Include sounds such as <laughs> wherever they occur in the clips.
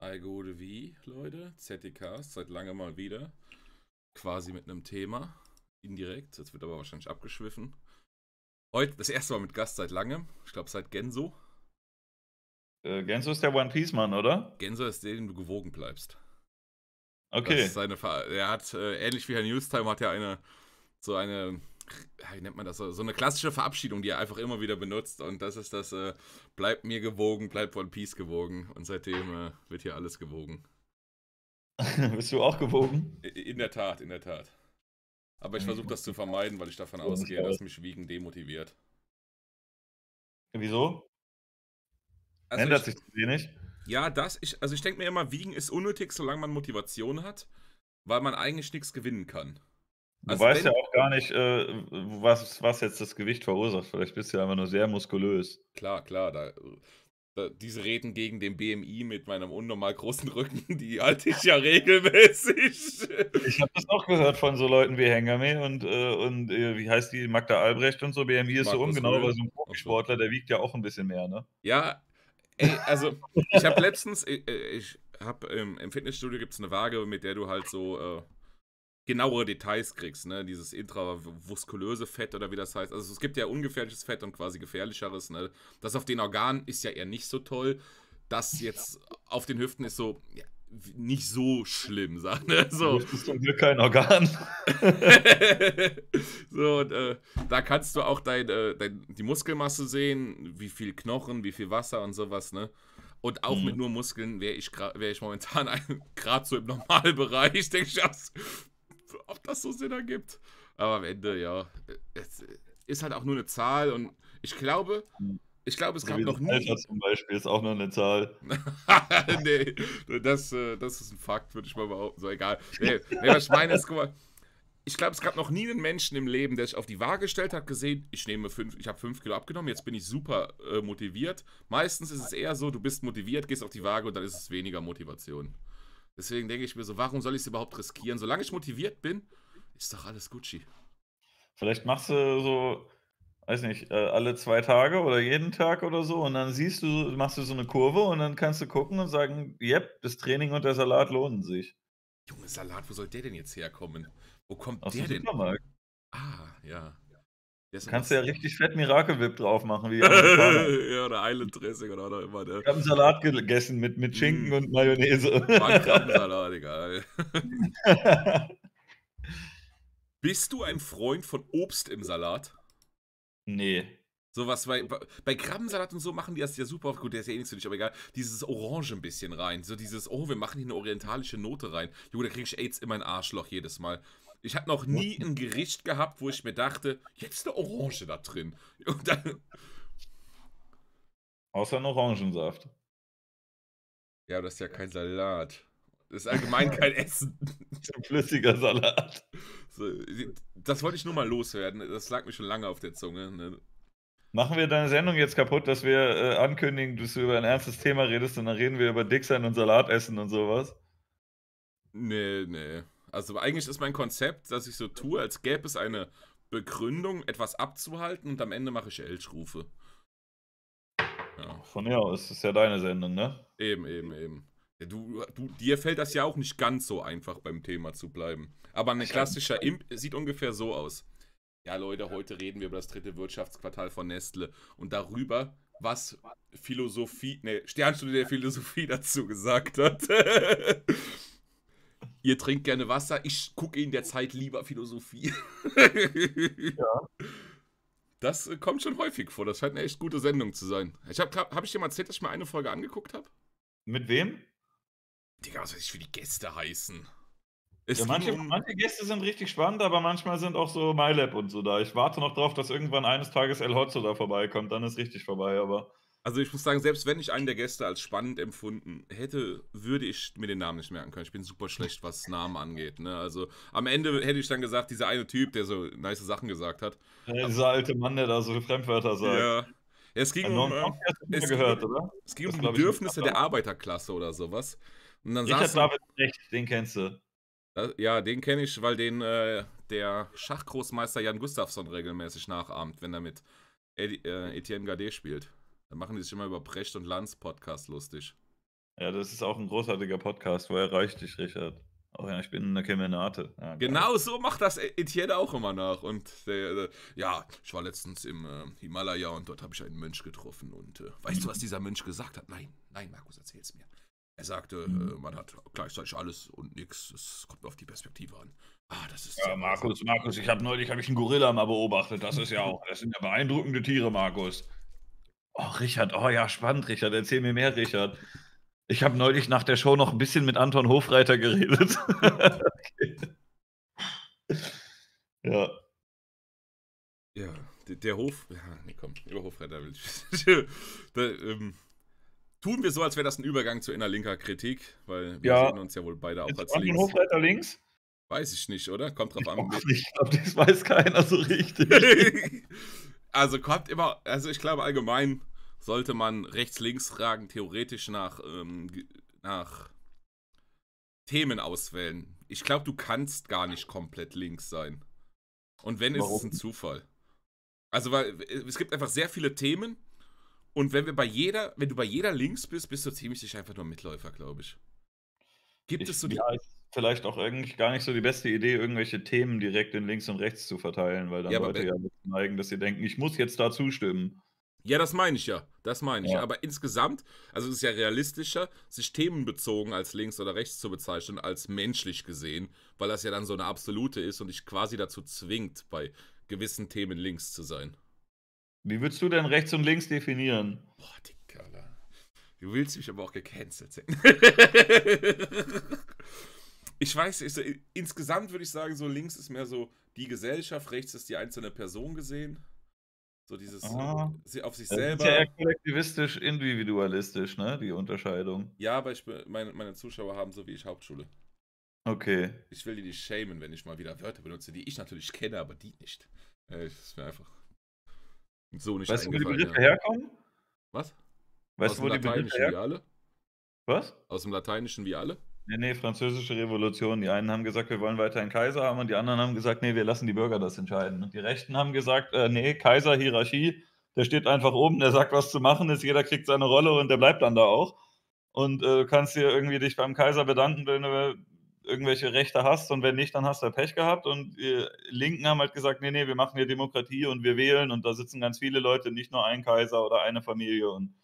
Allgode wie, Leute. ZDKs, seit langem mal wieder. Quasi mit einem Thema. Indirekt. Jetzt wird aber wahrscheinlich abgeschwiffen. Heute das erste Mal mit Gast seit langem. Ich glaube, seit Genso. Äh, Genso ist der One Piece Mann, oder? Genso ist der, den du gewogen bleibst. Okay. er hat, äh, ähnlich wie Herr Newstime, hat er eine, so eine wie nennt man das, so eine klassische Verabschiedung, die er einfach immer wieder benutzt. Und das ist das, äh, bleibt mir gewogen, bleibt von Peace gewogen. Und seitdem äh, wird hier alles gewogen. <laughs> Bist du auch gewogen? In der Tat, in der Tat. Aber ich versuche das zu vermeiden, weil ich davon ausgehe, dass mich Wiegen demotiviert. Wieso? Also Ändert sich zu wenig? Ja, das, ich, also ich denke mir immer, Wiegen ist unnötig, solange man Motivation hat, weil man eigentlich nichts gewinnen kann. Du also weißt ja auch gar nicht, äh, was, was jetzt das Gewicht verursacht. Vielleicht bist du ja einfach nur sehr muskulös. Klar, klar. Da, da, diese Reden gegen den BMI mit meinem unnormal großen Rücken, <laughs> die halte ich ja regelmäßig. Ich habe das auch gehört von so Leuten wie Hengame und, äh, und äh, wie heißt die, Magda Albrecht und so. BMI ist Markus so ungenau, aber so ein Profisportler, der wiegt ja auch ein bisschen mehr, ne? Ja, ey, also ich habe letztens, äh, äh, ich habe im, im Fitnessstudio gibt es eine Waage, mit der du halt so äh, genauere Details kriegst, ne? Dieses intravaskulöse Fett oder wie das heißt. Also es gibt ja ungefährliches Fett und quasi gefährlicheres, ne? Das auf den Organen ist ja eher nicht so toll. Das jetzt auf den Hüften ist so ja, nicht so schlimm, <laughs> sag ne? So. Du zum Glück kein Organ. <laughs> so, und, äh, da kannst du auch dein, äh, dein, die Muskelmasse sehen, wie viel Knochen, wie viel Wasser und sowas, ne? Und auch mhm. mit nur Muskeln wäre ich, wär ich momentan gerade <laughs> so im Normalbereich. Ich denke, ich ob das so Sinn ergibt. Aber am Ende, ja, es ist halt auch nur eine Zahl und ich glaube, ich glaube, es gab noch nie. Alter zum Beispiel ist auch nur eine Zahl. <laughs> nee, das, äh, das ist ein Fakt, würde ich mal behaupten. So egal. Nee, nee was ich meine ist, guck mal, ich glaube, es gab noch nie einen Menschen im Leben, der sich auf die Waage gestellt hat, gesehen, ich nehme fünf, ich habe fünf Kilo abgenommen, jetzt bin ich super äh, motiviert. Meistens ist es eher so, du bist motiviert, gehst auf die Waage und dann ist es weniger Motivation. Deswegen denke ich mir so, warum soll ich es überhaupt riskieren? Solange ich motiviert bin, ist doch alles Gucci. Vielleicht machst du so, weiß nicht, äh, alle zwei Tage oder jeden Tag oder so und dann siehst du, machst du so eine Kurve und dann kannst du gucken und sagen, yep, das Training und der Salat lohnen sich. Junge Salat, wo soll der denn jetzt herkommen? Wo kommt Aus der dem denn? Supermarkt. Ah, ja. Yes, Kannst du ja richtig fett Miracle Whip drauf machen, wie <laughs> Ja, oder Island Dressing oder auch immer. Ne? Ich habe einen Salat gegessen mit, mit Schinken mm. und Mayonnaise. Krabbensalat, egal. <laughs> Bist du ein Freund von Obst im Salat? Nee. Sowas bei, bei Krabbensalat und so machen die das ja super. Gut, der ist ja eh nichts für dich, aber egal. Dieses Orange ein bisschen rein. So dieses, oh, wir machen hier eine orientalische Note rein. Junge, da krieg ich AIDS immer ein Arschloch jedes Mal. Ich habe noch nie ein Gericht gehabt, wo ich mir dachte, jetzt eine Orange da drin. Dann... Außer ein Orangensaft. Ja, das ist ja kein Salat. Das ist allgemein kein <laughs> Essen. Ein flüssiger Salat. Das wollte ich nur mal loswerden. Das lag mir schon lange auf der Zunge. Ne? Machen wir deine Sendung jetzt kaputt, dass wir äh, ankündigen, dass du über ein ernstes Thema redest und dann reden wir über Dicksein und Salatessen und sowas? Nee, nee. Also eigentlich ist mein Konzept, dass ich so tue, als gäbe es eine Begründung, etwas abzuhalten und am Ende mache ich Elchrufe. Ja. Von mir aus, ist ja deine Sendung, ne? Eben, eben, eben. Du, du, dir fällt das ja auch nicht ganz so einfach, beim Thema zu bleiben. Aber ein klassischer Imp sieht ungefähr so aus. Ja, Leute, heute reden wir über das dritte Wirtschaftsquartal von Nestle und darüber, was Philosophie, ne, Sternstunde der Philosophie <laughs> dazu gesagt hat. Ihr trinkt gerne Wasser, ich gucke in der Zeit lieber Philosophie. <laughs> ja. Das äh, kommt schon häufig vor. Das scheint eine echt gute Sendung zu sein. Ich habe hab ich dir mal erzählt, dass ich mal eine Folge angeguckt habe? Mit wem? Digga, was weiß ich, wie die Gäste heißen. Ja, manche, um... manche, Gäste sind richtig spannend, aber manchmal sind auch so MyLab und so da. Ich warte noch drauf, dass irgendwann eines Tages El Hotzo da vorbeikommt, dann ist richtig vorbei, aber. Also ich muss sagen, selbst wenn ich einen der Gäste als spannend empfunden hätte, würde ich mir den Namen nicht merken können. Ich bin super schlecht, was Namen angeht. Ne? Also am Ende hätte ich dann gesagt, dieser eine Typ, der so nice Sachen gesagt hat. Ja, dieser alte Mann, der da so Fremdwörter sagt. Ja. Es ging um, äh, es gehört, ging, oder? Es ging das um Bedürfnisse der Arbeiterklasse oder sowas. Und dann Richard David Brecht, den kennst du. Ja, den kenne ich, weil den äh, der Schachgroßmeister Jan Gustafsson regelmäßig nachahmt, wenn er mit äh, Etienne Gade spielt. Dann machen die sich immer über Precht und Lanz Podcast lustig. Ja, das ist auch ein großartiger Podcast. Woher reicht dich, Richard? Auch oh ja, ich bin eine Kemenate. Ja, genau so macht das Etienne auch immer nach. Und äh, ja, ich war letztens im äh, Himalaya und dort habe ich einen Mönch getroffen. Und äh, weißt du, was dieser Mönch gesagt hat? Nein, nein, Markus, erzähl's mir. Er sagte, äh, mhm. man hat gleichzeitig alles und nichts. Es kommt auf die Perspektive an. Ah, das ist ja, Markus, Markus, ich habe neulich hab ich einen Gorilla mal beobachtet. Das ist ja auch, das sind ja beeindruckende Tiere, Markus. Oh, Richard, oh ja, spannend, Richard, erzähl mir mehr, Richard. Ich habe neulich nach der Show noch ein bisschen mit Anton Hofreiter geredet. okay. <laughs> Ja. Ja, der, der Hof. <laughs> Ja, nee, komm, über Hofreiter will ich. <laughs> da, ähm, tun wir so, als wäre das ein Übergang zu innerlinker Kritik, weil wir ja. sehen uns ja wohl beide auch Ist als links. Hofreiter links? Weiß ich nicht, oder? Kommt drauf ich an. Nicht. Ich glaube, das weiß keiner so richtig also kommt immer, also ich glaube allgemein sollte man rechts-links-Fragen theoretisch nach, ähm, nach Themen auswählen. Ich glaube, du kannst gar nicht komplett links sein. Und wenn, Warum? ist es ein Zufall. Also, weil äh, es gibt einfach sehr viele Themen. Und wenn wir bei jeder, wenn du bei jeder links bist, bist du ziemlich sicher einfach nur Mitläufer, glaube ich. Gibt ich, es so die. Ja, ich, vielleicht auch irgendwie gar nicht so die beste Idee, irgendwelche Themen direkt in links und rechts zu verteilen, weil dann ja, Leute ja neigen, dass sie denken, ich muss jetzt da zustimmen. Ja, das meine ich ja. Das meine ich. Ja. Aber insgesamt, also es ist ja realistischer, sich themenbezogen als links oder rechts zu bezeichnen, als menschlich gesehen, weil das ja dann so eine absolute ist und dich quasi dazu zwingt, bei gewissen Themen links zu sein. Wie würdest du denn rechts und links definieren? Boah, Dicker, Du willst mich aber auch gecancelt sehen. <laughs> ich weiß, ich insgesamt würde ich sagen, so links ist mehr so die Gesellschaft, rechts ist die einzelne Person gesehen. So dieses Aha. auf sich selber. das Ist ja eher kollektivistisch, individualistisch, ne? Die Unterscheidung. Ja, aber ich, meine, meine Zuschauer haben so wie ich Hauptschule. Okay. Ich will die nicht schämen, wenn ich mal wieder Wörter benutze, die ich natürlich kenne, aber die nicht. Äh, das ist mir einfach so nicht Weißt du, wo die Begriffe ja. herkommen? Was? Weißt Aus du, wo dem die Lateinischen wie alle? Was? Aus dem Lateinischen wie alle? Nee, nee, französische Revolution. Die einen haben gesagt, wir wollen weiter einen Kaiser haben und die anderen haben gesagt, nee, wir lassen die Bürger das entscheiden. Und die Rechten haben gesagt, äh, nee, Kaiser, Hierarchie, der steht einfach oben, der sagt, was zu machen ist, jeder kriegt seine Rolle und der bleibt dann da auch. Und äh, du kannst dir irgendwie dich beim Kaiser bedanken, wenn du irgendwelche Rechte hast und wenn nicht, dann hast du Pech gehabt. Und die Linken haben halt gesagt, nee, nee, wir machen hier Demokratie und wir wählen und da sitzen ganz viele Leute, nicht nur ein Kaiser oder eine Familie. Und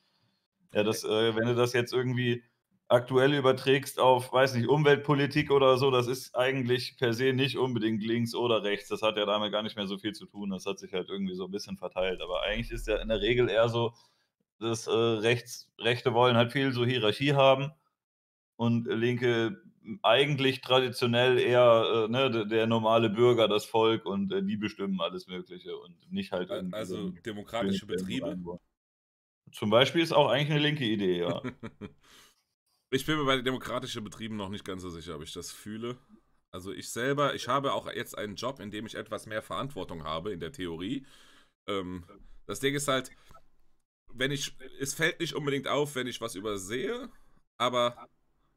ja, das, äh, wenn du das jetzt irgendwie aktuell überträgst auf, weiß nicht, Umweltpolitik oder so, das ist eigentlich per se nicht unbedingt links oder rechts. Das hat ja damit gar nicht mehr so viel zu tun. Das hat sich halt irgendwie so ein bisschen verteilt. Aber eigentlich ist ja in der Regel eher so, dass äh, rechts, Rechte wollen halt viel so Hierarchie haben und Linke eigentlich traditionell eher äh, ne, der, der normale Bürger, das Volk und äh, die bestimmen alles Mögliche und nicht halt irgendwie. Also demokratische Betriebe. Zum Beispiel ist auch eigentlich eine linke Idee, ja. <laughs> Ich bin mir bei den demokratischen Betrieben noch nicht ganz so sicher, ob ich das fühle. Also ich selber, ich habe auch jetzt einen Job, in dem ich etwas mehr Verantwortung habe in der Theorie. Ähm, das Ding ist halt, wenn ich, es fällt nicht unbedingt auf, wenn ich was übersehe, aber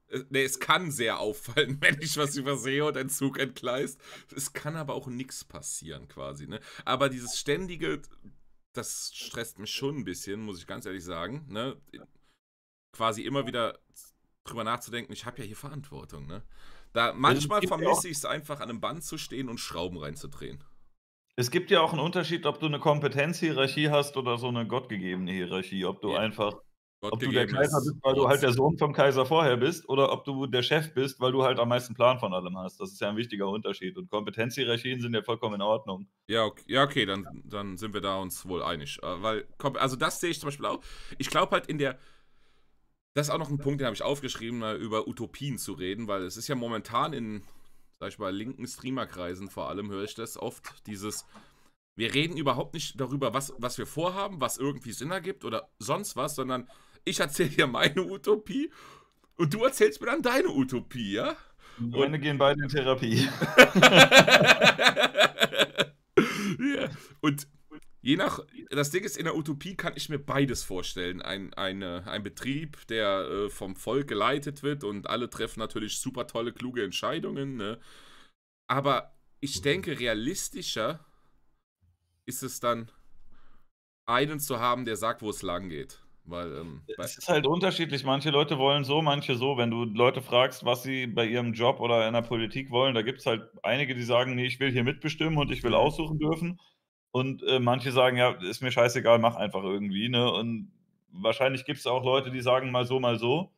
äh, Nee, es kann sehr auffallen, <laughs> wenn ich was übersehe und ein Zug entgleist. Es kann aber auch nichts passieren, quasi. Ne? Aber dieses ständige, das stresst mich schon ein bisschen, muss ich ganz ehrlich sagen. Ne? Quasi immer wieder drüber nachzudenken, ich habe ja hier Verantwortung. Ne? Da manchmal vermisse ich es einfach, an einem Band zu stehen und Schrauben reinzudrehen. Es gibt ja auch einen Unterschied, ob du eine Kompetenzhierarchie hast oder so eine gottgegebene Hierarchie, ob du ja. einfach ob du der Kaiser bist, weil du halt der Sohn vom Kaiser vorher bist, oder ob du der Chef bist, weil du halt am meisten Plan von allem hast. Das ist ja ein wichtiger Unterschied. Und Kompetenzhierarchien sind ja vollkommen in Ordnung. Ja, okay, ja, okay dann, dann sind wir da uns wohl einig. Äh, weil, also das sehe ich zum Beispiel auch. Ich glaube halt in der das ist auch noch ein Punkt, den habe ich aufgeschrieben, mal über Utopien zu reden, weil es ist ja momentan in, sag ich mal, linken Streamerkreisen vor allem, höre ich das oft, dieses, wir reden überhaupt nicht darüber, was, was wir vorhaben, was irgendwie Sinn ergibt oder sonst was, sondern ich erzähle dir meine Utopie und du erzählst mir dann deine Utopie, ja? Und meine gehen beide in Therapie. <laughs> ja. Und je nach, das Ding ist, in der Utopie kann ich mir beides vorstellen. Ein, eine, ein Betrieb, der äh, vom Volk geleitet wird und alle treffen natürlich super tolle, kluge Entscheidungen. Ne? Aber ich denke, realistischer ist es dann, einen zu haben, der sagt, wo es lang geht. Weil, ähm, es ist halt unterschiedlich. Manche Leute wollen so, manche so. Wenn du Leute fragst, was sie bei ihrem Job oder in der Politik wollen, da gibt es halt einige, die sagen, nee, ich will hier mitbestimmen und ich will mhm. aussuchen dürfen. Und äh, manche sagen, ja, ist mir scheißegal, mach einfach irgendwie. Ne? Und wahrscheinlich gibt es auch Leute, die sagen mal so, mal so.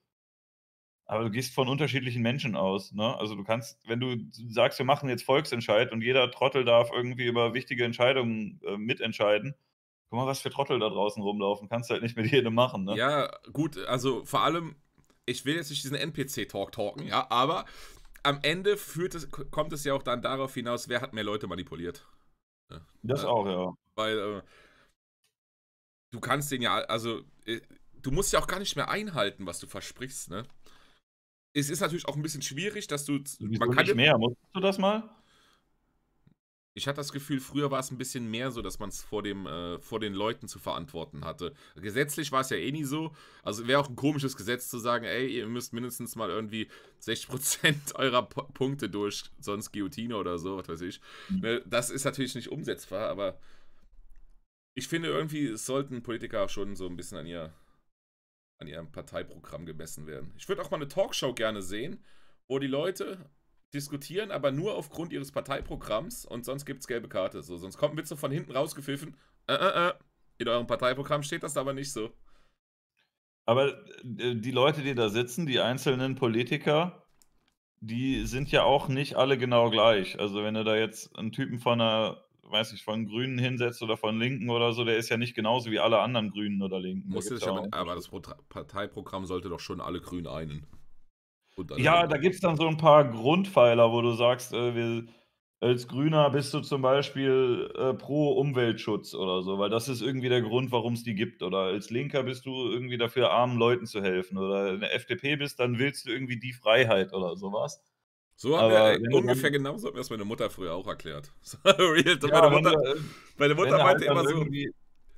Aber du gehst von unterschiedlichen Menschen aus. Ne? Also du kannst, wenn du sagst, wir machen jetzt Volksentscheid und jeder Trottel darf irgendwie über wichtige Entscheidungen äh, mitentscheiden, guck mal, was für Trottel da draußen rumlaufen. Kannst halt nicht mit jedem machen. Ne? Ja, gut, also vor allem, ich will jetzt nicht diesen NPC-Talk talken, ja, aber am Ende es, kommt es ja auch dann darauf hinaus, wer hat mehr Leute manipuliert. Ne? Das äh, auch, ja. Weil äh, du kannst den ja, also äh, du musst ja auch gar nicht mehr einhalten, was du versprichst, ne? Es ist natürlich auch ein bisschen schwierig, dass du. Wieso man kann nicht mehr, musstest du das mal? Ich hatte das Gefühl, früher war es ein bisschen mehr so, dass man es vor, äh, vor den Leuten zu verantworten hatte. Gesetzlich war es ja eh nie so. Also wäre auch ein komisches Gesetz zu sagen, ey, ihr müsst mindestens mal irgendwie 60% <laughs> eurer P Punkte durch, sonst Guillotine oder so, was weiß ich. Mhm. Ne, das ist natürlich nicht umsetzbar, aber ich finde irgendwie, es sollten Politiker auch schon so ein bisschen an, ihr, an ihrem Parteiprogramm gemessen werden. Ich würde auch mal eine Talkshow gerne sehen, wo die Leute diskutieren, aber nur aufgrund ihres Parteiprogramms und sonst gibt es gelbe Karte. So, sonst kommt ein so von hinten rausgepfiffen. Äh, äh, äh. In eurem Parteiprogramm steht das aber nicht so. Aber äh, die Leute, die da sitzen, die einzelnen Politiker, die sind ja auch nicht alle genau gleich. Also wenn du da jetzt einen Typen von einer, weiß nicht, von Grünen hinsetzt oder von Linken oder so, der ist ja nicht genauso wie alle anderen Grünen oder Linken. Da aber, aber das Parteiprogramm sollte doch schon alle Grünen einen ja, da gibt es dann so ein paar Grundpfeiler, wo du sagst, äh, wir, als Grüner bist du zum Beispiel äh, pro Umweltschutz oder so, weil das ist irgendwie der Grund, warum es die gibt. Oder als Linker bist du irgendwie dafür, armen Leuten zu helfen. Oder in der FDP bist, dann willst du irgendwie die Freiheit oder sowas. So haben wir äh, ungefähr genauso hat mir das meine Mutter früher auch erklärt. <laughs> Real, ja, meine Mutter, du, äh, meine Mutter halt meinte halt immer so,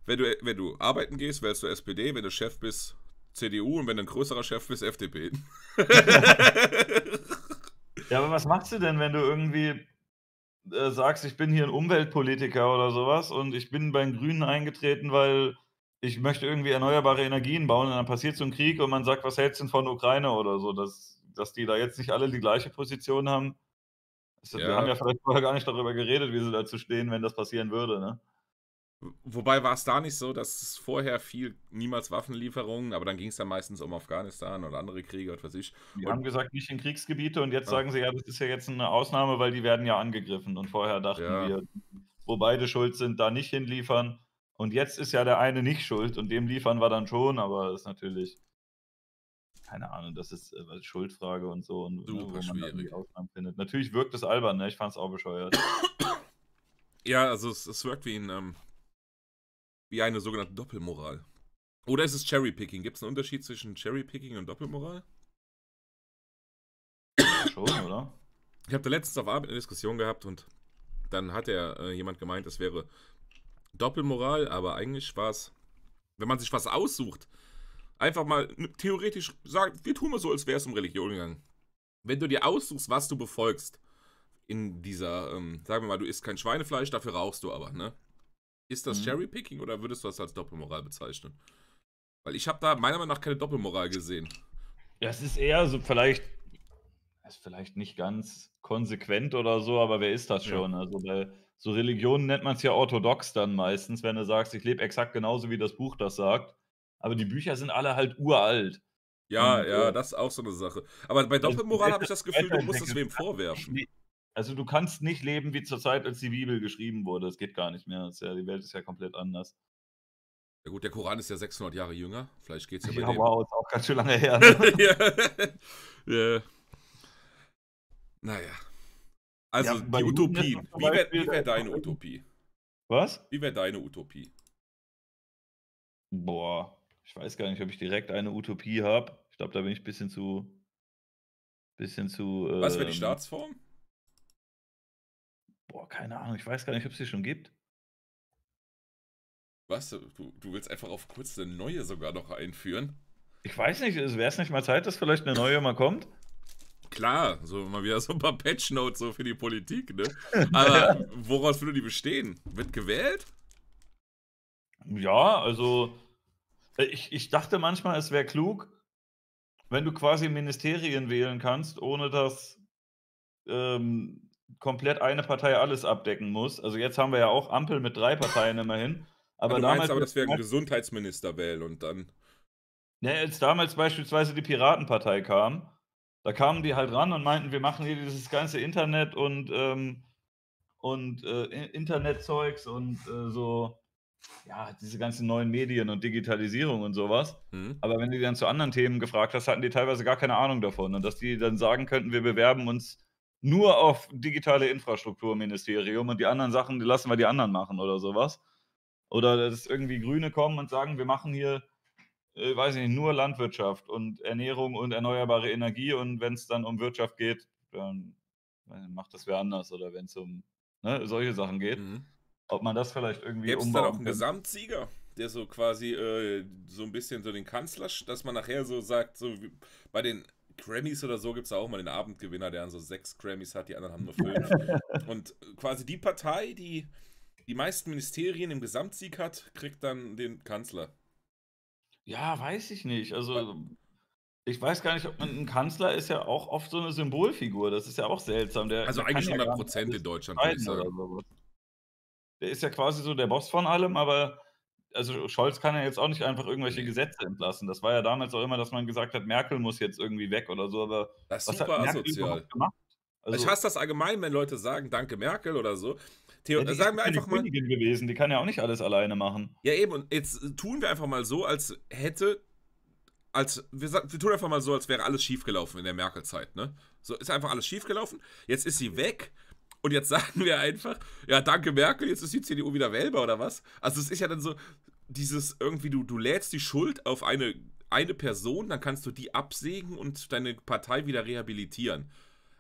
wenn du, äh, wenn du arbeiten gehst, wärst du SPD, wenn du Chef bist, CDU und wenn du ein größerer Chef bist, FDP. <laughs> ja, aber was machst du denn, wenn du irgendwie äh, sagst, ich bin hier ein Umweltpolitiker oder sowas und ich bin bei den Grünen eingetreten, weil ich möchte irgendwie erneuerbare Energien bauen und dann passiert so ein Krieg und man sagt, was hältst du denn von Ukraine oder so, dass, dass die da jetzt nicht alle die gleiche Position haben. Also, ja. Wir haben ja vielleicht vorher gar nicht darüber geredet, wie sie dazu stehen, wenn das passieren würde, ne? Wobei war es da nicht so, dass es vorher viel, niemals Waffenlieferungen, aber dann ging es dann meistens um Afghanistan oder andere Kriege, oder was ich. Die haben gesagt, nicht in Kriegsgebiete und jetzt ja. sagen sie, ja, das ist ja jetzt eine Ausnahme, weil die werden ja angegriffen. Und vorher dachten ja. wir, wo beide schuld sind, da nicht hinliefern. Und jetzt ist ja der eine nicht schuld und dem liefern wir dann schon, aber ist natürlich, keine Ahnung, das ist äh, Schuldfrage und so. Und, ne, Super man schwierig. Ausnahmen findet. Natürlich wirkt es albern, ne? ich fand es auch bescheuert. ja, also es, es wirkt wie ein. Ähm wie eine sogenannte Doppelmoral. Oder ist es Cherrypicking? Gibt es einen Unterschied zwischen Cherrypicking und Doppelmoral? Schon, oder? Ich habe da letztens auf Arbeit eine Diskussion gehabt und dann hat ja äh, jemand gemeint, es wäre Doppelmoral, aber eigentlich war es, wenn man sich was aussucht, einfach mal theoretisch sagen, wir tun mal so, als wäre es um Religion gegangen. Wenn du dir aussuchst, was du befolgst, in dieser, ähm, sagen wir mal, du isst kein Schweinefleisch, dafür rauchst du aber, ne? Ist das mhm. picking oder würdest du das als Doppelmoral bezeichnen? Weil ich habe da meiner Meinung nach keine Doppelmoral gesehen. Ja, es ist eher so vielleicht, ist vielleicht nicht ganz konsequent oder so, aber wer ist das schon? Ja. Also bei so Religionen nennt man es ja orthodox dann meistens, wenn du sagst, ich lebe exakt genauso wie das Buch das sagt. Aber die Bücher sind alle halt uralt. Ja, und, ja, äh, das ist auch so eine Sache. Aber bei also, Doppelmoral <laughs> habe ich das Gefühl, du musst es wem <laughs> vorwerfen. Also du kannst nicht leben wie zur Zeit, als die Bibel geschrieben wurde. Das geht gar nicht mehr. Ja, die Welt ist ja komplett anders. Ja gut, der Koran ist ja 600 Jahre jünger. Vielleicht geht es ja bei ja, dem. wow, ist auch ganz schön lange her. <laughs> Ne? ja. ja. Naja. Also ja, die Utopie. Wie wäre wär deine Utopie? Was? Wie wäre deine Utopie? Boah, ich weiß gar nicht, ob ich direkt eine Utopie habe. Ich glaube, da bin ich ein bisschen zu. Bisschen zu. Was wäre die ähm, Staatsform? Boah, keine Ahnung. Ich weiß gar nicht, ob es die schon gibt. Was? Du, du willst einfach auf kurz eine neue sogar noch einführen? Ich weiß nicht, wäre es nicht mal Zeit, dass vielleicht eine neue mal kommt? Klar, so mal wieder so ein paar Patchnotes so für die Politik, ne? <laughs> Aber woraus würde die bestehen? Wird gewählt? Ja, also äh, ich, ich dachte manchmal, es wäre klug, wenn du quasi Ministerien wählen kannst, ohne dass ähm, komplett eine Partei alles abdecken muss. Also jetzt haben wir ja auch Ampel mit drei Parteien immerhin. Aber, aber du damals meinst aber, dass wir einen Gesundheitsminister wählen und dann. Ne, als damals beispielsweise die Piratenpartei kam, da kamen die halt ran und meinten, wir machen hier dieses ganze Internet und, ähm, und äh, Internetzeugs und äh, so, ja, diese ganzen neuen Medien und Digitalisierung und sowas. Hm. Aber wenn du die dann zu anderen Themen gefragt hast, hatten die teilweise gar keine Ahnung davon. Und dass die dann sagen könnten, wir bewerben uns nur auf digitale Infrastrukturministerium und die anderen Sachen die lassen wir die anderen machen oder sowas. Oder dass irgendwie Grüne kommen und sagen, wir machen hier, äh, weiß ich nicht, nur Landwirtschaft und Ernährung und erneuerbare Energie und wenn es dann um Wirtschaft geht, dann macht das wer anders oder wenn es um ne, solche Sachen geht. Mhm. Ob man das vielleicht irgendwie Gäb's umbauen dann auch einen kann. Gesamtsieger? der so quasi äh, so ein bisschen so den Kanzler, dass man nachher so sagt, so wie bei den Grammys oder so gibt es auch mal den Abendgewinner, der dann so sechs Grammys hat, die anderen haben nur fünf. <laughs> und quasi die Partei, die die meisten Ministerien im Gesamtsieg hat, kriegt dann den Kanzler. Ja, weiß ich nicht. Also, ich weiß gar nicht, ob man ein Kanzler ist ja auch oft so eine Symbolfigur. Das ist ja auch seltsam. Der, also der eigentlich 100 Prozent in Deutschland, würde ich sagen. Der ist ja quasi so der Boss von allem, aber also Scholz kann ja jetzt auch nicht einfach irgendwelche Gesetze entlassen. Das war ja damals auch immer, dass man gesagt hat, Merkel muss jetzt irgendwie weg oder so, aber das ist super asozial. Also, ich hasse das allgemein, wenn Leute sagen, danke Merkel oder so. Theo, ja, sagen wir einfach mal. Königin gewesen, die kann ja auch nicht alles alleine machen. Ja, eben, und jetzt tun wir einfach mal so, als hätte. Als, wir, wir tun einfach mal so, als wäre alles schiefgelaufen in der Merkel-Zeit, ne? So ist einfach alles schiefgelaufen. Jetzt ist sie weg und jetzt sagen wir einfach, ja, danke Merkel, jetzt ist die CDU wieder wählbar oder was? Also es ist ja dann so, dieses irgendwie, du, du lädst die Schuld auf eine, eine Person, dann kannst du die absägen und deine Partei wieder rehabilitieren.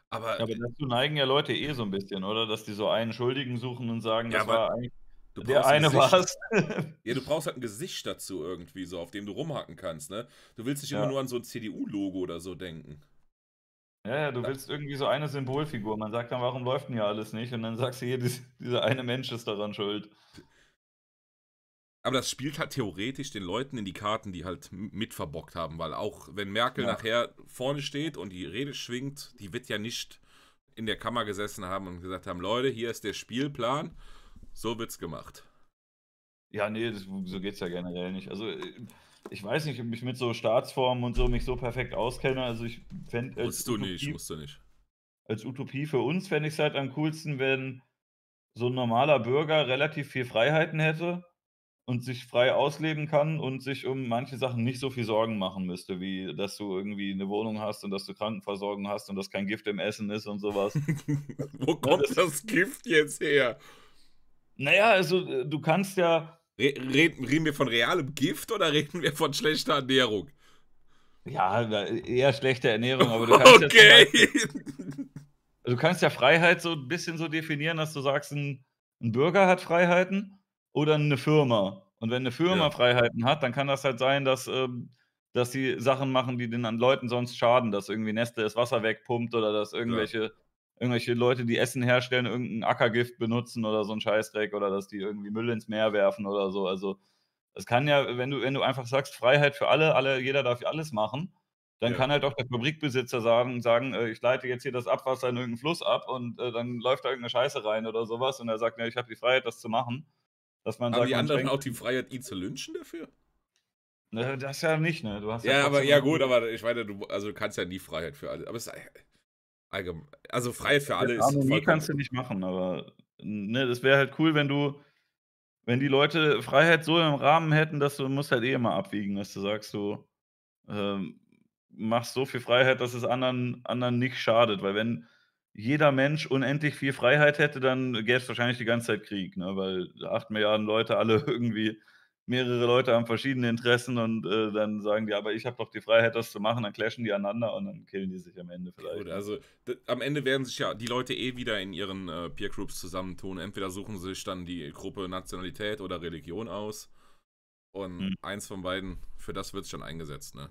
Aber, aber dazu neigen ja Leute eh so ein bisschen, oder? Dass die so einen Schuldigen suchen und sagen, ja, das war eigentlich der eine ein war <laughs> ja, du brauchst halt ein Gesicht dazu irgendwie, so, auf dem du rumhacken kannst, ne? Du willst nicht ja. immer nur an so ein CDU-Logo oder so denken. Ja, ja, du willst irgendwie so eine Symbolfigur. Man sagt dann, warum läuft denn hier alles nicht? Und dann sagst du hier, dies, dieser eine Mensch ist daran schuld. Aber das spielt halt theoretisch den Leuten in die Karten, die halt mit verbockt haben, weil auch wenn Merkel ja. nachher vorne steht und die Rede schwingt, die wird ja nicht in der Kammer gesessen haben und gesagt haben, Leute, hier ist der Spielplan, so wird's gemacht. Ja, nee, das, so geht's ja generell nicht. Also äh, ich weiß nicht, ob ich mit so Staatsformen und so mich so perfekt auskenne. Also ich fände. Musst du Utopie, nicht, musst du nicht. Als Utopie für uns fände ich es halt am coolsten, wenn so ein normaler Bürger relativ viel Freiheiten hätte und sich frei ausleben kann und sich um manche Sachen nicht so viel Sorgen machen müsste, wie dass du irgendwie eine Wohnung hast und dass du Krankenversorgung hast und dass kein Gift im Essen ist und sowas. <laughs> Wo kommt das Gift jetzt her? Naja, also äh, du kannst ja, Reden, reden wir von realem Gift oder reden wir von schlechter Ernährung? Ja, eher schlechte Ernährung, aber du <laughs> kannst okay. ja also du kannst ja Freiheit so ein bisschen so definieren, dass du sagst, ein, ein Bürger hat Freiheiten oder eine Firma. Und wenn eine Firma ja. Freiheiten hat, dann kann das halt sein, dass, ähm, dass sie Sachen machen, die den an Leuten sonst schaden, dass irgendwie Neste das Wasser wegpumpt oder dass irgendwelche ja irgendwelche Leute, die Essen herstellen, irgendein Ackergift benutzen oder so ein Scheißdreck oder dass die irgendwie Müll ins Meer werfen oder so. Also es kann ja, wenn du, wenn du einfach sagst, Freiheit für alle, alle, jeder darf alles machen, dann ja. kann halt auch der Fabrikbesitzer sagen, sagen, äh, ich leite jetzt hier das Abwasser in irgendeinen Fluss ab und äh, dann läuft da irgendeine Scheiße rein oder sowas und er sagt, ja, ich habe die Freiheit, das zu machen. Dass man Haben sagt, die anderen auch die Freiheit, ihn zu lynchen dafür? Ne, das ja nicht, ne? Du hast ja, ja aber ja gut, aber ich meine, du, also du kannst ja nie Freiheit für alle. Aber es ist Allgemein. Also Freiheit für alle ja, ist. Nee, kannst du nicht machen, aber ne, das wäre halt cool, wenn du, wenn die Leute Freiheit so im Rahmen hätten, dass du musst halt eh immer abwiegen, dass du sagst, du ähm, machst so viel Freiheit, dass es anderen, anderen nicht schadet. Weil wenn jeder Mensch unendlich viel Freiheit hätte, dann gäbe es wahrscheinlich die ganze Zeit Krieg, ne? weil acht Milliarden Leute alle <laughs> irgendwie mehrere Leute haben verschiedene Interessen und äh, dann sagen die, aber ich habe doch die Freiheit, das zu machen, dann clashen die aneinander und dann killen die sich am Ende vielleicht. Gut, ne? also am Ende werden sich ja die Leute eh wieder in ihren äh, Peer Groups zusammentun. Entweder suchen sie sich dann die Gruppe Nationalität oder Religion aus. Und hm. eins von beiden, für das wird es schon eingesetzt, ne?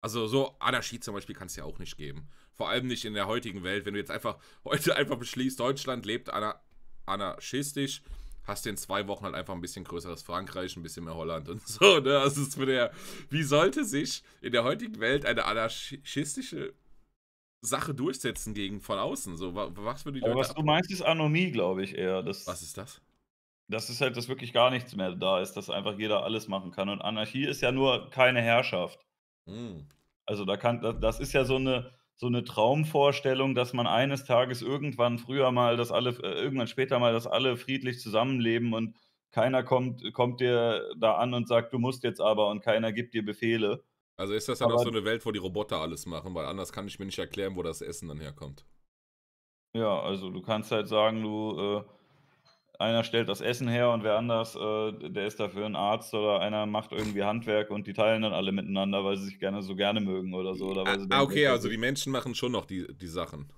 Also so Anarchie zum Beispiel kann es ja auch nicht geben. Vor allem nicht in der heutigen Welt, wenn du jetzt einfach <laughs> heute einfach beschließt, Deutschland lebt anar anarchistisch hast du in zwei Wochen halt einfach ein bisschen größeres Frankreich, ein bisschen mehr Holland und <laughs> so. Ne? Also es mit der, wie sollte sich in der heutigen Welt eine anarchistische Sache durchsetzen gegen von außen? So, was würde die Aber Leute was du meinst, ist Anomie, glaube ich eher. Das, was ist das? Das ist halt, dass wirklich gar nichts mehr da ist, dass einfach jeder alles machen kann. Und Anarchie ist ja nur keine Herrschaft. Hm. Also da kann, das ist ja so eine so eine Traumvorstellung, dass man eines Tages irgendwann früher mal, dass alle, äh, irgendwann später mal, dass alle friedlich zusammenleben und keiner kommt, kommt dir da an und sagt, du musst jetzt aber und keiner gibt dir Befehle. Also ist das dann aber, auch so eine Welt, wo die Roboter alles machen, weil anders kann ich mir nicht erklären, wo das Essen dann herkommt. Ja, also du kannst halt sagen, du äh, einer stellt das Essen her und wer anders, äh, der ist dafür ein Arzt oder einer macht irgendwie Handwerk und die teilen dann alle miteinander, weil sie sich gerne so gerne mögen oder so. Oder ah, denken, okay, also die Menschen machen schon noch die, die Sachen.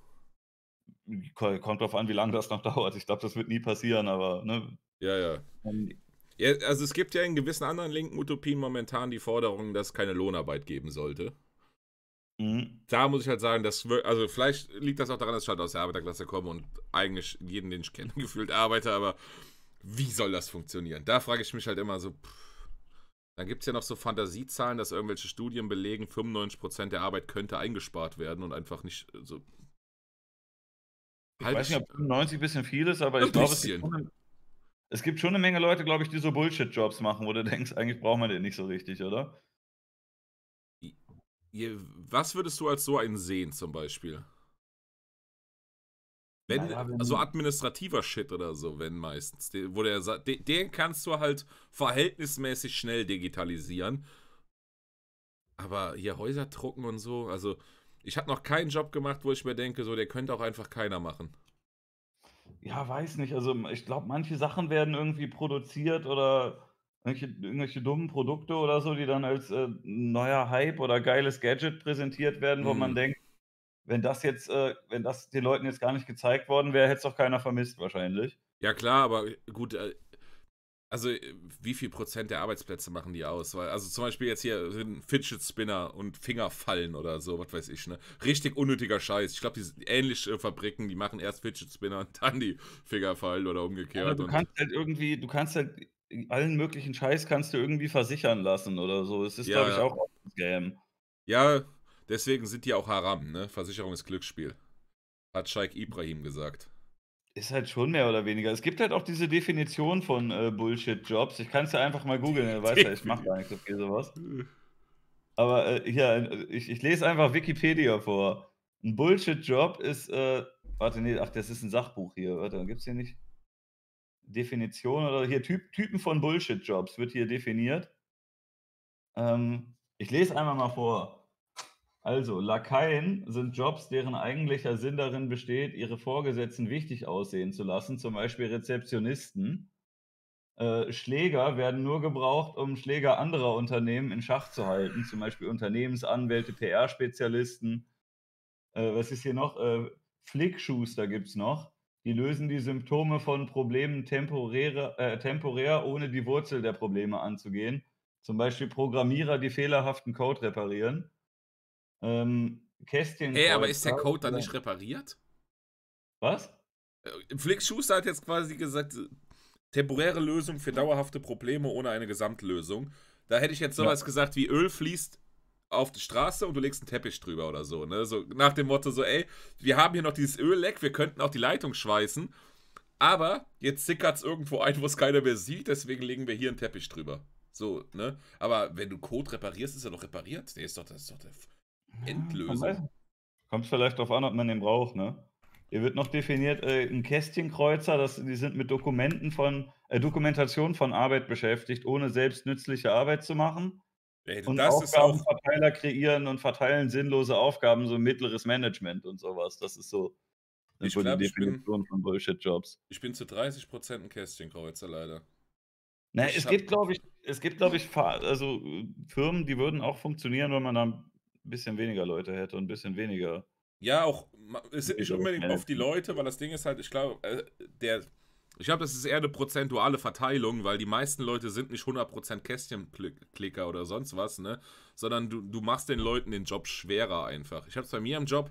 Kommt drauf an, wie lange das noch <laughs> dauert. Ich glaube, das wird nie passieren, aber ne? Ja, ja. Ähm, ja. Also es gibt ja in gewissen anderen linken Utopien momentan die Forderung, dass es keine Lohnarbeit geben sollte. Mhm. Da muss ich halt sagen, dass also vielleicht liegt das auch daran, dass ich halt aus der Arbeiterklasse komme und eigentlich jeden, den ich kenne, <laughs> gefühlt arbeite, aber wie soll das funktionieren? Da frage ich mich halt immer so, pff. dann gibt es ja noch so Fantasiezahlen, dass irgendwelche Studien belegen, 95% der Arbeit könnte eingespart werden und einfach nicht so. Halt ich weiß nicht, ob 95 ein bisschen viel ist, aber ich glaube, es es gibt schon eine Menge Leute, glaube ich, die so Bullshit-Jobs machen, wo du denkst, eigentlich braucht man den nicht so richtig, oder? Was würdest du als so einen sehen, zum Beispiel? Wenn, naja, wenn also administrativer Shit oder so, wenn meistens. Den, wo der, den kannst du halt verhältnismäßig schnell digitalisieren. Aber hier Häuser drucken und so, also ich habe noch keinen Job gemacht, wo ich mir denke, so, der könnte auch einfach keiner machen. Ja, weiß nicht. Also ich glaube, manche Sachen werden irgendwie produziert oder Irgendwelche, irgendwelche, dummen Produkte oder so, die dann als äh, neuer Hype oder geiles Gadget präsentiert werden, wo mhm. man denkt, wenn das jetzt, äh, wenn das den Leuten jetzt gar nicht gezeigt worden wäre, hätte es doch keiner vermisst wahrscheinlich. Ja klar, aber gut, äh, also äh, wie viel Prozent der Arbeitsplätze machen die aus? Weil, also zum Beispiel jetzt hier sind Fidget Spinner und Fingerfallen oder so, was weiß ich, ne? Richtig unnötiger Scheiß. Ich glaube, die ähnliche äh, Fabriken, die machen erst Fidget Spinner und dann die Fingerfallen oder umgekehrt. Ja, du kannst halt irgendwie, du kannst halt allen möglichen Scheiß kannst du irgendwie versichern lassen oder so. Es ist, ja, glaube ich, auch ein Game. Ja, deswegen sind die auch haram, ne? Versicherung ist Glücksspiel. Hat Scheik Ibrahim gesagt. Ist halt schon mehr oder weniger. Es gibt halt auch diese Definition von äh, Bullshit-Jobs. Ich kann es ja einfach mal googeln, du weißt ja, ich mache gar nicht so viel sowas. Aber äh, hier, äh, ich, ich lese einfach Wikipedia vor. Ein Bullshit-Job ist, äh, warte, nee, ach, das ist ein Sachbuch hier. Warte, dann gibt's hier nicht? Definition oder hier Typ, Typen von Bullshit-Jobs wird hier definiert. Ähm, ich lese einmal mal vor. Also, Lakaien sind Jobs, deren eigentlicher Sinn darin besteht, ihre Vorgesetzten wichtig aussehen zu lassen, zum Beispiel Rezeptionisten. Äh, Schläger werden nur gebraucht, um Schläger anderer Unternehmen in Schach zu halten, zum Beispiel Unternehmensanwälte, PR-Spezialisten. Äh, was ist hier noch? Äh, Flickschuster gibt es noch. Die lösen die Symptome von Problemen temporäre, äh, temporär, ohne die Wurzel der Probleme anzugehen. Zum Beispiel Programmierer, die fehlerhaften Code reparieren. Ähm, Kästchen. Ey, aber ist der Code dann nicht repariert? Was? Äh, Flix Schuster hat jetzt quasi gesagt, äh, temporäre Lösung für dauerhafte Probleme ohne eine Gesamtlösung. Da hätte ich jetzt sowas ja. gesagt wie Öl fließt auf die Straße und du legst einen Teppich drüber oder so. Ne? So nach dem Motto so, ey, wir haben hier noch dieses Ölleck, wir könnten auch die Leitung schweißen, aber jetzt sickert es irgendwo ein, wo es keiner mehr sieht, deswegen legen wir hier einen Teppich drüber. So, ne? Aber wenn du Code reparierst, ist er doch repariert. Nee, ist doch, das ist doch der Endlöser. Ja, Kommt vielleicht darauf an, ob man den braucht, ne? Hier wird noch definiert, äh, ein Kästchenkreuzer, das, die sind mit Dokumenten von, äh, Dokumentation von Arbeit beschäftigt, ohne selbst nützliche Arbeit zu machen. Ey, und das Aufgabenverteiler kreieren und verteilen sinnlose Aufgaben, so mittleres Management und sowas. Das ist so das ich glaub, die Definition bin, von Bullshit-Jobs. Ich bin zu 30% Prozent ein Kästchenkreuzer leider. Na, es, gibt, ich, es gibt, glaube ich, also äh, Firmen, die würden auch funktionieren, wenn man da ein bisschen weniger Leute hätte und ein bisschen weniger. Ja, auch, es sind nicht unbedingt auf die Leute, weil das Ding ist halt, ich glaube, äh, der ich glaube, das ist eher eine prozentuale Verteilung, weil die meisten Leute sind nicht 100% Kästchenklicker oder sonst was, ne? Sondern du, du machst den Leuten den Job schwerer einfach. Ich habe es bei mir im Job,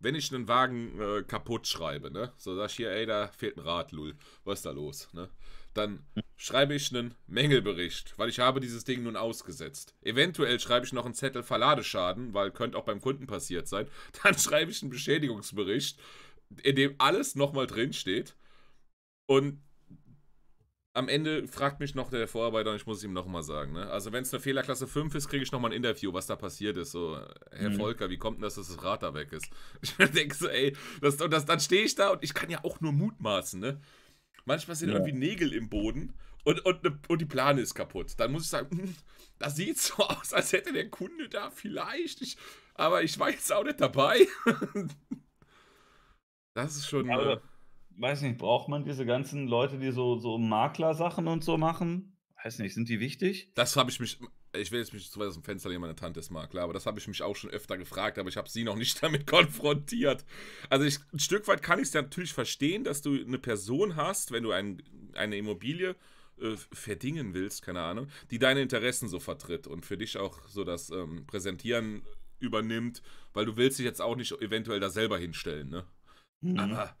wenn ich einen Wagen äh, kaputt schreibe, ne? So sag ich hier, ey, da fehlt ein Rad, Lul. Was ist da los, ne? Dann schreibe ich einen Mängelbericht, weil ich habe dieses Ding nun ausgesetzt. Eventuell schreibe ich noch einen Zettel Verladeschaden, weil könnte auch beim Kunden passiert sein. <laughs> Dann schreibe ich einen Beschädigungsbericht, in dem alles nochmal drinsteht. Und am Ende fragt mich noch der Vorarbeiter und ich muss es ihm nochmal sagen. Ne? Also, wenn es eine Fehlerklasse 5 ist, kriege ich nochmal ein Interview, was da passiert ist. So, Herr mhm. Volker, wie kommt denn das, dass das Rad da weg ist? <laughs> Ich denke so, ey, das, und das, dann stehe ich da und ich kann ja auch nur mutmaßen. Ne? Manchmal sind ja. irgendwie Nägel im Boden und, und, ne, und die Plane ist kaputt. Dann muss ich sagen, hm, das sieht so aus, als hätte der Kunde da vielleicht. Ich, aber ich war jetzt auch nicht dabei. <laughs> das ist schon. Ja, weiß nicht, braucht man diese ganzen Leute, die so, so Maklersachen und so machen? Weiß nicht, sind die wichtig? Das habe ich mich, ich will jetzt mich zu weit aus dem Fenster lehnen, meine Tante ist Makler, aber das habe ich mich auch schon öfter gefragt, aber ich habe sie noch nicht <laughs> damit konfrontiert. Also ich, ein Stück weit kann ich es ja natürlich verstehen, dass du eine Person hast, wenn du ein, eine Immobilie äh, verdingen willst, keine Ahnung, die deine Interessen so vertritt und für dich auch so das ähm, Präsentieren übernimmt, weil du willst dich jetzt auch nicht eventuell da selber hinstellen, ne? Mhm. Aber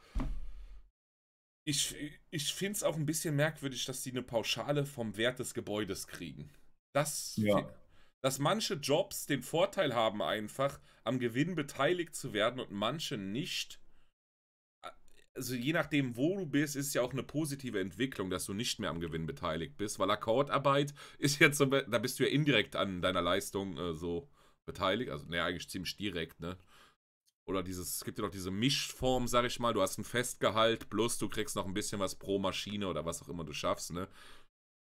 ich, ich finde es auch ein bisschen merkwürdig, dass die eine Pauschale vom Wert des Gebäudes kriegen. Das, ja. Dass manche Jobs den Vorteil haben, einfach am Gewinn beteiligt zu werden und manche nicht. Also je nachdem, wo du bist, ist ja auch eine positive Entwicklung, dass du nicht mehr am Gewinn beteiligt bist, weil Akkordarbeit ist jetzt so, da bist du ja indirekt an deiner Leistung äh, so beteiligt. Also, naja, ne, eigentlich ziemlich direkt, ne? oder dieses, es gibt ja noch diese Mischform, sag ich mal, du hast einen Festgehalt, plus du kriegst noch ein bisschen was pro Maschine oder was auch immer du schaffst, ne?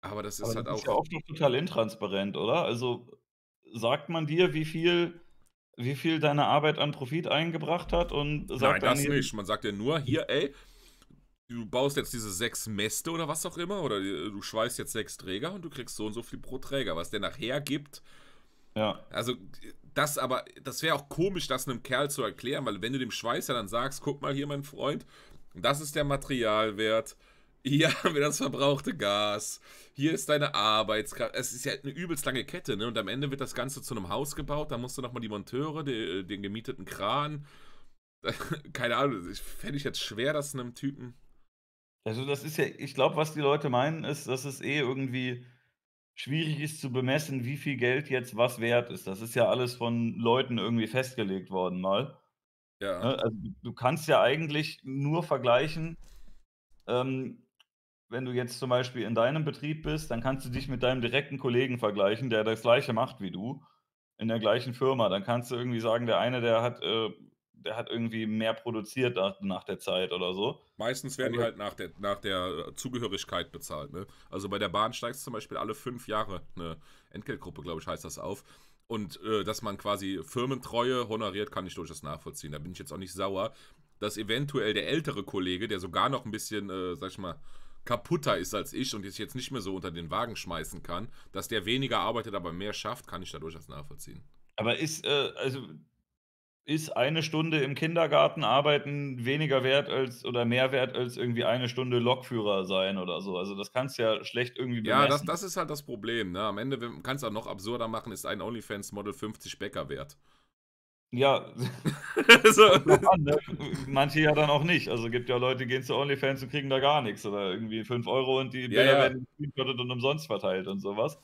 Aber das ist Aber halt das auch. Ist ja oft noch total intransparent, oder? Also sagt man dir, wie viel, wie viel deine Arbeit an Profit eingebracht hat und sagt Nein, das nicht. Man sagt dir nur, hier, ey, du baust jetzt diese sechs Mäste oder was auch immer, oder äh, du schweißt jetzt sechs Träger und du kriegst so und so viel pro Träger. Was der nachher gibt, ja. Also das aber, das wäre auch komisch, das einem Kerl zu erklären, weil wenn du dem Schweißer dann sagst, guck mal hier, mein Freund, das ist der Materialwert, hier <laughs> haben wir das verbrauchte Gas, hier ist deine Arbeitskraft. Es ist ja eine übelst lange Kette, ne? Und am Ende wird das Ganze zu einem Haus gebaut, da musst du nochmal die Monteure, die, äh, den gemieteten Kran. <laughs> Keine Ahnung, ich, fände ich jetzt schwer, das einem Typen. Also, das ist ja, ich glaube, was die Leute meinen, ist, dass es eh irgendwie schwierig ist zu bemessen, wie viel Geld jetzt was wert ist. Das ist ja alles von Leuten irgendwie festgelegt worden mal. Ja. Ne? Also, du kannst ja eigentlich nur vergleichen, ähm, wenn du jetzt zum Beispiel in deinem Betrieb bist, dann kannst du dich mit deinem direkten Kollegen vergleichen, der das gleiche macht wie du, in der gleichen Firma. Dann kannst du irgendwie sagen, der eine, der hat äh, der hat irgendwie mehr produziert nach, nach der Zeit oder so. Meistens werden also, die halt nach der, nach der äh, Zugehörigkeit bezahlt. Ne? Also bei der Bahn steigt zum Beispiel alle fünf Jahre eine Entgeltgruppe, glaube ich, heißt das auf. Und äh, dass man quasi Firmentreue honoriert, kann ich durchaus nachvollziehen. Da bin ich jetzt auch nicht sauer, dass eventuell der ältere Kollege, der sogar noch ein bisschen, äh, sag ich mal, kaputter ist als ich und sich jetzt nicht mehr so unter den Wagen schmeißen kann, dass der weniger arbeitet, aber mehr schafft, kann ich da durchaus nachvollziehen. Aber ist, äh, also ist eine Stunde im Kindergarten arbeiten weniger wert als oder mehr wert als irgendwie eine Stunde Lokführer sein oder so. Also das kannst du ja schlecht irgendwie bemessen. Ja, das, das ist halt das Problem. Ne? Am Ende kannst du auch noch absurder machen, ist ein OnlyFans-Model 50 Bäcker wert. Ja, <laughs> so. Ne? manche ja dann auch nicht. Also gibt ja Leute, die gehen zu OnlyFans und kriegen da gar nichts oder irgendwie 5 Euro und die ja, Bilder ja. werden und umsonst verteilt und sowas.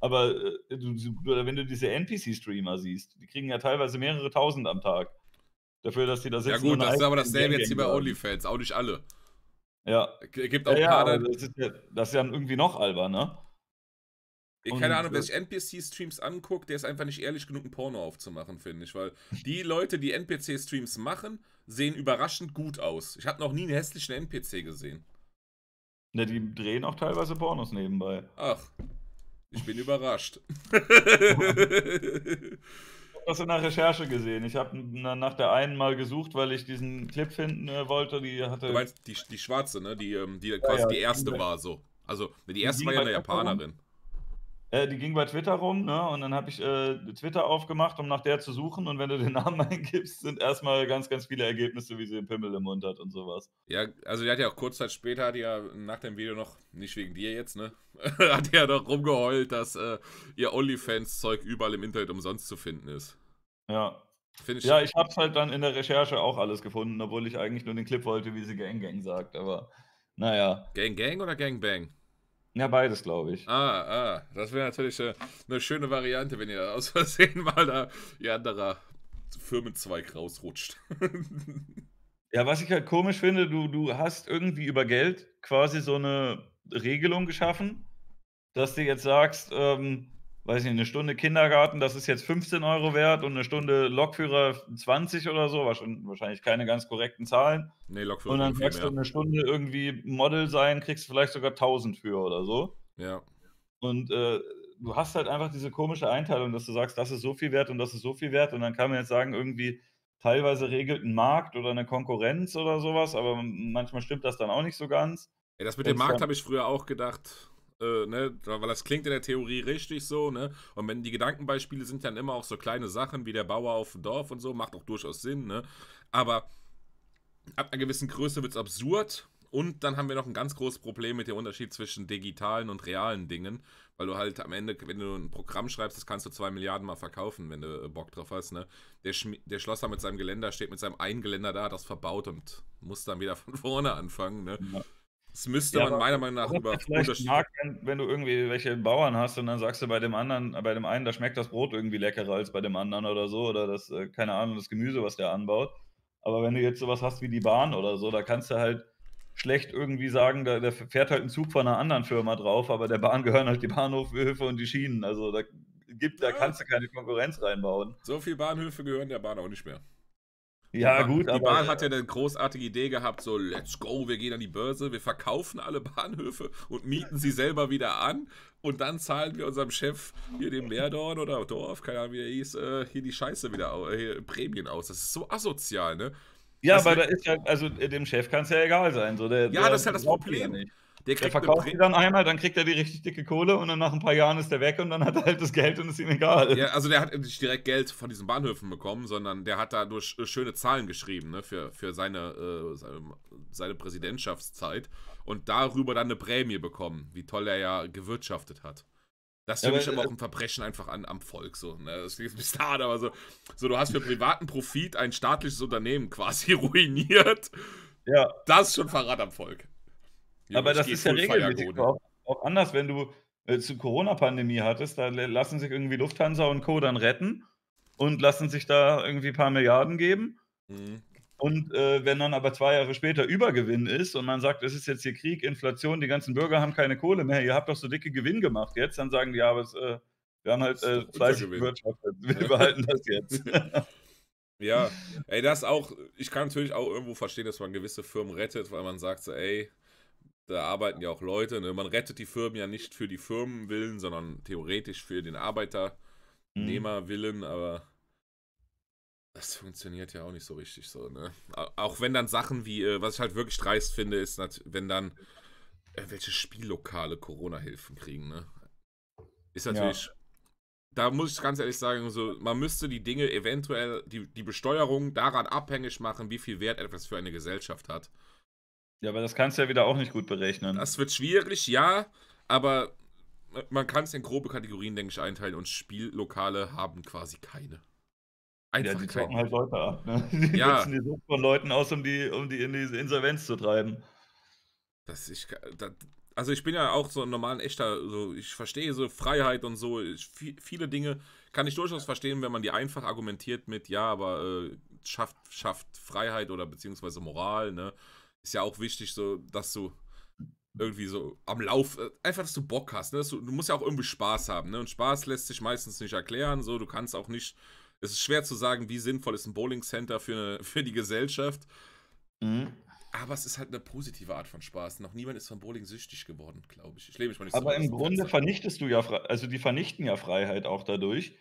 Aber äh, wenn du diese NPC-Streamer siehst, die kriegen ja teilweise mehrere tausend am Tag. Dafür, dass die da sitzen. Ja, gut, das ist aber dasselbe jetzt hier bei OnlyFans, auch nicht alle. Ja. Gibt auch ja, ja Das ist, ja, das ist ja irgendwie noch alber, ne? keine Ahnung, wer sich NPC-Streams anguckt, der ist einfach nicht ehrlich genug, ein Porno aufzumachen, finde ich. Weil die Leute, die NPC-Streams machen, sehen überraschend gut aus. Ich habe noch nie einen hässlichen NPC gesehen. Ne, die drehen auch teilweise Pornos nebenbei. Ach. Ich bin überrascht. ich das in der Recherche gesehen. Ich habe nach der einen mal gesucht, weil ich diesen Clip finden äh, wollte. Die hatte. Du meinst die, die schwarze, ne? Die, ähm, die quasi ja, ja. die erste war so. Also die erste die war ja eine Japanerin. Äh, die ging bei Twitter rum, ne? Und dann habe ich äh, Twitter aufgemacht, um nach der zu suchen. Und wenn du den <laughs> Namen eingibst, sind erstmal ganz, ganz viele Ergebnisse, wie sie den Pimmel im Mund hat und sowas. Ja, also die hat ja auch kurz Zeit später, hat ja nach dem Video noch, nicht wegen dir jetzt, ne? <laughs> hat ja noch rumgeheult, dass äh, ihr OnlyFans-Zeug überall im Internet umsonst zu finden ist. Ja, ich ja, ich hab's halt dann in der Recherche auch alles gefunden, obwohl ich eigentlich nur den Clip wollte, wie sie Gang Gang sagt. Aber naja. Gang Gang oder Gang Bang? Ja, beides, glaube ich. Ah, ah, das wäre natürlich äh, eine schöne Variante, wenn ihr aus Versehen mal da ihr anderer Firmenzweig rausrutscht. <laughs> ja, was ich halt komisch finde, du, du hast irgendwie über Geld quasi so eine Regelung geschaffen, dass du jetzt sagst, ähm, weiß nicht, eine Stunde Kindergarten, das ist jetzt 15 Euro wert und eine Stunde Lokführer 20 oder so, wahrscheinlich keine ganz korrekten Zahlen. Nee, Lokführer. Und dann kriegst du eine Stunde irgendwie Model sein, kriegst du vielleicht sogar 1000 für oder so. Ja. Und äh, du hast halt einfach diese komische Einteilung, dass du sagst, das ist so viel wert und das ist so viel wert und dann kann man jetzt sagen, irgendwie teilweise regelt ein Markt oder eine Konkurrenz oder sowas, aber manchmal stimmt das dann auch nicht so ganz. Ey, das mit dem Markt habe ich früher auch gedacht äh, ne, weil das klingt in der Theorie richtig so, ne? Und wenn die Gedankenbeispiele sind dann immer auch so kleine Sachen wie der Bauer auf dem Dorf und so, macht auch durchaus Sinn, ne? Aber ab einer gewissen Größe wird es absurd. Und dann haben wir noch ein ganz großes Problem mit dem Unterschied zwischen digitalen und realen Dingen, weil du halt am Ende, wenn du ein Programm schreibst, das kannst du zwei Milliarden mal verkaufen, wenn du äh, Bock drauf hast. Ne? Der, der Schlosser mit seinem Geländer steht mit seinem einen Geländer da, das verbaut und muss dann wieder <laughs> von vorne anfangen. Ne? Ja. Das müsste ja, man meiner Meinung nach über mag, wenn, wenn, du irgendwie welche Bauern hast und dann sagst du bei dem anderen, bei dem einen, da schmeckt das Brot irgendwie leckerer als bei dem anderen oder so, oder das, äh, keine Ahnung, das Gemüse, was der anbaut. Aber wenn du jetzt sowas hast wie die Bahn oder so, da kannst du halt schlecht irgendwie sagen, da, da fährt halt ein Zug von einer anderen Firma drauf, aber der Bahn gehören halt die Bahnhöfe und die Schienen. Also da gibt, da kannst du keine Konkurrenz reinbauen. So viele Bahnhöfe gehören der Bahn auch nicht mehr. Ja, die gut, die aber. Die Bahn hat ja eine großartige Idee gehabt, so, let's go, wir gehen an die Börse, wir verkaufen alle <laughs> Bahnhöfe und mieten sie selber wieder an und dann zahlen wir unserem Chef hier dem Leerdorn oder Dorf, keine Ahnung, wie er hieß, äh, hier die Scheiße wieder, äh, hier Prämien aus. Das ist so asozial, ne? Ja, das aber da ist ja, also äh, dem Chef kann es ja egal sein. So der, ja, der das ist ja das Problem. Der, der verkauft die dann einmal, dann kriegt er die richtig dicke Kohle und dann nach ein paar Jahren ist der weg und dann hat er halt das Geld und ist ihm egal. Ja, also der hat nicht direkt Geld von diesen Bahnhöfen bekommen, sondern der hat da nur schöne Zahlen geschrieben ne, für, für seine, äh, seine, seine Präsidentschaftszeit und darüber dann eine Prämie bekommen, wie toll er ja gewirtschaftet hat. Das ist ja, für aber, äh, auch ein Verbrechen einfach an, am Volk. So, ne? Das ist ein bisschen hart, aber so, so, du hast für privaten Profit ein staatliches Unternehmen quasi <laughs> ruiniert. Ja. Das ist schon Verrat am Volk aber das ist ja regelmäßig auch, auch, anders, wenn du äh, zu Corona-Pandemie hattest, da lassen sich irgendwie Lufthansa und Co. dann retten und lassen sich da irgendwie ein paar Milliarden geben. Mhm. Und äh, wenn dann aber zwei Jahre später Übergewinn ist und man sagt, es ist jetzt hier Krieg, Inflation, die ganzen Bürger haben keine Kohle mehr, ihr habt doch so dicke Gewinn gemacht jetzt, dann sagen die, ja, aber es, äh, wir haben halt äh, fleißig gewirtschaftet, <laughs> wir behalten das jetzt. <laughs> ja, ey, das auch, ich kann natürlich auch irgendwo verstehen, dass man gewisse Firmen rettet, weil man sagt so, ey, da arbeiten ja auch Leute. Ne? Man rettet die Firmen ja nicht für die Firmen willen, sondern theoretisch für den Arbeiternehmer mhm. willen, aber das funktioniert ja auch nicht so richtig so, ne? Auch wenn dann Sachen wie, äh, was ich halt wirklich dreist finde, ist, wenn dann welche Spiellokale Corona-Hilfen kriegen, ne? Ist natürlich. Ja. Da muss ich ganz ehrlich sagen, so, man müsste die Dinge eventuell, die, die Besteuerung daran abhängig machen, wie viel Wert etwas für eine Gesellschaft hat. Ja, aber das kannst du ja wieder auch nicht gut berechnen. Das wird schwierig, ja, aber man kann es in grobe Kategorien, denke ich, einteilen und Spiellokale haben quasi keine. Einfach ja, die trocken halt Leute ab. Ne? <laughs> Die ja. nutzen die Sucht von Leuten aus, um die, um die in diese Insolvenz zu treiben. Das ich, das, also ich bin ja auch so ein normaler echter, so ich verstehe so Freiheit und so. Ich, viele Dinge kann ich durchaus verstehen, wenn man die einfach argumentiert mit, ja, aber äh, schafft, schafft Freiheit oder beziehungsweise Moral, ne? ist ja auch wichtig, so, dass du irgendwie so am Lauf, äh, einfach, dass du Bock hast. Ne? Du, du, musst ja auch irgendwie Spaß haben. Ne? Und Spaß lässt sich meistens nicht erklären. So, du kannst auch nicht. Es ist schwer zu sagen, wie sinnvoll ist ein Bowling Center für, eine, für die Gesellschaft. Mhm. Aber es ist halt eine positive Art von Spaß. Noch niemand ist von Bowling süchtig geworden, glaube ich. Ich lebe mich mal nicht Aber so im Grunde Platz. vernichtest du ja, also die vernichten ja Freiheit auch dadurch,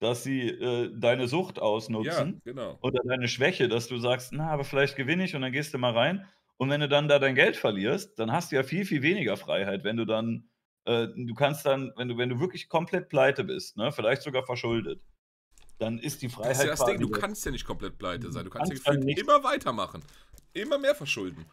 dass sie äh, deine Sucht ausnutzen. Ja, genau. Oder deine Schwäche, dass du sagst, na, aber vielleicht gewinne ich und dann gehst du mal rein und wenn du dann da dein Geld verlierst, dann hast du ja viel, viel weniger Freiheit, wenn du dann, äh, du kannst dann, wenn du, wenn du wirklich komplett pleite bist, ne, vielleicht sogar verschuldet, dann ist die Freiheit. Das ist ja das Ding, du kannst ja nicht komplett pleite sein. Du kannst, kannst ja nicht. immer weitermachen. Immer mehr verschulden.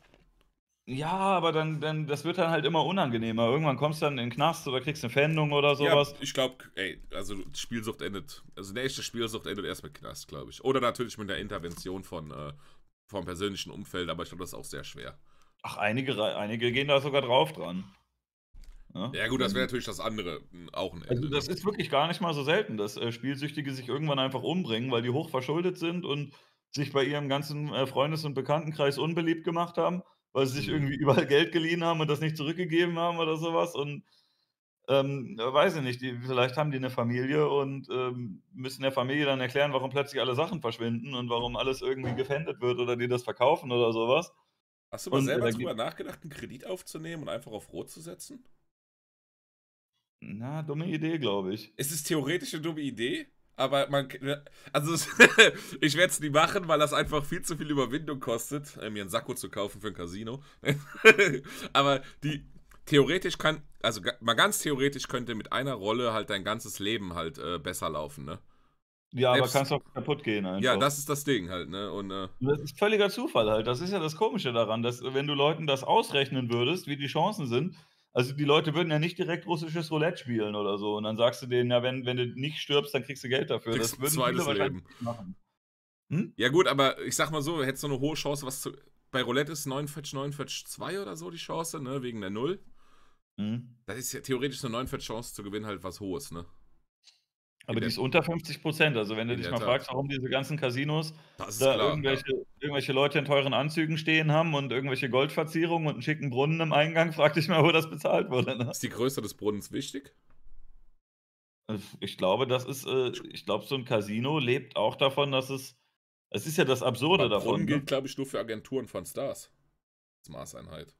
Ja, aber dann, dann, das wird dann halt immer unangenehmer. Irgendwann kommst du dann in den Knast oder kriegst eine Fändung oder sowas. Ja, ich glaube, ey, also Spielsucht endet, also nächste Spielsucht endet erst mit Knast, glaube ich. Oder natürlich mit der Intervention von äh, vom persönlichen Umfeld, aber ich glaube, das ist auch sehr schwer. Ach, einige, einige gehen da sogar drauf dran. Ja, ja gut, das wäre natürlich das andere. Hm, auch ein also Ende. Also das ist wirklich gar nicht mal so selten, dass äh, Spielsüchtige sich irgendwann einfach umbringen, weil die hoch verschuldet sind und sich bei ihrem ganzen äh, Freundes- und Bekanntenkreis unbeliebt gemacht haben, weil sie sich mhm. irgendwie <laughs> überall Geld geliehen haben und das nicht zurückgegeben haben oder sowas. Und ähm, weiß ich nicht, die, vielleicht haben die eine Familie und ähm, müssen der Familie dann erklären, warum plötzlich alle Sachen verschwinden und warum alles irgendwie gefändet wird oder die das verkaufen oder sowas. Hast du mal und, äh, selber drüber nachgedacht, einen Kredit aufzunehmen und einfach auf Rot zu setzen? Na, dumme Idee, glaube ich. Es ist theoretisch eine dumme Idee, aber man. Ne, also, <laughs> ich werde es nie machen, weil das einfach viel zu viel Überwindung kostet, äh, mir einen Sakko zu kaufen für ein Casino. <laughs> aber die, theoretisch kann, also mal ganz theoretisch könnte mit einer Rolle halt dein ganzes Leben halt äh, besser laufen, ne? Ja, aber kannst auch kaputt gehen einfach. Ja, das ist das Ding halt, ne? Und, äh, das ist völliger Zufall halt. Das ist ja das Komische daran, dass wenn du Leuten das ausrechnen würdest, wie die Chancen sind, also die Leute würden ja nicht direkt russisches Roulette spielen oder so. Und dann sagst du denen, ja, wenn, wenn du nicht stirbst, dann kriegst du Geld dafür. Das würden zweites viele Leben. machen. Hm? Ja, gut, aber ich sag mal so, hättest du eine hohe Chance, was zu. Bei Roulette ist 49, 49, 2 oder so die Chance, ne, wegen der Null. Mhm. Das ist ja theoretisch eine 49 Chance zu gewinnen, halt was Hohes, ne? Aber die ist unter 50 Prozent. Also, wenn du dich mal Tat. fragst, warum diese ganzen Casinos da klar, irgendwelche, ja. irgendwelche Leute in teuren Anzügen stehen haben und irgendwelche Goldverzierungen und einen schicken Brunnen im Eingang, <laughs> frag dich mal, wo das bezahlt wurde. Ne? Ist die Größe des Brunnens wichtig? Ich glaube, das ist, äh, ich glaube, so ein Casino lebt auch davon, dass es, es ist ja das Absurde Aber davon. Brunnen gilt, ne? glaube ich, nur für Agenturen von Stars. Als Maßeinheit.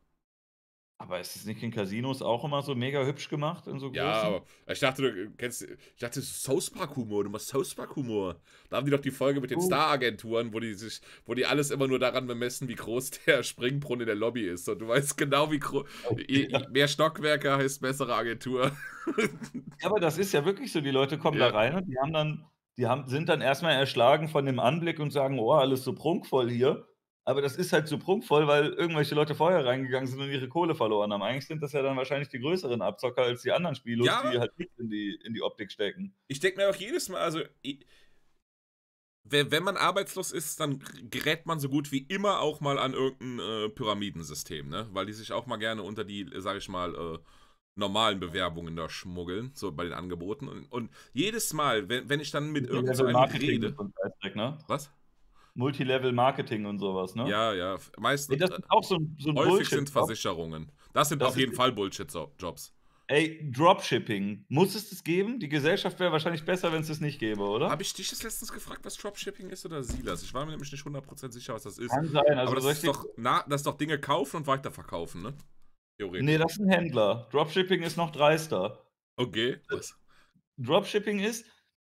Aber ist es nicht in Casinos auch immer so mega hübsch gemacht in so großen? Ja, aber ich dachte, du kennst, ich dachte, das ist South Park Humor, du machst South Park Humor. Da haben die doch die Folge mit den uh. Star-Agenturen, wo die sich, wo die alles immer nur daran bemessen, wie groß <laughs> der Springbrunnen in der Lobby ist. Und du weißt genau, wie groß, ja. mehr Stockwerke heißt bessere Agentur. <laughs> Ja, aber das ist ja wirklich so, die Leute kommen ja. da rein und die haben dann, die haben, sind dann erstmal erschlagen von dem Anblick und sagen, oh, alles so prunkvoll hier. Aber das ist halt so prunkvoll, weil irgendwelche Leute vorher reingegangen sind und ihre Kohle verloren haben. Eigentlich sind das ja dann wahrscheinlich die größeren Abzocker als die anderen Spieler, ja, die halt nicht in die, in die Optik stecken. Ich denke mir auch jedes Mal, also wenn man arbeitslos ist, dann gerät man so gut wie immer auch mal an irgendein äh, Pyramidensystem, ne? Weil die sich auch mal gerne unter die, sag ich mal, äh, normalen Bewerbungen da schmuggeln, so bei den Angeboten. Und, und jedes Mal, wenn, wenn ich dann mit irgendeinem also rede. Dreck, ne? Was? Multilevel-Marketing und sowas, ne? Ja, ja. Meistens. Ey, das ist auch so, ein, so ein äh, häufig Bullshit sind Versicherungen. Das sind das auf jeden Fall Bullshit-Jobs. Ey, Dropshipping. Muss es das geben? Die Gesellschaft wäre wahrscheinlich besser, wenn es das nicht gäbe, oder? Habe ich dich das letztens gefragt, was Dropshipping ist oder Silas? Ich war mir nämlich nicht 100% sicher, was das ist. Kann sein. Also Aber das ist, doch, na, das ist doch Dinge kaufen und weiterverkaufen, ne? Theoretisch. Nee, das ist ein Händler. Dropshipping ist noch dreister. Okay. Was? Dropshipping ist,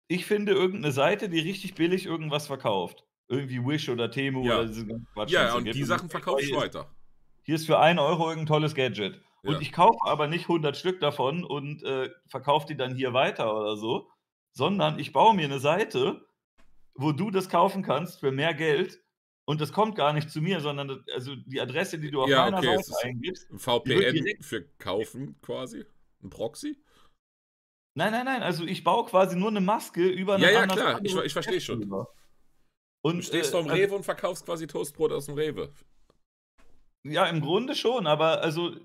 ich finde irgendeine Seite, die richtig billig irgendwas verkauft irgendwie Wish oder Temu ja. oder diesen ganzen Quatsch. Ja, und die Sachen verkaufe ich weiter. Hier ist für 1 Euro irgendein tolles Gadget. Und ja. ich kaufe aber nicht 100 Stück davon und äh, verkaufe die dann hier weiter oder so, sondern ich baue mir eine Seite, wo du das kaufen kannst für mehr Geld und das kommt gar nicht zu mir, sondern also die Adresse, die du auf ja, meiner okay, Seite eingibst. Ein VPN für kaufen quasi? Ein Proxy? Nein, nein, nein. Also ich baue quasi nur eine Maske über eine Ja, ja, klar. Ich, ich verstehe schon. Über. Und, du stehst äh, vorm Rewe und verkaufst quasi Toastbrot aus dem Rewe. Ja, im Grunde schon, aber also,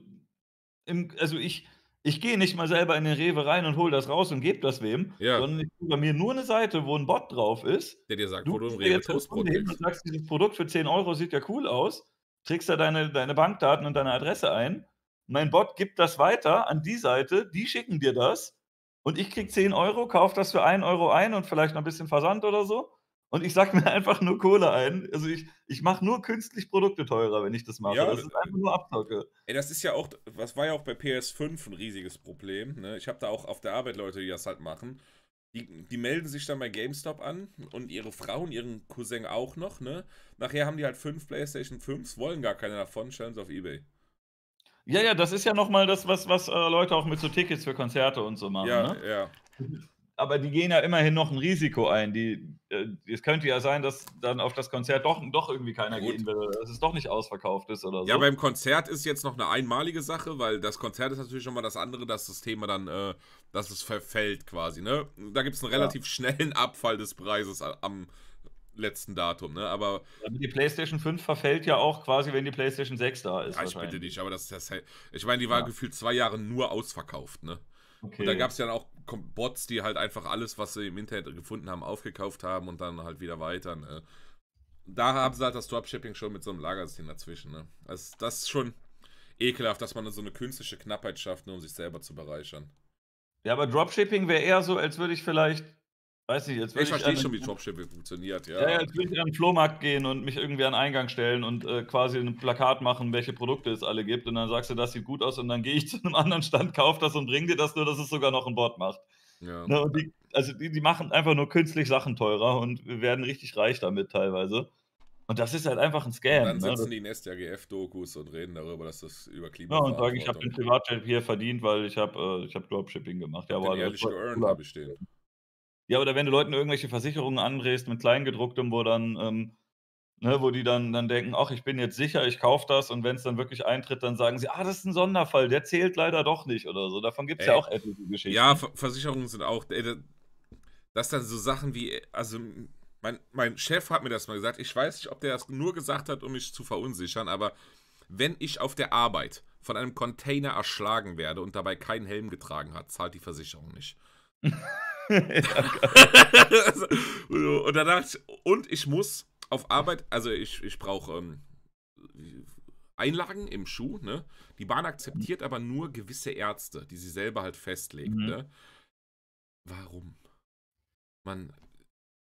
im, also ich, ich gehe nicht mal selber in den Rewe rein und hole das raus und gebe das wem, ja. sondern ich bei mir nur eine Seite, wo ein Bot drauf ist. Der dir sagt, du wo du im Rewe Toastbrot hin und sagst, dieses Produkt für 10 Euro sieht ja cool aus, trägst da deine, deine Bankdaten und deine Adresse ein. Mein Bot gibt das weiter an die Seite, die schicken dir das und ich krieg 10 Euro, kaufe das für 1 Euro ein und vielleicht noch ein bisschen Versand oder so und ich sag <laughs> mir einfach nur Kohle ein. Also ich, ich mache nur künstlich Produkte teurer, wenn ich das mache. Ja, das ist einfach nur Abzocke. Ey, das ist ja auch, was war ja auch bei PS5 ein riesiges Problem. Ne? Ich habe da auch auf der Arbeit Leute, die das halt machen. Die, die, melden sich dann bei GameStop an und ihre Frauen, ihren Cousin auch noch, ne? Nachher haben die halt fünf PlayStation 5s, wollen gar keine davon, stellen sie auf Ebay. Ja, ja, das ist ja nochmal das, was, was äh, Leute auch mit so Tickets für Konzerte und so machen. Ja, ne? ja. <laughs> aber die gehen ja immerhin noch ein Risiko ein. Die, äh, es könnte ja sein, dass dann auf das Konzert doch, doch irgendwie keiner Gut. gehen will, dass es doch nicht ausverkauft ist oder so. Ja, beim Konzert ist jetzt noch eine einmalige Sache, weil das Konzert ist natürlich schon mal das andere, dass das Thema dann, äh, dass es verfällt quasi. Ne? Da gibt es einen relativ ja. schnellen <laughs> Abfall des Preises am letzten Datum, ne? Aber. Die PlayStation 5 verfällt ja auch quasi, wenn die PlayStation 6 da ist. Ja, ich bitte nicht, aber das ist das. Ich meine, die war ja. gefühlt zwei Jahre nur ausverkauft, ne? Okay. Und da gab es ja auch Bots, die halt einfach alles, was sie im Internet gefunden haben, aufgekauft haben und dann halt wieder weiter. Ne? Da haben sie halt das Dropshipping schon mit so einem Lagersystem dazwischen. Ne? Also das ist schon ekelhaft, dass man so eine künstliche Knappheit schafft, nur um sich selber zu bereichern. Ja, aber Dropshipping wäre eher so, als würde ich vielleicht Weiß nicht, jetzt würde ich. Ich verstehe schon, wie Dropshipping funktioniert, ja. Ja, jetzt will ich an den Flohmarkt gehen und mich irgendwie an den Eingang stellen und äh, quasi ein Plakat machen, welche Produkte es alle gibt. Und dann sagst du, das sieht gut aus und dann gehe ich <laughs> zu einem anderen Stand, kaufe das und bringe dir das, nur dass es sogar noch ein Bot macht. Ja. Na, ne, die, also die, die machen einfach nur künstlich Sachen teurer und werden richtig reich damit teilweise. Und das ist halt einfach ein Scam. Und dann ne? sitzen ne? die in STRGF-Dokus und reden darüber, dass das über Klima. Ja, und sagen, ich habe den Privatjet hier verdient, weil ich habe äh, hab Dropshipping gemacht. Ja, aber ehrlich geearned habe ich den. Ja, oder wenn du Leuten irgendwelche Versicherungen andrehst mit Kleingedrucktem, wo dann, ähm, ne, wo die dann, dann denken, ach, ich bin jetzt sicher, ich kaufe das und wenn es dann wirklich eintritt, dann sagen sie, ah, das ist ein Sonderfall, der zählt leider doch nicht oder so. Davon gibt es ja auch etliche Geschichten. Ja, Versicherungen sind auch, ey, das dann so Sachen wie, äh, also mein, mein Chef hat mir das mal gesagt, ich weiß nicht, ob der das nur gesagt hat, um mich zu verunsichern, aber wenn ich auf der Arbeit von einem Container erschlagen werde und dabei keinen Helm getragen hat, zahlt die Versicherung nicht. <laughs> und danach, und ich muss auf Arbeit, also ich, ich brauche ähm, Einlagen im Schuh, ne? Die Bahn akzeptiert aber nur gewisse Ärzte, die sie selber halt festlegt, mhm. ne? Warum? Man,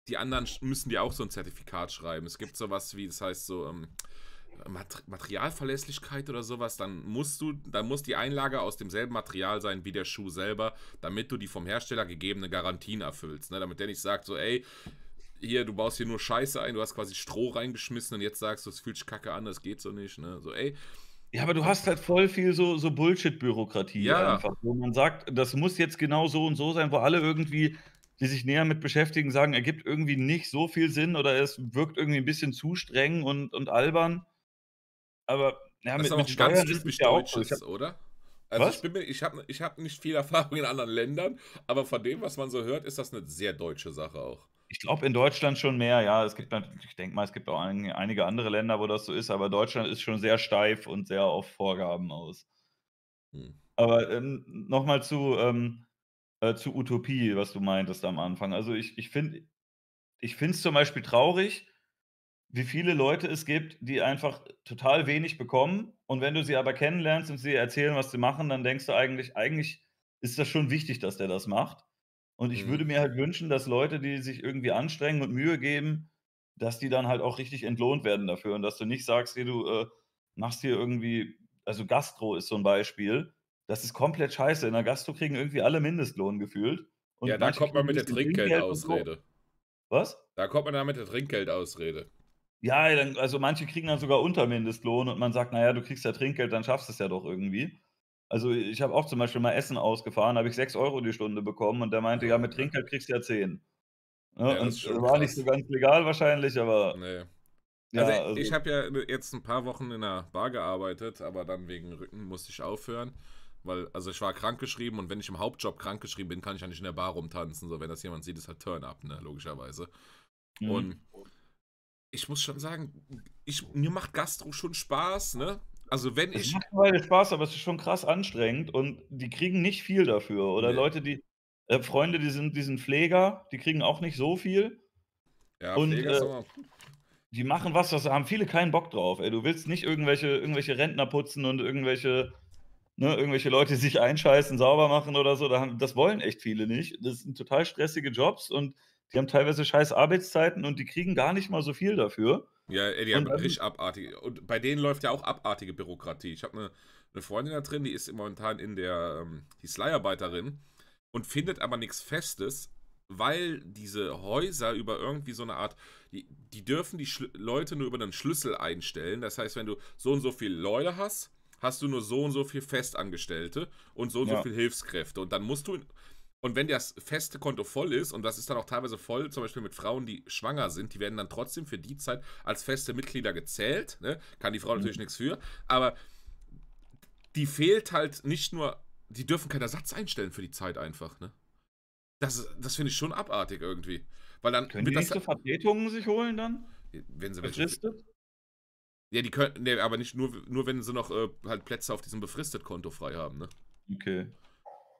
die anderen müssen ja auch so ein Zertifikat schreiben. Es gibt sowas wie, das heißt so, ähm, Materialverlässlichkeit oder sowas, dann musst du, dann muss die Einlage aus demselben Material sein wie der Schuh selber, damit du die vom Hersteller gegebenen Garantien erfüllst. Ne? Damit der nicht sagt, so, ey, hier, du baust hier nur Scheiße ein, du hast quasi Stroh reingeschmissen und jetzt sagst du, es fühlt sich kacke an, das geht so nicht. Ne? So, ey. Ja, aber du hast halt voll viel so, so Bullshit-Bürokratie ja. einfach. Wo man sagt, das muss jetzt genau so und so sein, wo alle irgendwie, die sich näher mit beschäftigen, sagen, ergibt irgendwie nicht so viel Sinn oder es wirkt irgendwie ein bisschen zu streng und, und albern. Aber ja, das mit, ist auch mit ganz Steuern typisch ja Deutsches, hab, oder? Also was? ich, bin, ich habe ich hab nicht viel <laughs> Erfahrung in anderen Ländern, aber von dem, was man so hört, ist das eine sehr deutsche Sache auch. Ich glaube in Deutschland schon mehr, ja. Es gibt, ich denke mal, es gibt auch ein, einige andere Länder, wo das so ist, aber Deutschland ist schon sehr steif und sehr auf Vorgaben aus. Hm. Aber ähm, nochmal zu, ähm, äh, zu Utopie, was du meintest am Anfang. Also ich, ich finde es ich zum Beispiel traurig, wie viele Leute es gibt, die einfach total wenig bekommen. Und wenn du sie aber kennenlernst und sie erzählen, was sie machen, dann denkst du eigentlich, eigentlich ist das schon wichtig, dass der das macht. Und ich mhm. würde mir halt wünschen, dass Leute, die sich irgendwie anstrengen und Mühe geben, dass die dann halt auch richtig entlohnt werden dafür und dass du nicht sagst, hey, du äh, machst hier irgendwie, also Gastro ist so ein Beispiel. Das ist komplett scheiße. In der Gastro kriegen irgendwie alle Mindestlohn gefühlt. ja, da kommt man mit der Trinkgeldausrede. Was? Da kommt man dann mit der Trinkgeldausrede. Ja, dann, also manche kriegen dann sogar unter Mindestlohn und man sagt, naja, du kriegst ja Trinkgeld, dann schaffst du es ja doch irgendwie. Also ich habe auch zum Beispiel mal Essen ausgefahren, habe ich 6 Euro die Stunde bekommen und der meinte, ja, mit Trinkgeld kriegst du ja 10. Ne, ja, ja, das war krass. nicht so ganz legal wahrscheinlich, aber. Nee. Ja, also, also, ich habe ja jetzt ein paar Wochen in einer Bar gearbeitet, aber dann wegen Rücken musste ich aufhören. Weil, also ich war krankgeschrieben und wenn ich im Hauptjob krankgeschrieben bin, kann ich ja nicht in der Bar rumtanzen. So, wenn das jemand sieht, ist halt Turn-up, ne, logischerweise. Mhm. Und ich muss schon sagen, ich, mir macht Gastro schon Spaß, ne? Also wenn ich. Es macht Spaß, aber es ist schon krass anstrengend und die kriegen nicht viel dafür. Oder nee. Leute, die, äh, Freunde, die sind, die sind Pfleger, die kriegen auch nicht so viel. Ja, und, Pfleger äh, Die machen was, das haben viele keinen Bock drauf. Ey, du willst nicht irgendwelche, irgendwelche Rentner putzen und irgendwelche, ne, irgendwelche Leute sich einscheißen, sauber machen oder so. Das wollen echt viele nicht. Das sind total stressige Jobs und die haben teilweise scheiß Arbeitszeiten und die kriegen gar nicht mal so viel dafür. Ja, die haben richtig abartige. Und bei denen läuft ja auch abartige Bürokratie. Ich habe eine, eine Freundin da drin, die ist momentan in der, ähm, die ist Leiharbeiterin und findet aber nichts Festes, weil diese Häuser über irgendwie so eine Art, die, die dürfen die Schl Leute nur über einen Schlüssel einstellen. Das heißt, wenn du so und so viele Leute hast, hast du nur so und so viel Festangestellte und so und ja. so viel Hilfskräfte. Und dann musst du, und wenn das feste Konto voll ist, und das ist dann auch teilweise voll, zum Beispiel mit Frauen, die schwanger sind, die werden dann trotzdem für die Zeit als feste Mitglieder gezählt. Ne? Kann die Frau mhm. natürlich nichts für, aber die fehlt halt nicht nur, die dürfen keinen Ersatz einstellen für die Zeit einfach. Ne? Das, das finde ich schon abartig irgendwie. Weil dann Können die das, Vertretungen sich holen dann? Wenn sie Befristet? Welche, ja, die können, nee, aber nicht nur, nur wenn sie noch äh, halt Plätze auf diesem Befristet-Konto frei haben, ne? Okay.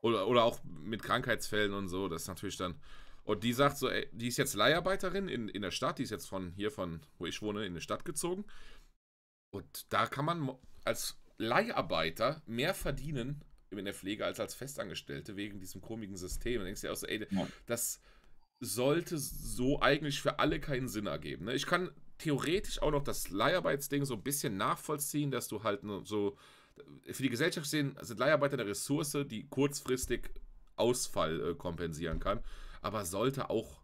Oder, oder auch mit Krankheitsfällen und so, das ist natürlich dann. Und die sagt so, ey, die ist jetzt Leiharbeiterin in, in der Stadt, die ist jetzt von hier, von wo ich wohne, in die Stadt gezogen. Und da kann man als Leiharbeiter mehr verdienen in der Pflege als als Festangestellte wegen diesem komischen System. Und denkst du dir auch so, ey, das sollte so eigentlich für alle keinen Sinn ergeben. Ne? Ich kann theoretisch auch noch das Leiharbeitsding so ein bisschen nachvollziehen, dass du halt so für die Gesellschaft stehen, sind Leiharbeiter eine Ressource, die kurzfristig Ausfall äh, kompensieren kann, aber sollte auch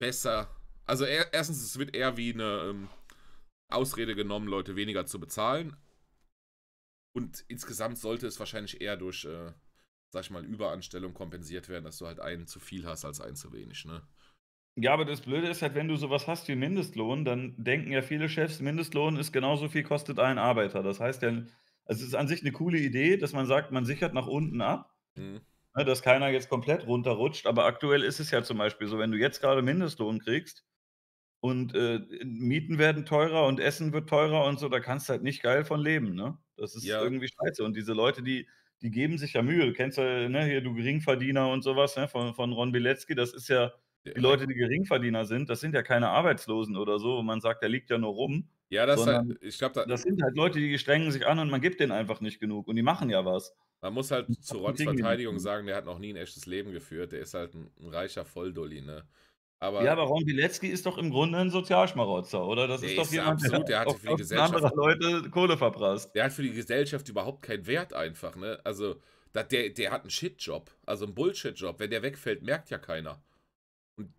besser. Also er, erstens, es wird eher wie eine ähm, Ausrede genommen, Leute weniger zu bezahlen. Und insgesamt sollte es wahrscheinlich eher durch, äh, sag ich mal, Überanstellung kompensiert werden, dass du halt einen zu viel hast als einen zu wenig, ne? Ja, aber das Blöde ist halt, wenn du sowas hast wie Mindestlohn, dann denken ja viele Chefs, Mindestlohn ist genauso viel, kostet ein Arbeiter. Das heißt, ja, also es ist an sich eine coole Idee, dass man sagt, man sichert nach unten ab, mhm. ne, dass keiner jetzt komplett runterrutscht. Aber aktuell ist es ja zum Beispiel so, wenn du jetzt gerade Mindestlohn kriegst und äh, Mieten werden teurer und Essen wird teurer und so, da kannst du halt nicht geil von leben. Ne? Das ist ja. irgendwie scheiße. Und diese Leute, die, die geben sich ja Mühe. Du kennst ja ne, hier du Geringverdiener und sowas ne, von, von Ron Bilecki, das ist ja die Leute, die Geringverdiener sind, das sind ja keine Arbeitslosen oder so, wo man sagt, der liegt ja nur rum, ja, das, halt, ich glaub, da, das sind halt Leute, die strengen sich an und man gibt denen einfach nicht genug und die machen ja was. Man muss halt zu Rons Verteidigung sagen, der hat noch nie ein echtes Leben geführt. Der ist halt ein, ein reicher Volldulli, ne? Aber, ja, aber Ron Bilecki ist doch im Grunde ein Sozialschmarotzer, oder? Das ist doch ist jemand, absolut, der, der hat für die Gesellschaft Leute Kohle verprasst. Der hat für die Gesellschaft überhaupt keinen Wert einfach, ne? Also, der, der hat einen Shitjob, also einen Bullshit-Job. Wenn der wegfällt, merkt ja keiner. Und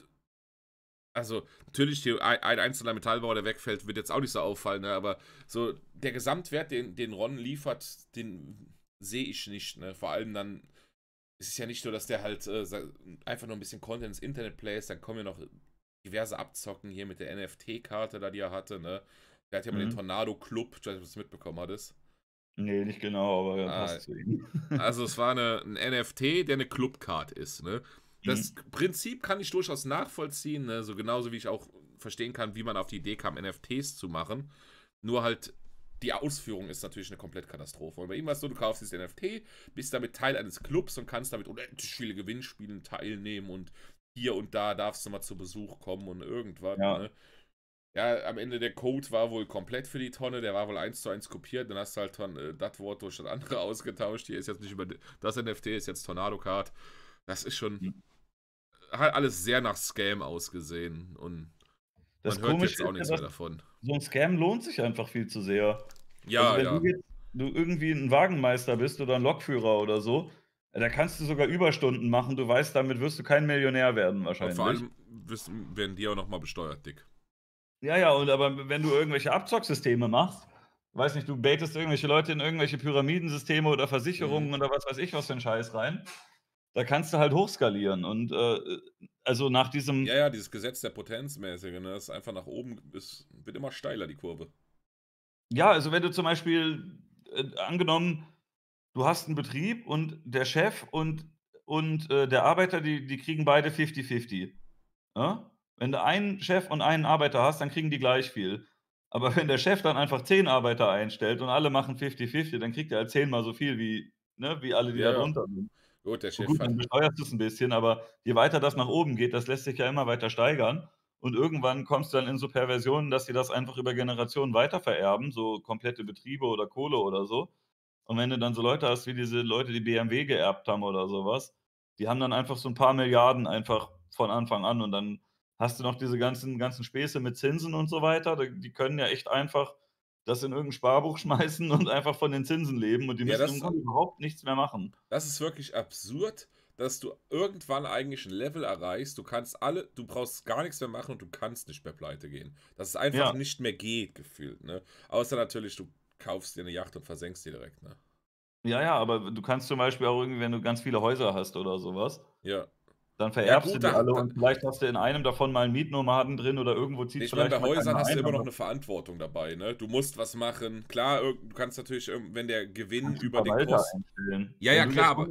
also natürlich die, ein einzelner Metallbauer, der wegfällt, wird jetzt auch nicht so auffallen, ne? aber so der Gesamtwert, den, den Ron liefert, den sehe ich nicht. Ne? Vor allem dann, es ist ja nicht nur, dass der halt äh, einfach nur ein bisschen Content ins Internet plays, dann kommen ja noch diverse Abzocken hier mit der NFT-Karte, da die er hatte, ne? Der hat ja mhm. mal den mhm. Tornado-Club, ich weiß nicht, ob du es mitbekommen hattest. Nee, nicht genau, aber ah, passt zu ihm. Also es war eine, ein NFT, der eine Clubcard ist, ne? Das mhm. Prinzip kann ich durchaus nachvollziehen, ne? so genauso wie ich auch verstehen kann, wie man auf die Idee kam, NFTs zu machen. Nur halt die Ausführung ist natürlich eine komplett Katastrophe. Und bei ihm war es so, du kaufst dieses NFT, bist damit Teil eines Clubs und kannst damit unendlich viele Gewinnspiele teilnehmen und hier und da darfst du mal zu Besuch kommen und irgendwas. Ja. Ne? ja. am Ende der Code war wohl komplett für die Tonne, der war wohl eins zu eins kopiert, dann hast du halt äh, das Wort durch das andere <laughs> ausgetauscht. Hier ist jetzt nicht über das NFT, ist jetzt Tornado Card. Das ist schon. Mhm hat alles sehr nach Scam ausgesehen und das man hört jetzt auch nichts ja, mehr davon. So ein Scam lohnt sich einfach viel zu sehr. Ja, also wenn ja. Du, jetzt, du irgendwie ein Wagenmeister bist oder ein Lokführer oder so, äh, da kannst du sogar Überstunden machen. Du weißt, damit wirst du kein Millionär werden wahrscheinlich. Und vor allem wissen, werden die auch nochmal besteuert, Dick. Ja, ja, und aber wenn du irgendwelche Abzocksysteme machst, weiß nicht, du betest irgendwelche Leute in irgendwelche Pyramidensysteme oder Versicherungen mhm. oder was weiß ich was für einen Scheiß rein da kannst du halt hochskalieren. Und äh, also nach diesem. Ja, ja, dieses Gesetz der Potenz mäßige, ne? ist einfach nach oben, es wird immer steiler, die Kurve. Ja, also wenn du zum Beispiel, äh, angenommen, du hast einen Betrieb und der Chef und, und äh, der Arbeiter, die, die kriegen beide 50-50. Ja? Ne? Wenn du einen Chef und einen Arbeiter hast, dann kriegen die gleich viel. Aber wenn der Chef dann einfach 10 Arbeiter einstellt und alle machen 50-50, dann kriegt er halt 10 mal so viel wie, ne, wie alle, die ja, da drunter sind. Gut, der Chef gut, dann besteuerst du es ein bisschen, aber je weiter das nach oben geht, das lässt sich ja immer weiter steigern. Und irgendwann kommst du dann in so Perversionen, dass sie das einfach über Generationen weitervererben, so komplette Betriebe oder Kohle oder so. Und wenn du dann so Leute hast, wie diese Leute, die BMW geerbt haben oder sowas, die haben dann einfach so ein paar Milliarden einfach von Anfang an und dann hast du noch diese ganzen, ganzen Späße mit Zinsen und so weiter. Die können ja echt einfach das in irgendein Sparbuch <laughs> schmeißen und einfach von den Zinsen leben und die ja, müssen das, überhaupt nichts mehr machen. Das ist wirklich absurd, dass du irgendwann eigentlich ein Level erreichst, du kannst alle, du brauchst gar nichts mehr machen und du kannst nicht mehr pleite gehen. Dass es einfach ja. nicht mehr geht, gefühlt, ne? Außer natürlich, du kaufst dir eine Yacht und versenkst die direkt, ne? Ja, ja, aber du kannst zum Beispiel auch irgendwie, wenn du ganz viele Häuser hast oder sowas. Ja. Dann vererbst ja, gut, du die dann, alle und vielleicht hast du in einem davon mal einen Mietnomaden drin oder irgendwo zieht Ich meine, bei Häusern hast du immer noch eine Verantwortung dabei, ne? Du musst was machen. Klar, du kannst natürlich, wenn der Gewinn über den Kosten. Ja, ja, klar, aber.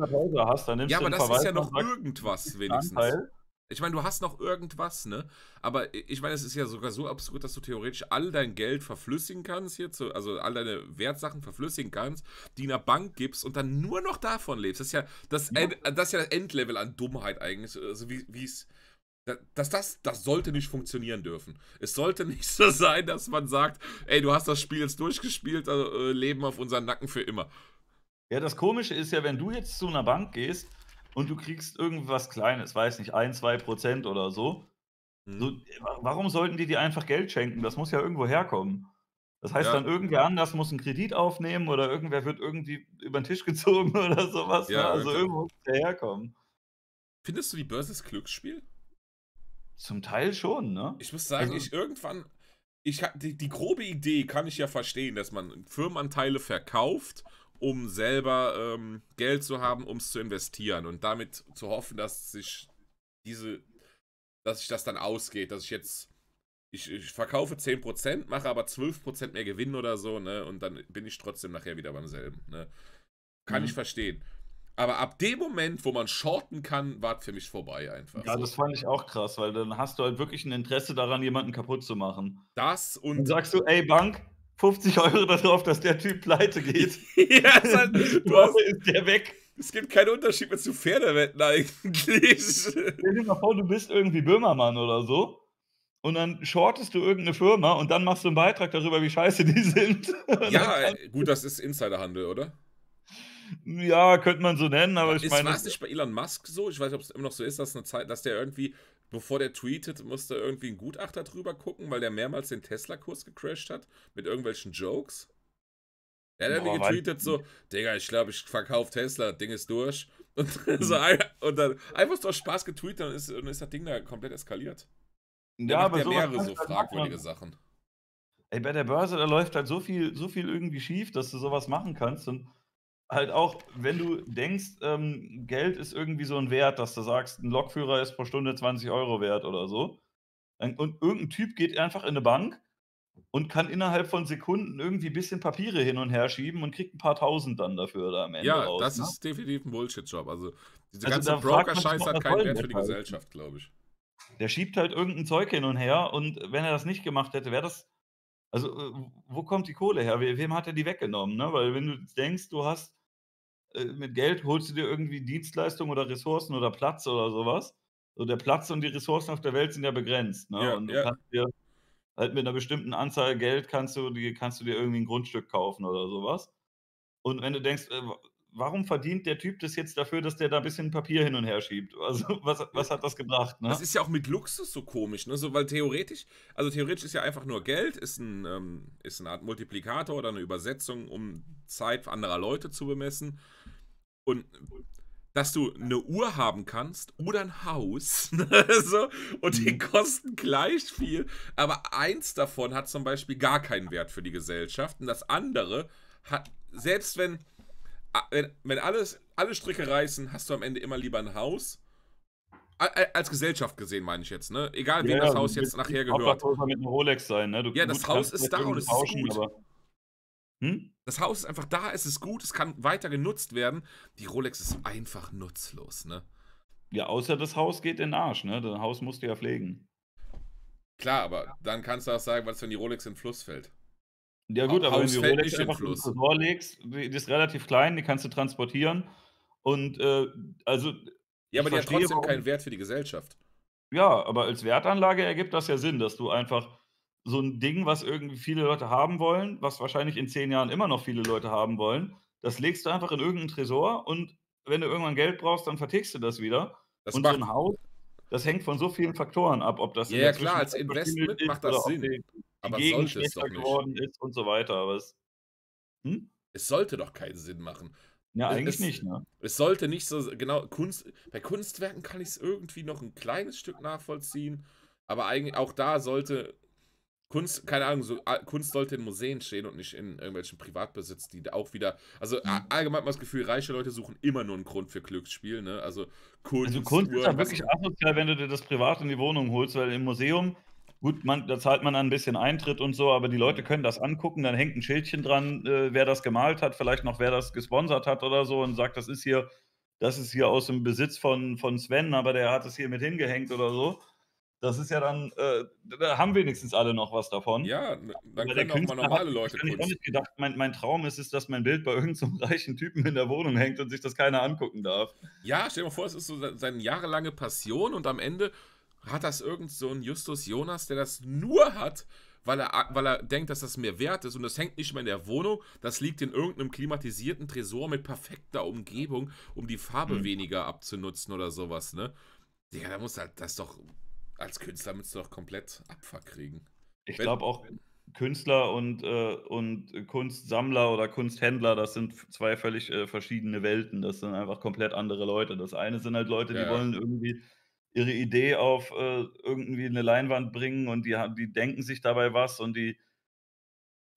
Hast, dann nimmst ja, aber das Verwalter ist ja noch irgendwas wenigstens. Anteil, ich meine, du hast noch irgendwas, ne? Aber ich meine, es ist ja sogar so absurd, dass du theoretisch all dein Geld verflüssigen kannst hier, also all deine Wertsachen verflüssigen kannst, die in der Bank gibst und dann nur noch davon lebst. Das ist ja das, ja. End, das, ist ja das Endlevel an Dummheit eigentlich, also wie es dass das, das sollte nicht funktionieren dürfen. Es sollte <laughs> nicht so sein, dass man sagt, ey, du hast das Spiel jetzt durchgespielt, also, äh, leben auf unseren Nacken für immer. Ja, das Komische ist ja, wenn du jetzt zu einer Bank gehst und du kriegst irgendwas Kleines, weiß nicht, ein, zwei Prozent oder so. Mhm. so. Äh, warum sollten die dir einfach Geld schenken? Das muss ja irgendwo herkommen. Das heißt ja. dann, irgendwer anders muss einen Kredit aufnehmen oder irgendwer wird irgendwie über den Tisch <laughs> gezogen oder sowas. Ne? Ja, ne? Also irgendwo muss der herkommen. Findest du, die Börse ist Glücksspiel? Zum Teil schon, ne? Ich muss sagen, also, ich irgendwann, ich die, die grobe Idee kann ich ja verstehen, dass man Firmenanteile verkauft um selber ähm, Geld zu haben, um es zu investieren und damit zu hoffen, dass sich diese, dass sich das dann ausgeht, dass ich jetzt, ich, ich verkaufe 10%, mache aber 12% mehr Gewinn oder so, ne? Und dann bin ich trotzdem nachher wieder beim selben, ne? Kann mhm. ich verstehen. Aber ab dem Moment, wo man shorten kann, war es für mich vorbei einfach. Ja, das fand ich auch krass, weil dann hast du halt wirklich ein Interesse daran, jemanden kaputt zu machen. Das und. Dann sagst du, ey Bank, 50 Euro darauf, dass der Typ pleite geht. <laughs> ja, ist halt, du hast, ist der weg. Es gibt keinen Unterschied mehr zu Pferdewetten eigentlich. <laughs> Stell dir mal vor, du bist irgendwie Böhmermann oder so und dann shortest du irgendeine Firma und dann machst du einen Beitrag darüber, wie scheiße die sind. <laughs> ja, gut, das ist Insiderhandel, oder? Ja, könnte man so nennen, aber ich ist, meine. War es nicht bei Elon Musk so? Ich weiß nicht, ob es immer noch so ist, dass, eine Zeit, dass der irgendwie bevor der tweetet, musste irgendwie ein Gutachter drüber gucken, weil der mehrmals den Tesla-Kurs gecrashed hat mit irgendwelchen Jokes. Er hat irgendwie getweetet so, Digga, ich glaube, ich verkaufe Tesla, Ding ist durch. Und, so und dann einfach so Spaß getweetet und ist, und ist das Ding da komplett eskaliert. Der ja, aber ja mehrere so fragwürdige Sachen. Ey, bei der Börse, da läuft halt so viel, so viel irgendwie schief, dass du sowas machen kannst und halt auch, wenn du denkst, ähm, Geld ist irgendwie so ein Wert, dass du sagst, ein Lokführer ist pro Stunde 20 Euro wert oder so. Und irgendein Typ geht einfach in eine Bank und kann innerhalb von Sekunden irgendwie ein bisschen Papiere hin und her schieben und kriegt ein paar Tausend dann dafür da am Ende ja, raus. das ne? ist definitiv ein Bullshit-Job. Also, diese also ganze Broker-Scheiß hat keinen Wert für die halt. Gesellschaft, glaube ich. Der schiebt halt irgendein Zeug hin und her und wenn er das nicht gemacht hätte, wäre das. Also, äh, wo kommt die Kohle her? Wem hat er die weggenommen? Ne? Weil, wenn du denkst, du hast äh, mit Geld holst du dir irgendwie Dienstleistungen oder Ressourcen oder Platz oder sowas. So der Platz und die Ressourcen auf der Welt sind ja begrenzt. Ne? Ja, und du ja. kannst dir halt mit einer bestimmten Anzahl Geld kannst du, die, kannst du dir irgendwie ein Grundstück kaufen oder sowas. Und wenn du denkst, äh, warum verdient der Typ das jetzt dafür, dass der da ein bisschen Papier hin und her schiebt? Also, <laughs> was, was hat das gebracht? Ne? Das ist ja auch mit Luxus so komisch, ne? So, weil theoretisch, also theoretisch ist ja einfach nur Geld, ist, ein, ähm, ist eine Art Multiplikator oder eine Übersetzung, um Zeit anderer Leute zu bemessen. Und dass du eine Uhr haben kannst oder ein Haus <laughs> ne? so, und die mhm. kosten gleich viel, aber eins davon hat zum Beispiel gar keinen Wert für die Gesellschaft und das andere hat, selbst wenn Ah, wenn, wenn alles, alle Stricke reißen, hast du am Ende immer lieber ein Haus. Als Gesellschaft gesehen, meine ich jetzt, ne? Egal, wem ja, das Haus jetzt nachher gehört. Hauptsache mit einem Rolex sein, ne? Du, ja, das Haus ist da und es ist gut. Aber hm? Das Haus ist einfach da, es ist gut, es kann weiter genutzt werden. Die Rolex ist einfach nutzlos, ne? Ja, außer das Haus geht in den Arsch, ne? Das Haus musst du ja pflegen. Klar, aber dann kannst du auch sagen, was, wenn die Rolex in den Fluss fällt. Ja gut, aber wenn du Rolex einfach Fluss. in Tresor legst, die ist relativ klein, die kannst du transportieren. Und äh, also. Ja, aber die hat trotzdem warum, keinen Wert für die Gesellschaft. Ja, aber als Wertanlage ergibt das ja Sinn, dass du einfach so ein Ding, was irgendwie viele Leute haben wollen, was wahrscheinlich in zehn Jahren immer noch viele Leute haben wollen, das legst du einfach in irgendeinen Tresor und wenn du irgendwann Geld brauchst, dann vertickst du das wieder. Das und macht, so ein Haus das hängt von so vielen Faktoren ab, ob das. Ja, ja klar, als Investment macht das Sinn. aber sollte es doch nicht. geworden ist und so weiter. Aber es, hm? es sollte doch keinen Sinn machen. Ja, eigentlich es, nicht, ne? Es sollte nicht so, genau, Kunst, bei Kunstwerken kann ich es irgendwie noch ein kleines Stück nachvollziehen, aber eigentlich auch da sollte Kunst, keine Ahnung, so, ah, Kunst sollte in Museen stehen und nicht in irgendwelchen Privatbesitz, die auch wieder. Also mhm. allgemein mal das Gefühl, reiche Leute suchen immer nur einen Grund für Glücksspiel, ne? Also Kunst. Also Kunst ist ja wirklich asozial, wenn du dir das privat in die Wohnung holst, weil im Museum, gut, man, da zahlt man dann ein bisschen Eintritt und so, aber die mhm. Leute können das angucken, dann hängt ein Schildchen dran, äh, wer das gemalt hat, vielleicht noch wer das gesponsert hat oder so und sagt, das ist hier, das ist hier aus dem Besitz von, von Sven, aber der hat es hier mit hingehängt oder so. Das ist ja dann, äh, da haben wenigstens alle noch was davon. Ja, dann Weil können auch mal normale Leute hat, ich auch nicht gedacht, mein, mein, Traum ist es, dass mein Bild bei irgendeinem <laughs> so reichen Typen in der Wohnung hängt und sich das keiner angucken darf. Ja, stell dir mal vor, es ist so seine jahrelange Passion und am Ende hat das irgend so ein Justus Jonas, der das nur hat, weil er, weil er denkt, dass das mehr wert ist und das hängt nicht mehr in der Wohnung, das liegt in irgendeinem klimatisierten Tresor mit perfekter Umgebung, um die Farbe mhm. weniger abzunutzen oder sowas, ne? Ja, da muss halt, das doch, als Künstler müsstest du doch komplett Abfuck kriegen. Ich glaube auch Künstler und, äh, und Kunstsammler oder Kunsthändler, das sind zwei völlig äh, verschiedene Welten. Das sind einfach komplett andere Leute. Das eine sind halt Leute, ja. die wollen irgendwie ihre Idee auf äh, irgendwie eine Leinwand bringen und die, die denken sich dabei was und die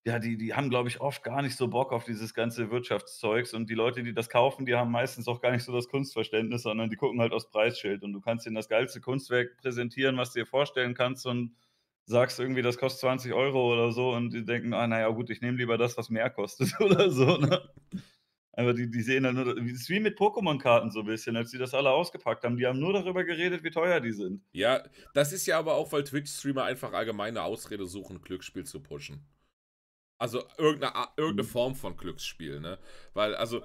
ja, die, die haben, glaube ich, oft gar nicht so Bock auf dieses ganze Wirtschaftszeugs. Und die Leute, die das kaufen, die haben meistens auch gar nicht so das Kunstverständnis, sondern die gucken halt aufs Preisschild. Und du kannst ihnen das geilste Kunstwerk präsentieren, was du dir vorstellen kannst und sagst irgendwie, das kostet 20 Euro oder so. Und die denken, ah, naja, gut, ich nehme lieber das, was mehr kostet <laughs> oder so. Ne? Aber die, die sehen dann nur, es ist wie mit Pokémon-Karten so ein bisschen, als die das alle ausgepackt haben. Die haben nur darüber geredet, wie teuer die sind. Ja, das ist ja aber auch, weil Twitch-Streamer einfach allgemeine Ausrede suchen, Glücksspiel zu pushen. Also irgendeine, irgendeine mhm. Form von Glücksspiel, ne? Weil, also,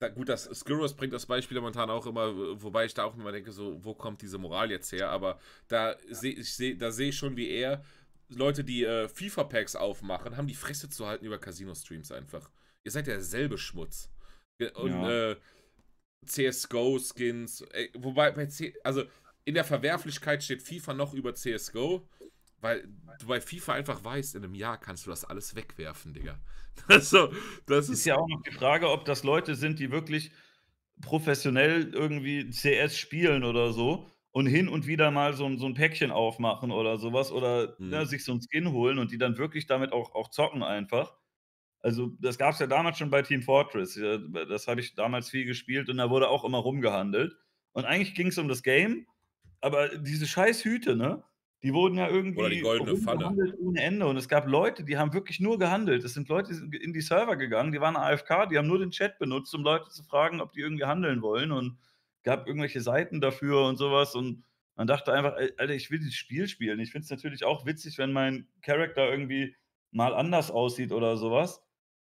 da, gut, das Skyros bringt das Beispiel momentan auch immer, wobei ich da auch immer denke, so, wo kommt diese Moral jetzt her? Aber da sehe ich, seh, da sehe ich schon, wie er Leute, die äh, FIFA-Packs aufmachen, haben die Fresse zu halten über Casino-Streams einfach. Ihr seid derselbe Schmutz. Und ja. äh, CSGO-Skins, wobei bei C also in der Verwerflichkeit steht FIFA noch über CSGO, weil du bei FIFA einfach weißt, in einem Jahr kannst du das alles wegwerfen, Digga. <laughs> Also, das ist, ist ja auch noch die Frage, ob das Leute sind, die wirklich professionell irgendwie CS spielen oder so und hin und wieder mal so, ein, so ein Päckchen aufmachen oder sowas oder mhm. ja, ne, sich so ein Skin holen und die dann wirklich damit auch, auch zocken einfach. Also, das gab es ja damals schon bei Team Fortress. Das habe ich damals viel gespielt und da wurde auch immer rumgehandelt. Und eigentlich ging es um das Game, aber diese scheiß Hüte, ne? Die wurden ja irgendwie Oder die goldene Pfanne. ohne Ende. Und es gab Leute, die haben wirklich nur gehandelt. Es sind Leute, in die Server gegangen, die waren AFK, die haben nur den Chat benutzt, um Leute zu fragen, ob die irgendwie handeln wollen. Und gab irgendwelche Seiten dafür und sowas. Und man dachte einfach, Alter, ich will dieses Spiel spielen. Ich finde es natürlich auch witzig, wenn mein Charakter irgendwie mal anders aussieht oder sowas.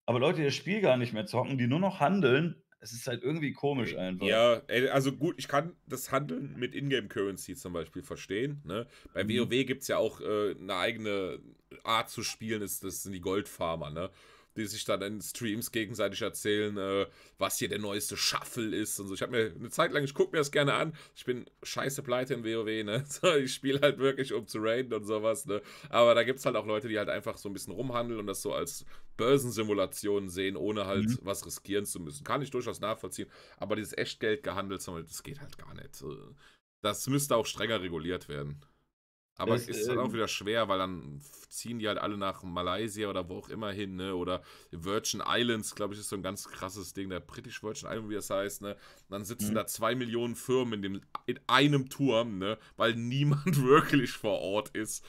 Aber Leute, die das Spiel gar nicht mehr zocken, die nur noch handeln, es ist halt irgendwie komisch äh, einfach. Ja, also gut, ich kann das Handeln mit Ingame-Currency zum Beispiel verstehen. Ne? Bei mhm. WoW gibt es ja auch äh, eine eigene Art zu spielen, ist, das sind die Goldfarmer. Ne? die sich dann in Streams gegenseitig erzählen, äh, was hier der neueste Shuffle ist und so. Ich habe mir eine Zeit lang, ich gucke mir das gerne an. Ich bin scheiße pleite im WoW, ne? <laughs> So, ich spiele halt wirklich, um zu raiden und sowas, ne? Aber da gibt es halt auch Leute, die halt einfach so ein bisschen rumhandeln und das so als Börsensimulation sehen, ohne halt mhm. was riskieren zu müssen. Kann ich durchaus nachvollziehen, aber dieses Echtgeld gehandelt, das geht halt gar nicht. Äh, das müsste auch strenger reguliert werden. Aber es ist dann auch ähm, wieder schwer, weil dann ziehen die halt alle nach Malaysia oder wo auch immer hin, ne? Oder Virgin Islands, glaube ich, ist so ein ganz krasses Ding, der British Virgin Islands, wie das heißt, ne? Und dann sitzen mhm. da zwei Millionen Firmen in, dem, in einem Turm, ne? Weil niemand <laughs> wirklich vor Ort ist.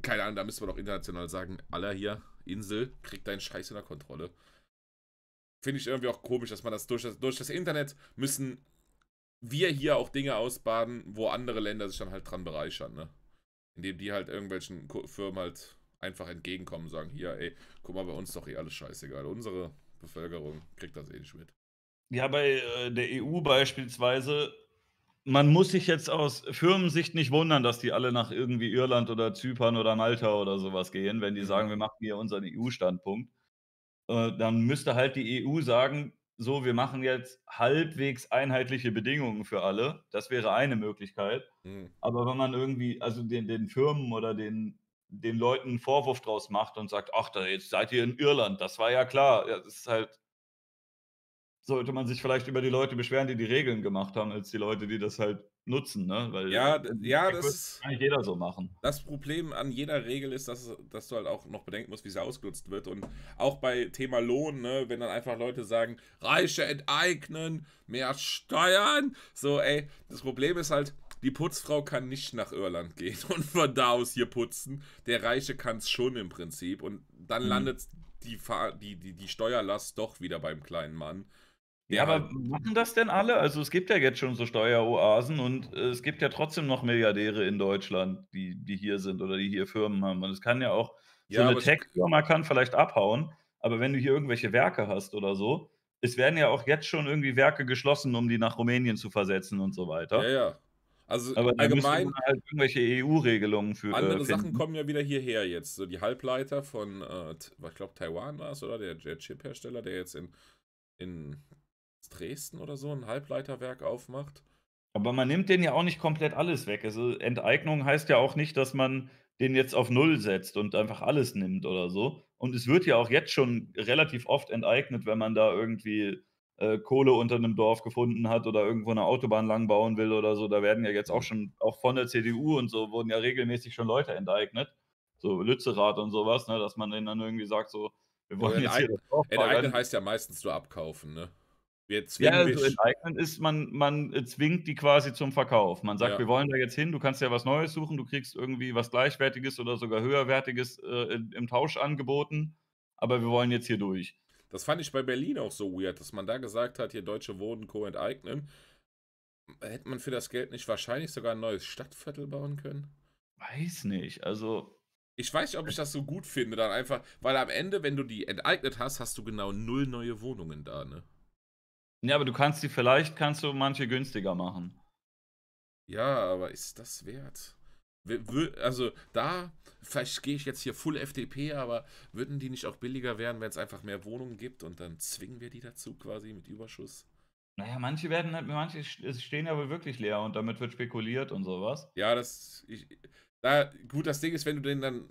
Keine Ahnung, da müssen wir doch international sagen, aller hier, Insel, kriegt deinen Scheiß in der Kontrolle. Finde ich irgendwie auch komisch, dass man das durch, das durch das Internet müssen wir hier auch Dinge ausbaden, wo andere Länder sich dann halt dran bereichern, ne? indem die halt irgendwelchen Firmen halt einfach entgegenkommen und sagen, hier, ey, guck mal, bei uns doch eh alles scheißegal. Unsere Bevölkerung kriegt das eh nicht mit. Ja, bei äh, der EU beispielsweise, man muss sich jetzt aus Firmensicht nicht wundern, dass die alle nach irgendwie Irland oder Zypern oder Malta oder sowas gehen, wenn die mhm. sagen, wir machen hier unseren EU-Standpunkt. Äh, dann müsste halt die EU sagen, so, wir machen jetzt halbwegs einheitliche Bedingungen für alle. Das wäre eine Möglichkeit. Mhm. Aber wenn man irgendwie, also den, den Firmen oder den, den Leuten einen Vorwurf draus macht und sagt, ach, da, jetzt seid ihr in Irland, das war ja klar. Ja, das ist halt, sollte man sich vielleicht über die Leute beschweren, die die Regeln gemacht haben, als die Leute, die das halt nutzen, ne? Weil ja, ja das kann jeder so machen. Das Problem an jeder Regel ist, dass, dass du halt auch noch bedenken musst, wie sie ausgenutzt wird. Und auch bei Thema Lohn, ne, wenn dann einfach Leute sagen, Reiche enteignen, mehr Steuern, so, ey, das Problem ist halt, die Putzfrau kann nicht nach Irland gehen <laughs> und von da aus hier putzen. Der Reiche kann es schon im Prinzip. Und dann mhm. landet die, die, die, die Steuerlast doch wieder beim kleinen Mann. Ja, aber also machen das denn alle? Also es gibt ja jetzt schon so Steueroasen und äh, es gibt ja trotzdem noch Milliardäre in Deutschland, die, die hier sind oder die hier Firmen haben. Und es kann ja auch, so ja, eine Tech-Firma kann vielleicht abhauen, aber wenn du hier irgendwelche Werke hast oder so, es werden ja auch jetzt schon irgendwie Werke geschlossen, um die nach Rumänien zu versetzen und so weiter. Ja, ja. Also aber allgemein halt irgendwelche EU-Regelungen für. Äh, Andere äh, Sachen kommen ja wieder hierher jetzt. So die Halbleiter von, äh, ich glaube, Taiwan war es, oder? Der, der Chip-Hersteller, der jetzt in, in Dresden oder so ein Halbleiterwerk aufmacht. Aber man nimmt den ja auch nicht komplett alles weg. Also Enteignung heißt ja auch nicht, dass man den jetzt auf Null setzt und einfach alles nimmt oder so. Und es wird ja auch jetzt schon relativ oft enteignet, wenn man da irgendwie äh, Kohle unter einem Dorf gefunden hat oder irgendwo eine Autobahn lang bauen will oder so. Da werden ja jetzt auch schon, auch von der CDU und so, wurden ja regelmäßig schon Leute enteignet. So Lützerath und sowas, ne? dass man denen dann irgendwie sagt, so, wir wollen ja, jetzt hier das Dorf Enteignen heißt ja meistens nur abkaufen, ne? Wir ja, also enteignen ist, man, man äh, zwingt die quasi zum Verkauf. Man sagt, ja. wir wollen da jetzt hin, du kannst ja was Neues suchen, du kriegst irgendwie was Gleichwertiges oder sogar Höherwertiges äh, im Tausch angeboten, aber wir wollen jetzt hier durch. Das fand ich bei Berlin auch so weird, dass man da gesagt hat, hier deutsche Wohnen co-enteignen. Hätte man für das Geld nicht wahrscheinlich sogar ein neues Stadtviertel bauen können? Weiß nicht, also. Ich weiß nicht, ob ich das so gut finde, dann einfach, weil am Ende, wenn du die enteignet hast, hast du genau null neue Wohnungen da, ne? Ja, ne, aber du kannst die, vielleicht kannst du manche günstiger machen. Ja, aber ist das wert? Also da, vielleicht gehe ich jetzt hier Full FDP, aber würden die nicht auch billiger werden, wenn es einfach mehr Wohnungen gibt und dann zwingen wir die dazu quasi mit Überschuss? Naja, manche werden halt, manche stehen ja wohl wirklich leer und damit wird spekuliert und sowas. Ja, das. Ich, da, gut, das Ding ist, wenn du den dann.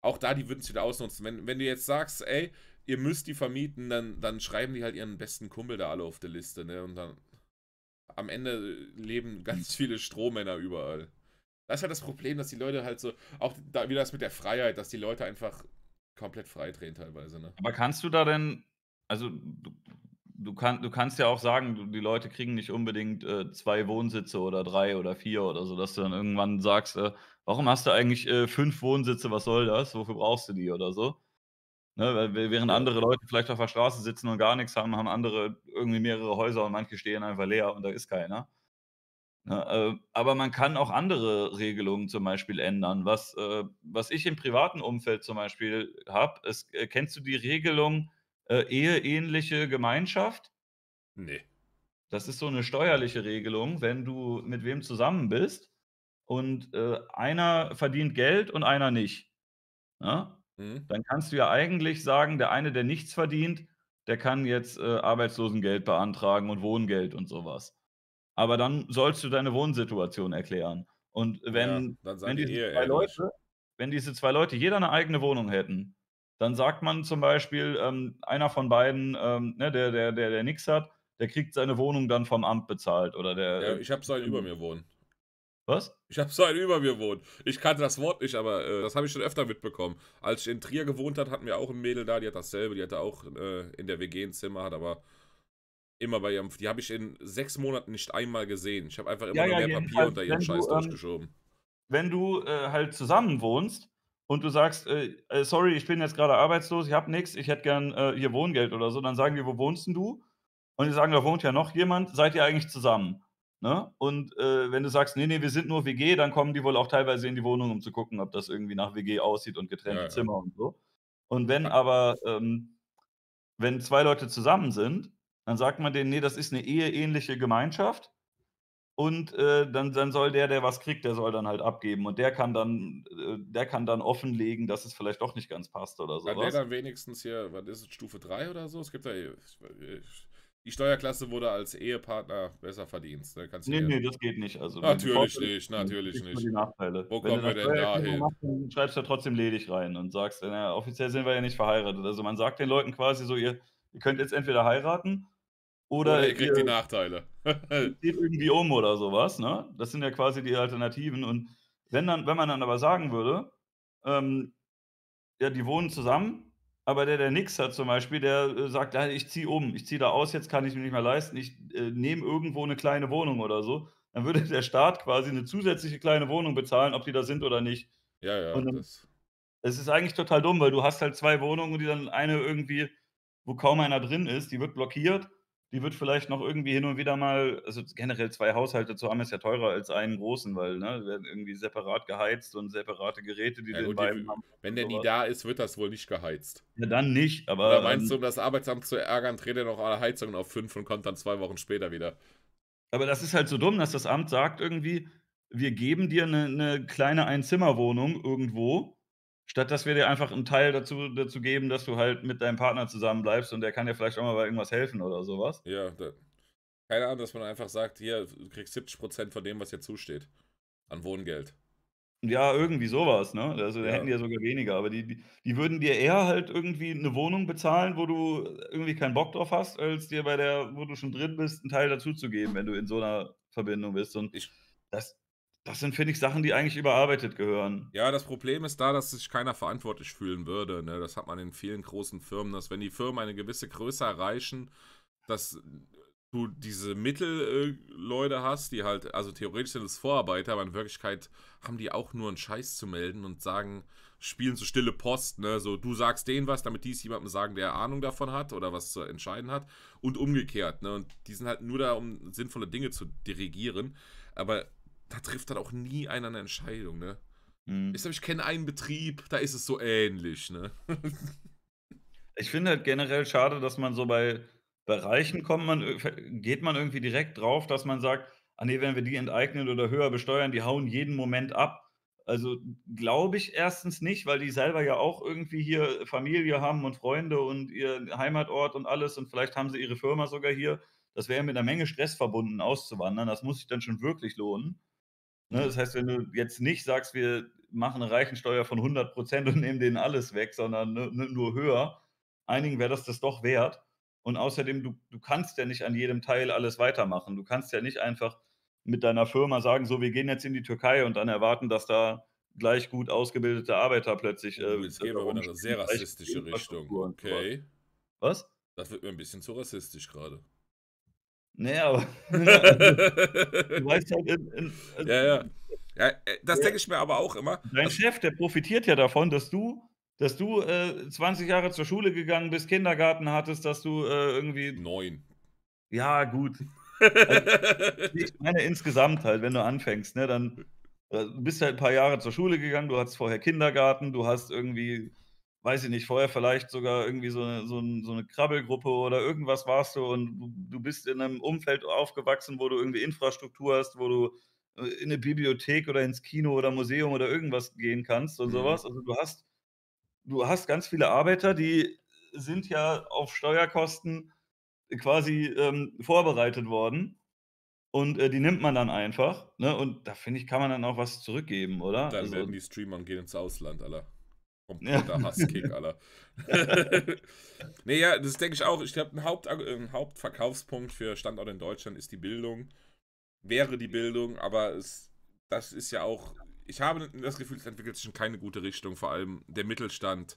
Auch da, die würden es wieder ausnutzen. Wenn, wenn du jetzt sagst, ey, ihr müsst die vermieten, dann, dann schreiben die halt ihren besten Kumpel da alle auf der Liste, ne? Und dann am Ende äh, leben ganz viele Strohmänner überall. Das ist halt das Problem, dass die Leute halt so, auch da wieder das mit der Freiheit, dass die Leute einfach komplett frei drehen teilweise, ne? Aber kannst du da denn, also du, du, kann, du kannst ja auch sagen, die Leute kriegen nicht unbedingt äh, zwei Wohnsitze oder drei oder vier oder so, dass du dann irgendwann sagst, äh, warum hast du eigentlich äh, fünf Wohnsitze, was soll das, wofür brauchst du die oder so? Ne, während andere Leute vielleicht auf der Straße sitzen und gar nichts haben, haben andere irgendwie mehrere Häuser und manche stehen einfach leer und da ist keiner. Ne, äh, aber man kann auch andere Regelungen zum Beispiel ändern. Was, äh, was ich im privaten Umfeld zum Beispiel habe, äh, kennst du die Regelung äh, eheähnliche Gemeinschaft? Nee. Das ist so eine steuerliche Regelung, wenn du mit wem zusammen bist und äh, einer verdient Geld und einer nicht. Ja? Ne? Mhm. dann kannst du ja eigentlich sagen, der eine, der nichts verdient, der kann jetzt äh, Arbeitslosengeld beantragen und Wohngeld und sowas. Aber dann sollst du deine Wohnsituation erklären. Und wenn, ja, wenn, diese ihr, zwei Leute, wenn diese zwei Leute jeder eine eigene Wohnung hätten, dann sagt man zum Beispiel, ähm, einer von beiden, ähm, ne, der, der, der, der nichts hat, der kriegt seine Wohnung dann vom Amt bezahlt. Oder der, ja, äh, ich habe seinen halt über mir wohnen. Was? Ich habe so einen über mir wohnt. Ich kannte das Wort nicht, aber äh, das habe ich schon öfter mitbekommen. Als ich in Trier gewohnt hat, hatten wir auch ein Mädel da, die hat dasselbe, die hatte auch äh, in der WG ein Zimmer, hat aber immer bei ihrem. Die habe ich in sechs Monaten nicht einmal gesehen. Ich habe einfach immer ja, nur ja, mehr Papier Fall, unter ihrem Scheiß du, ähm, durchgeschoben. Wenn du äh, halt zusammen wohnst und du sagst, äh, äh sorry, ich bin jetzt gerade arbeitslos, ich habe nichts, ich hätte gern äh, hier Wohngeld oder so, dann sagen wir, wo wohnst denn du? Und die sagen, da wohnt ja noch jemand, seid ihr eigentlich zusammen? Ne? Und äh, wenn du sagst, nee, nee, wir sind nur WG, dann kommen die wohl auch teilweise in die Wohnung, um zu gucken, ob das irgendwie nach WG aussieht und getrennte ja, Zimmer und so. Und wenn aber, ähm, wenn zwei Leute zusammen sind, dann sagt man denen, nee, das ist eine eheähnliche Gemeinschaft. Und äh, dann, dann soll der, der was kriegt, der soll dann halt abgeben. Und der kann dann, äh, der kann dann offenlegen, dass es vielleicht doch nicht ganz passt oder so. Hat der dann wenigstens hier, was ist es, Stufe 3 oder so? Es gibt da, ich, ich die Steuerklasse wurde als Ehepartner besser verdienst. Ne? Kannst nee, nee, das geht nicht. Also, natürlich Vorteile, nicht, natürlich nicht. Die Nachteile. Wo kommen wir denn da hin? Machst, schreibst du ja trotzdem ledig rein und sagst, na, offiziell sind wir ja nicht verheiratet. Also man sagt den Leuten quasi so, ihr, ihr könnt jetzt entweder heiraten oder, oder ihr kriegt ihr, die Nachteile. geht <laughs> irgendwie um oder sowas. Ne? Das sind ja quasi die Alternativen. Und wenn, dann, wenn man dann aber sagen würde, ähm, ja, die wohnen zusammen, aber der, der nichts hat zum Beispiel, der äh, sagt, ich ziehe um, ich ziehe da aus, jetzt kann ich mir nicht mehr leisten, ich äh, nehme irgendwo eine kleine Wohnung oder so, dann würde der Staat quasi eine zusätzliche kleine Wohnung bezahlen, ob die da sind oder nicht. Ja, ja. Dann, das... Es ist eigentlich total dumm, weil du hast halt zwei Wohnungen, die dann eine irgendwie, wo kaum einer drin ist, die wird blockiert die wird vielleicht noch irgendwie hin und wieder mal, also generell zwei Haushalte zu haben ist ja teurer als einen großen, weil ne, werden irgendwie separat geheizt und separate Geräte, die ja, den beiden die, haben. Wenn der nie da ist, wird das wohl nicht geheizt. Ja, dann nicht, aber. Oder meinst ähm du, um das Arbeitsamt zu ärgern, dreht er noch alle Heizungen auf fünf und kommt dann zwei Wochen später wieder? Aber das ist halt so dumm, dass das Amt sagt irgendwie, wir geben dir eine, eine kleine Einzimmerwohnung irgendwo statt dass wir dir einfach einen Teil dazu, dazu geben, dass du halt mit deinem Partner zusammen bleibst und der kann dir vielleicht auch mal bei irgendwas helfen oder sowas. Ja, da, keine Ahnung, dass man einfach sagt, hier, du kriegst 70% von dem, was dir zusteht. An Wohngeld. Ja, irgendwie sowas, ne? Also da ja. hätten die ja sogar weniger, aber die, die, die würden dir eher halt irgendwie eine Wohnung bezahlen, wo du irgendwie keinen Bock drauf hast, als dir bei der, wo du schon drin bist, einen Teil dazu zu geben, wenn du in so einer Verbindung bist. Und ich, das, das sind, finde ich, Sachen, die eigentlich überarbeitet gehören. Ja, das Problem ist da, dass sich keiner verantwortlich fühlen würde. Ne? Das hat man in vielen großen Firmen, dass wenn die Firmen eine gewisse Größe erreichen, dass du diese Mittelleute äh, hast, die halt, also theoretisch sind es Vorarbeiter, aber in Wirklichkeit haben die auch nur einen Scheiß zu melden und sagen, spielen so stille Post, ne? So, du sagst denen was, damit die es jemandem sagen, der Ahnung davon hat oder was zu entscheiden hat. Und umgekehrt, ne? Und die sind halt nur da, um sinnvolle Dinge zu dirigieren. Aber da trifft dann auch nie einer eine Entscheidung, ne? Mhm. Ich glaube, ich kenne einen Betrieb, da ist es so ähnlich, ne? <laughs> ich finde halt generell schade, dass man so bei Bereichen kommt man, äh, geht man irgendwie direkt drauf, dass man sagt, ah nee, wenn wir die enteignen oder höher besteuern, die hauen jeden Moment ab. Also glaube ich erstens nicht, weil die selber ja auch irgendwie hier Familie haben und Freunde und ihren Heimatort und alles und vielleicht haben sie ihre Firma sogar hier. Das wäre mit einer Menge Stress verbunden, auszuwandern. Das muss sich dann schon wirklich lohnen. Ne? Mhm. Das heißt, wenn du jetzt nicht sagst, wir machen eine Reichensteuer von 100 Prozent und nehmen denen alles weg, sondern ne, ne, nur höher, einigen wäre das das doch wert. Und außerdem, du, du kannst ja nicht an jedem Teil alles weitermachen. Du kannst ja nicht einfach mit deiner Firma sagen, so, wir gehen jetzt in die Türkei und dann erwarten, dass da gleich gut ausgebildete Arbeiter plötzlich. Oh, äh, jetzt gehen wir in eine sehr rassistische Richtung. Okay. Was? Das wird mir ein bisschen zu rassistisch gerade. Naja, aber <laughs> <laughs> also, du weißt halt. In, in, ja, ja. ja äh, das denke ich mir aber auch immer. Dein also Chef, der profitiert ja davon, dass du dass du äh, 20 Jahre zur Schule gegangen bist, Kindergarten hattest, dass du äh, irgendwie. Neun. Ja, gut. <laughs> also, ich meine insgesamt halt, wenn du anfängst, ne, dann äh, bist halt ein paar Jahre zur Schule gegangen, du hattest vorher Kindergarten, du hast irgendwie weiß ich nicht, vorher vielleicht sogar irgendwie so eine, so, ein, so eine Krabbelgruppe oder irgendwas warst du und du, du bist in einem Umfeld aufgewachsen, wo du irgendwie Infrastruktur hast, wo du äh, in eine Bibliothek oder ins Kino oder Museum oder irgendwas gehen kannst und mhm. sowas. Also du hast, du hast ganz viele Arbeiter, die sind ja auf Steuerkosten quasi ähm, vorbereitet worden. Und äh, die nimmt man dann einfach. Ne? Und da finde ich, kann man dann auch was zurückgeben, oder? Dann also, werden die Streamer und gehen ins Ausland, Alter. Kompletter ja. Hasskick, Alter. <laughs> nee, das denke ich auch. Ich glaube, ein, Haupt, ein Hauptverkaufspunkt für Standort in Deutschland ist die Bildung. Wäre die Bildung, aber es, das ist ja auch. Ich habe das Gefühl, es entwickelt sich in keine gute Richtung, vor allem der Mittelstand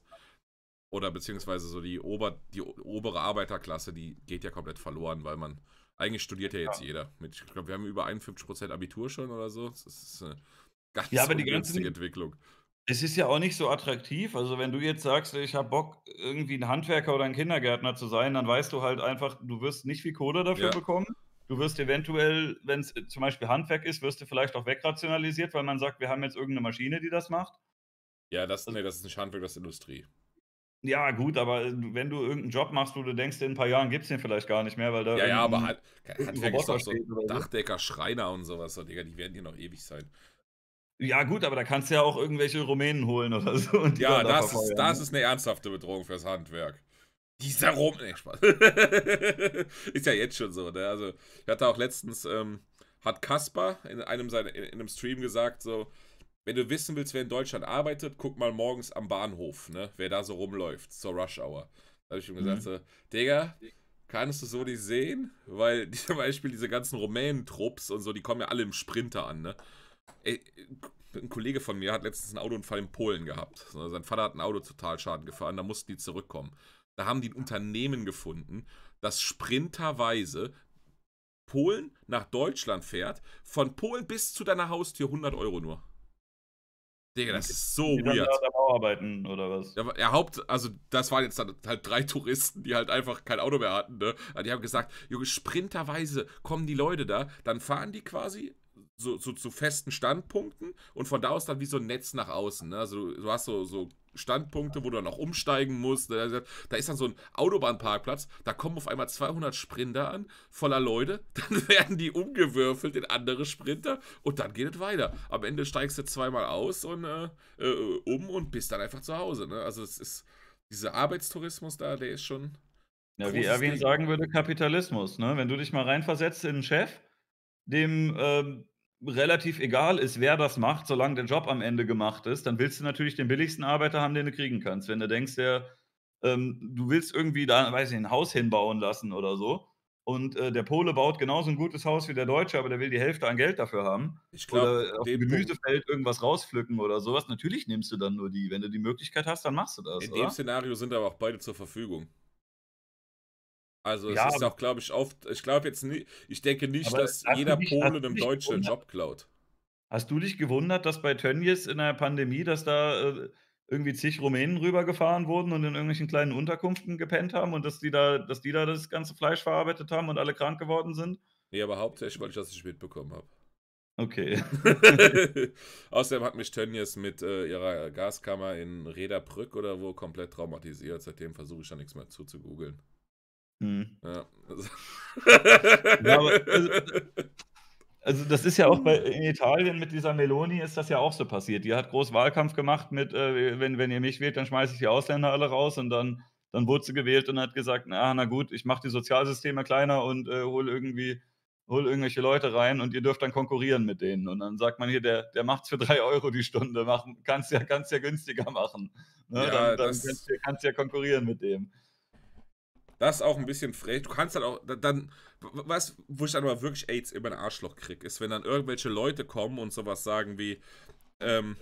oder beziehungsweise so die, Ober, die obere Arbeiterklasse, die geht ja komplett verloren, weil man. Eigentlich studiert ja jetzt jeder. Mit, ich glaube, wir haben über 51% Abitur schon oder so. Das ist eine ganz ja, aber die ganzen, Entwicklung. Es ist ja auch nicht so attraktiv. Also, wenn du jetzt sagst, ich habe Bock, irgendwie ein Handwerker oder ein Kindergärtner zu sein, dann weißt du halt einfach, du wirst nicht viel Kohle dafür ja. bekommen. Du wirst eventuell, wenn es äh, zum Beispiel Handwerk ist, wirst du vielleicht auch wegrationalisiert, weil man sagt, wir haben jetzt irgendeine Maschine, die das macht. Ja, das, also nee, das ist nicht Handwerk, das ist Industrie. Ja, gut, aber äh, wenn du irgendeinen Job machst, wo du denkst, in ein paar Jahren gibt es den vielleicht gar nicht mehr, weil da. Ja, ja, aber halt, Handwerk ist doch so Dachdecker, Schreiner und sowas. So, Digga, die werden hier noch ewig sein. Ja, gut, aber da kannst du ja auch irgendwelche Rumänen holen oder so. Und ja, das ist, das ist eine ernsthafte Bedrohung fürs Handwerk. Dieser Rum. Nee, Spaß. <laughs> ist ja jetzt schon so, ne? Also, ich hatte auch letztens, ähm, hat Kasper in einem, in einem Stream gesagt, so, wenn du wissen willst, wer in Deutschland arbeitet, guck mal morgens am Bahnhof, ne? Wer da so rumläuft, zur Rush Hour. Da habe ich ihm gesagt, mhm. so, Digga, kannst du so nicht sehen? Weil <laughs> zum Beispiel diese ganzen Rumänen-Trupps und so, die kommen ja alle im Sprinter an, ne? Ey, ein Kollege von mir hat letztens einen Autounfall in Polen gehabt. Sein Vater hat ein Auto total schaden gefahren, da mussten die zurückkommen. Da haben die ein Unternehmen gefunden, das sprinterweise Polen nach Deutschland fährt, von Polen bis zu deiner Haustür 100 Euro nur. Digga, das ist so die weird. Dann auch arbeiten oder was? Ja, ja, Haupt, also das waren jetzt halt drei <laughs> Touristen, die halt einfach kein Auto mehr hatten. Ne? Die haben gesagt, Junge, sprinterweise kommen die Leute da, dann fahren die quasi so, so zu festen Standpunkten und von da aus dann wie so ein Netz nach außen. Ne? Also du hast so, so Standpunkte, wo du dann auch umsteigen musst. Ne? Also, da ist dann so ein Autobahnparkplatz, da kommen auf einmal 200 Sprinter an, voller Leute, <laughs> dann werden die umgewürfelt in andere Sprinter und dann geht es weiter. Am Ende steigst du zweimal aus und äh, äh um und bist dann einfach zu Hause. Ne? Also es ist dieser Arbeitstourismus da, der ist schon. Ja, wie Erwin sagen würde, Kapitalismus. Ne? Wenn du dich mal reinversetzt in einen Chef, dem ähm, relativ egal ist, wer das macht, solange der Job am Ende gemacht ist, dann willst du natürlich den billigsten Arbeiter haben, den du kriegen kannst. Wenn du denkst, der, ähm, du willst irgendwie da, weiß ich, ein Haus hinbauen lassen oder so. Und äh, der Pole baut genauso ein gutes Haus wie der Deutsche, aber der will die Hälfte an Geld dafür haben. Ich glaube, oder auf dem Gemüsefeld irgendwas rauspflücken oder sowas. Natürlich nimmst du dann nur die. Wenn du die Möglichkeit hast, dann machst du das. In oder? dem Szenario sind aber auch beide zur Verfügung. Also es ja, ist auch, glaube ich, oft, ich glaube jetzt nicht, ich denke nicht, dass jeder dich, Pole einem Deutschen einen Job klaut. Hast du dich gewundert, dass bei Tönnies in der Pandemie, dass da äh, irgendwie zig Rumänen rübergefahren wurden und in irgendwelchen kleinen Unterkünften gepennt haben und dass die da, dass die da das ganze Fleisch verarbeitet haben und alle krank geworden sind? Nee, aber hauptsächlich, weil ich das nicht mitbekommen habe. Okay. <laughs> Außerdem hat mich Tönnies mit äh, ihrer Gaskammer in Rederbrück oder wo komplett traumatisiert. Seitdem versuche ich da nichts mehr zuzugugeln. Hm. Ja, also. <laughs> ja, aber, also, also das ist ja auch bei, in Italien mit dieser Meloni ist das ja auch so passiert. Die hat groß Wahlkampf gemacht mit, äh, wenn, wenn ihr mich wählt, dann schmeiße ich die Ausländer alle raus und dann, dann wurde sie gewählt und hat gesagt, na, na gut, ich mache die Sozialsysteme kleiner und äh, hole irgendwie hol irgendwelche Leute rein und ihr dürft dann konkurrieren mit denen. Und dann sagt man hier, der, der es für drei Euro die Stunde, mach, kannst ja, kannst ja günstiger machen. Ne? Ja, dann, dann kannst, ja, ja konkurrieren mit dem. Das ist auch ein bisschen frech. Du kannst halt dann auch, dann, was, wo ich dann aber wirklich AIDS immer ein Arschloch krieg, ist, wenn dann irgendwelche Leute kommen und sowas sagen wie, ähm,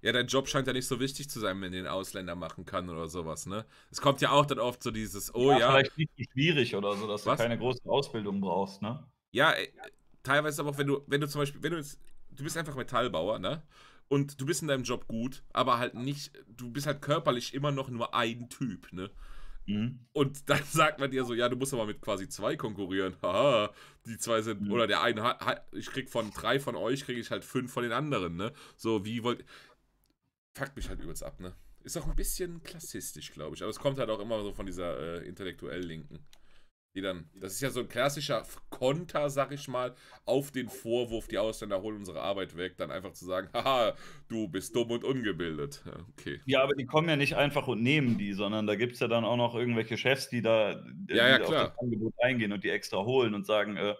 ja, dein Job scheint ja nicht so wichtig zu sein, wenn den Ausländer machen kann oder sowas, ne? Es kommt ja auch dann oft so dieses, oh ja. ja vielleicht nicht so schwierig oder so, dass was? du keine große Ausbildung brauchst, ne? Ja, ey, äh, teilweise aber auch, wenn du, wenn du zum Beispiel, wenn du jetzt, du bist einfach Metallbauer, ne? Und du bist in deinem Job gut, aber halt nicht, du bist halt körperlich immer noch nur ein Typ, ne? Mhm. Und dann <laughs> sagt man dir so, ja, du musst aber mit quasi zwei konkurrieren. <laughs> Haha, die zwei sind, mhm. oder der eine, ich krieg von drei von euch, kriege ich halt fünf von den anderen, ne? So, wie wollt. Fuckt mich halt übelst ab, ne? Ist auch ein bisschen klassistisch, glaube ich. Aber es kommt halt auch immer so von dieser äh, intellektuell Linken. Die dann, das ist ja so ein klassischer Konter, sag ich mal, auf den Vorwurf, die Ausländer holen unsere Arbeit weg, dann einfach zu sagen, haha, du bist dumm und ungebildet. Okay. Ja, aber die kommen ja nicht einfach und nehmen die, sondern da gibt es ja dann auch noch irgendwelche Chefs, die da äh, ja, ja, die auf das Angebot eingehen und die extra holen und sagen, äh, ja,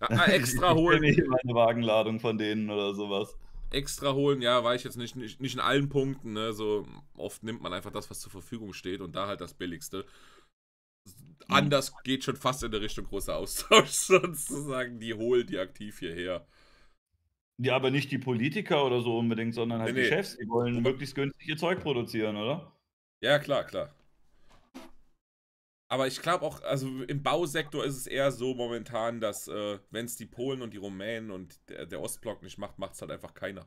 ah, ah, extra <laughs> holen. Ich eine Wagenladung von denen oder sowas extra holen, ja, war ich jetzt nicht, nicht, nicht in allen Punkten, ne? so oft nimmt man einfach das, was zur Verfügung steht und da halt das Billigste. Hm. anders geht schon fast in der Richtung großer Austausch, <laughs> sozusagen, die holen die aktiv hierher. Ja, aber nicht die Politiker oder so unbedingt, sondern halt nee, die nee. Chefs, die wollen <laughs> möglichst günstig ihr Zeug produzieren, oder? Ja, klar, klar. Aber ich glaube auch, also im Bausektor ist es eher so momentan, dass äh, wenn es die Polen und die Rumänen und der, der Ostblock nicht macht, macht es halt einfach keiner.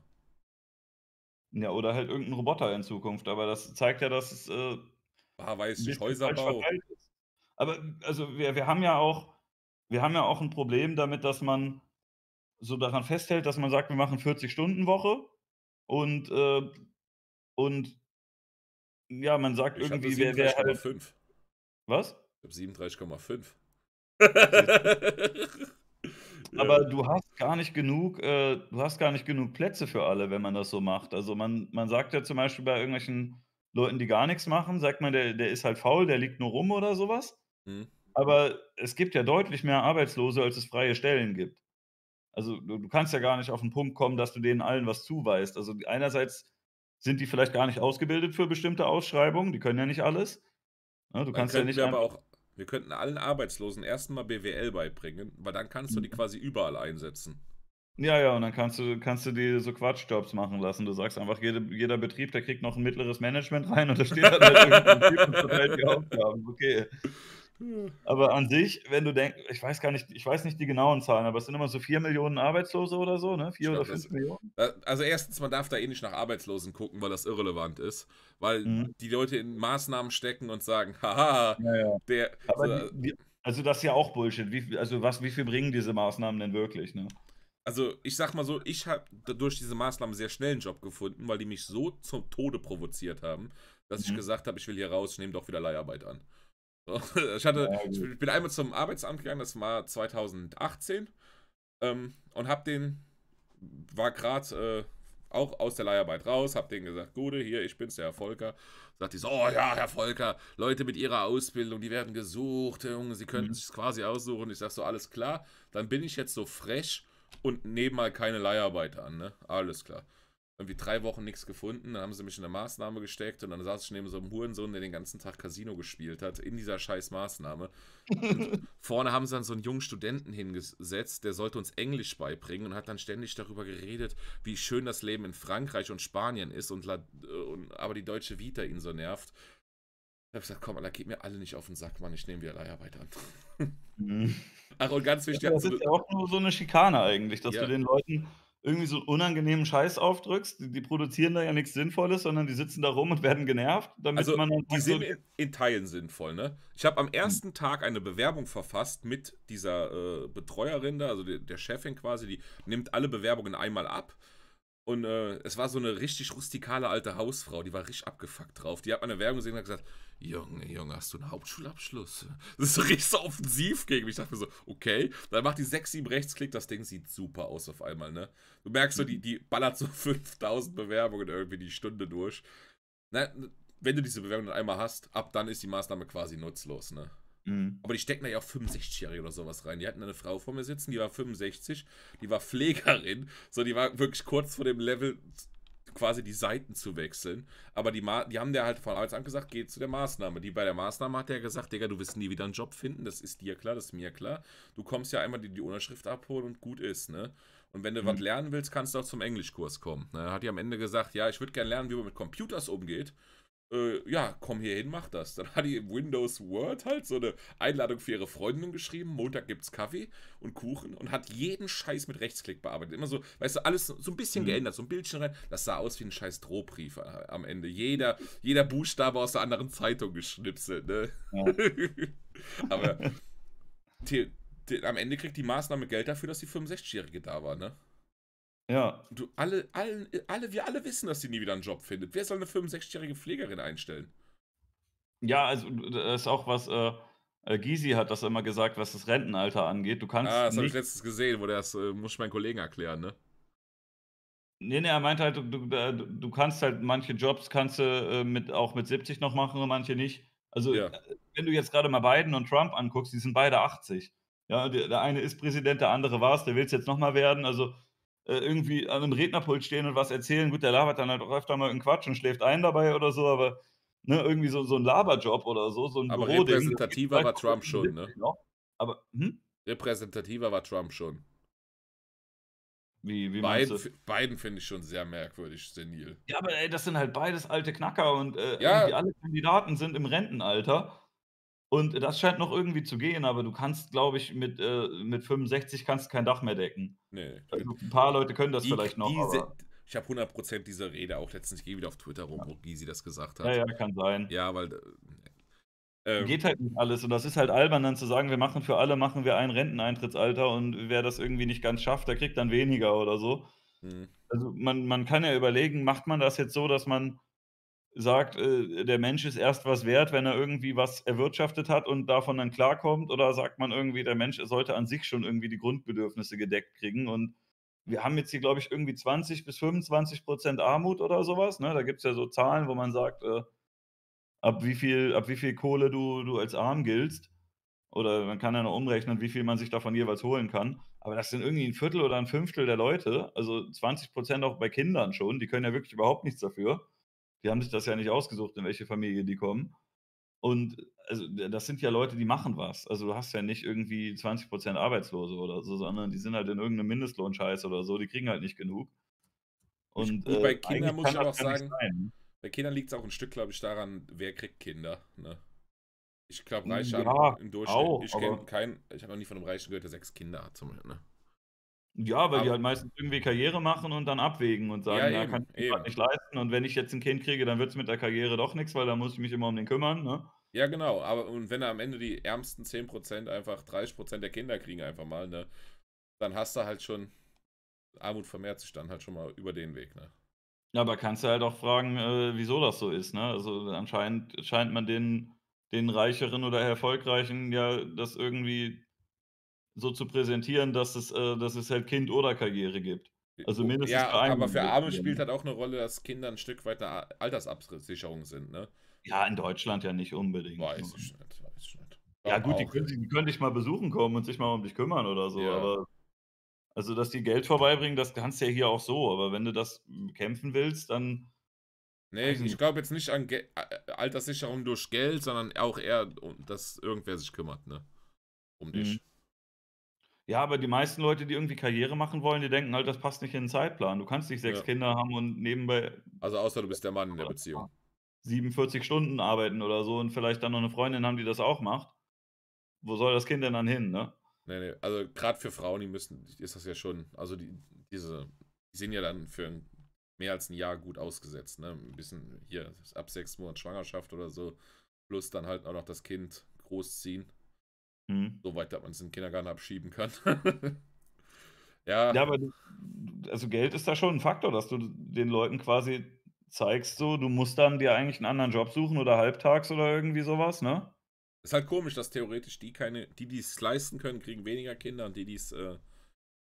Ja, oder halt irgendein Roboter in Zukunft. Aber das zeigt ja, dass es. Äh, ah, weiß nicht, Häuserbau. Aber also wir, wir haben ja auch, wir haben ja auch ein Problem damit, dass man so daran festhält, dass man sagt, wir machen 40-Stunden-Woche und, äh, und ja, man sagt ich irgendwie, wer, wer halt. Was? Ich habe 37,5. <laughs> Aber ja. du hast gar nicht genug, äh, du hast gar nicht genug Plätze für alle, wenn man das so macht. Also man, man sagt ja zum Beispiel bei irgendwelchen Leuten, die gar nichts machen, sagt man, der, der ist halt faul, der liegt nur rum oder sowas. Mhm. Aber es gibt ja deutlich mehr Arbeitslose, als es freie Stellen gibt. Also du, du kannst ja gar nicht auf den Punkt kommen, dass du denen allen was zuweist. Also einerseits sind die vielleicht gar nicht ausgebildet für bestimmte Ausschreibungen, die können ja nicht alles. Ja, ne, du kannst ja nicht. Wir, aber auch, wir könnten allen Arbeitslosen erstmal BWL beibringen, weil dann kannst du die mhm. quasi überall einsetzen. Ja, ja, und dann kannst du, kannst du die so Quatschjobs machen lassen. Du sagst einfach, jede, jeder Betrieb, der kriegt noch ein mittleres Management rein und da steht dann halt <laughs> irgendein Typ und verteilt die Aufgaben. Okay. Aber an sich, wenn du denkst, ich weiß gar nicht, ich weiß nicht die genauen Zahlen, aber es sind immer so 4 Millionen Arbeitslose oder so, ne? 4 oder 5 Millionen. Äh, also erstens, man darf da eh nicht nach Arbeitslosen gucken, weil das irrelevant ist. Weil mhm. die Leute in Maßnahmen stecken und sagen, <laughs> haha, ja, ja. der. So, die, die, also das ist ja auch Bullshit. Wie, also was, wie viel bringen diese Maßnahmen denn wirklich, ne? Also ich sag mal so, ich habe durch diese Maßnahmen sehr schnell einen Job gefunden, weil die mich so zum Tode provoziert haben, dass mhm. ich gesagt habe, ich will hier raus, ich nehme doch wieder Leiharbeit an. <laughs> Ich, hatte, ja, ich bin einmal zum Arbeitsamt gegangen, das war 2018 ähm, und hab den, war gerade äh, auch aus der Leiharbeit raus, hab denen gesagt, Gude, hier, ich bin's, der Herr Volker. Sagt die so, oh ja, Herr Volker, Leute mit ihrer Ausbildung, die werden gesucht, Junge, sie können mhm. sich quasi aussuchen. Ich sag so, alles klar, dann bin ich jetzt so frech und nehme mal keine Leiharbeit an, ne? Alles klar irgendwie drei Wochen nichts gefunden. Dann haben sie mich in eine Maßnahme gesteckt und dann saß ich neben so einem Hurensohn, der den ganzen Tag Casino gespielt hat, in dieser scheiß Maßnahme. <laughs> vorne haben sie dann so einen jungen Studenten hingesetzt, der sollte uns Englisch beibringen und hat dann ständig darüber geredet, wie schön das Leben in Frankreich und Spanien ist und, und aber die deutsche Vita ihn so nervt. Ich hab gesagt, komm, Alter, geht mir alle nicht auf den Sack, Mann, ich nehme wieder Leiharbeit an. Mhm. <laughs> Ach, und ganz wichtig. Ja, das also ist ja auch nur so eine Schikane eigentlich, dass ja. du den Leuten irgendwie so unangenehmen Scheiß aufdrückst. Die, die, produzieren da ja nichts Sinnvolles, sondern die sitzen da rum und werden genervt. also die sind so in, in, Teilen sinnvoll. Ne? Ich habe am hm. ersten Tag eine Bewerbung verfasst mit dieser äh, Betreuerin da, also der, der Chefin quasi, die nimmt alle Bewerbungen einmal ab und äh, es war so eine richtig rustikale alte Hausfrau, die war richtig abgefuckt drauf. Die hat meine Werbung gesehen und hat gesagt: Junge, Junge, hast du einen Hauptschulabschluss? Das ist so richtig so offensiv gegen mich. Ich dachte mir so: Okay. Dann macht die 6, 7 Rechtsklick, das Ding sieht super aus auf einmal, ne? Du merkst so, die, mhm. die ballert so 5000 <laughs> Bewerbungen irgendwie die Stunde durch. Na, wenn du diese Bewerbung dann einmal hast, ab dann ist die Maßnahme quasi nutzlos, ne? Mhm. Aber die stecken da ja auch 65-Jährige oder sowas rein. Die hatten eine Frau vor mir sitzen, die war 65, die war Pflegerin, so die war wirklich kurz vor dem Level quasi die Seiten zu wechseln. Aber die, Ma die haben der halt von Arbeitsamt gesagt, geh zu der Maßnahme. Die bei der Maßnahme hat der gesagt, Digga, du wirst nie wieder einen Job finden, das ist dir klar, das ist mir klar. Du kommst ja einmal die, die Unterschrift abholen und gut ist, ne? Und wenn du mhm. was lernen willst, kannst du auch zum Englischkurs kommen. Ne? Hat die am Ende gesagt, ja, ich würde gerne lernen, wie man mit Computers umgeht äh, ja, komm hier hin, mach das. Dann hat die im Windows Word halt so eine Einladung für ihre Freundin geschrieben. Montag gibt's Kaffee und Kuchen und hat jeden Scheiß mit Rechtsklick bearbeitet. Immer so, weißt du, alles so ein bisschen mhm. geändert, so ein Bildchen rein. Das sah aus wie ein scheiß Drohbrief äh, am Ende. Jeder, jeder Buchstabe aus der anderen Zeitung geschnipselt, ne? Ja. <laughs> Aber die, <laughs> die, am Ende kriegt die Maßnahme Geld dafür, dass die 65-Jährige da war, ne? Ja. Du, alle, alle, alle, wir alle wissen, dass sie nie wieder einen Job findet. Wer soll eine 65-jährige Pflegerin einstellen? Ja, also das ist auch was, äh, äh, Gysi hat das immer gesagt, was das Rentenalter angeht. Du kannst. Ah, das habe ich letztens gesehen, wo der das, äh, muss ich meinen Kollegen erklären, ne? Nee, nee, er meint halt, du, du, äh, du kannst halt manche Jobs kannst du äh, mit, auch mit 70 noch machen und manche nicht. Also, ja. Äh, wenn du jetzt gerade mal Biden und Trump anguckst, die sind beide 80. Ja, der, der eine ist Präsident, der andere war es, der will es jetzt nochmal werden. Also, äh, irgendwie an einem Rednerpult stehen und was erzählen. Gut, der labert dann halt auch öfter mal einen Quatsch und schläft ein dabei oder so, aber ne, irgendwie so, so ein Laberjob oder so, so ein Aber Büro repräsentativer war Trump schon, ne? Aber, hm? Repräsentativer war Trump schon. Wie, wie beiden, beiden finde ich schon sehr merkwürdig, senil. Ja, aber ey, das sind halt beides alte Knacker und äh, ja. alle Kandidaten sind im Rentenalter. Und das scheint noch irgendwie zu gehen, aber du kannst, glaube ich, mit, äh, mit 65 kannst kein Dach mehr decken. Nee. Also ein paar Leute können das die, vielleicht noch. Diese, ich habe 100% dieser Rede auch letztens, ich gehe wieder auf Twitter rum, wo Gysi das gesagt hat. Ja, ja, kann sein. Ja, weil. Äh, ähm. Geht halt nicht alles und das ist halt albern, dann zu sagen, wir machen für alle, machen wir ein Renteneintrittsalter und wer das irgendwie nicht ganz schafft, der kriegt dann weniger oder so. Mhm. Also man, man kann ja überlegen, macht man das jetzt so, dass man sagt, äh, der Mensch ist erst was wert, wenn er irgendwie was erwirtschaftet hat und davon dann klarkommt? Oder sagt man irgendwie, der Mensch sollte an sich schon irgendwie die Grundbedürfnisse gedeckt kriegen? Und wir haben jetzt hier, glaube ich, irgendwie 20 bis 25 Prozent Armut oder sowas. Ne? Da gibt es ja so Zahlen, wo man sagt, äh, ab, wie viel, ab wie viel Kohle du, du als arm giltst. Oder man kann ja noch umrechnen, wie viel man sich davon jeweils holen kann. Aber das sind irgendwie ein Viertel oder ein Fünftel der Leute, also 20 Prozent auch bei Kindern schon, die können ja wirklich überhaupt nichts dafür. Die haben sich das ja nicht ausgesucht, in welche Familie die kommen. Und also, das sind ja Leute, die machen was. Also du hast ja nicht irgendwie 20% Arbeitslose oder so, sondern die sind halt in irgendeinem Mindestlohnscheiß oder so, die kriegen halt nicht genug. Und Gut, äh, bei Kindern muss ich auch sagen, bei Kindern liegt es auch ein Stück, glaube ich, daran, wer kriegt Kinder. Ne? Ich glaube, Reiche ja, im Durchschnitt. Auch, ich kenne keinen, ich habe noch nie von einem Reichen gehört, der sechs Kinder hat zum Beispiel, ne? Ja, weil aber die halt meistens irgendwie Karriere machen und dann abwägen und sagen, ja, eben, kann ich mir nicht leisten und wenn ich jetzt ein Kind kriege, dann wird es mit der Karriere doch nichts, weil da muss ich mich immer um den kümmern. Ne? Ja, genau, aber und wenn am Ende die ärmsten 10% einfach 30% der Kinder kriegen einfach mal, ne, dann hast du halt schon, Armut vermehrt sich dann halt schon mal über den Weg, ne. Ja, aber kannst du halt auch fragen, äh, wieso das so ist, ne? Also anscheinend scheint man den, den Reicheren oder Erfolgreichen ja das irgendwie so zu präsentieren, dass es, äh, dass es halt Kind oder Karriere gibt. Also oh, mindestens ja, für einen aber für Arme spielt halt auch eine Rolle, dass Kinder ein Stück weit eine Altersabsicherung sind, ne? Ja, in Deutschland ja nicht unbedingt. Weiß ne? ich nicht, weiß ich nicht. Ja gut, auch. die könnte, die könnte ich mal besuchen kommen und sich mal um dich kümmern oder so, ja. aber also dass die Geld vorbeibringen, das kannst du ja hier auch so, aber wenn du das kämpfen willst, dann Nee, ich glaube jetzt nicht an Ge Alterssicherung durch Geld, sondern auch eher, dass irgendwer sich kümmert, ne? Um mhm. dich. Mhm. Ja, aber die meisten Leute, die irgendwie Karriere machen wollen, die denken halt, das passt nicht in den Zeitplan. Du kannst nicht sechs Ja. Kinder haben und nebenbei Also außer du bist der Mann in der Beziehung. 47 Stunden arbeiten oder so und vielleicht dann noch eine Freundin haben, die das auch macht. Wo soll das Kind denn dann hin, ne? Nee, nee. Also gerade für Frauen, die müssen, ist das ja schon, also die, diese, die sind ja dann für ein, mehr als ein Jahr gut ausgesetzt, ne? Ein bisschen hier ab sechs Monaten Schwangerschaft oder so, plus dann halt auch noch das Kind großziehen. Hm. So weit, dass man es in den Kindergarten abschieben kann. <laughs> ja. Ja, aber also Geld ist da schon ein Faktor, dass du den Leuten quasi zeigst, so, du musst dann dir eigentlich einen anderen Job suchen oder halbtags oder irgendwie sowas, ne? Ist halt komisch, dass theoretisch die keine, die, die es leisten können, kriegen weniger Kinder und die, die es äh,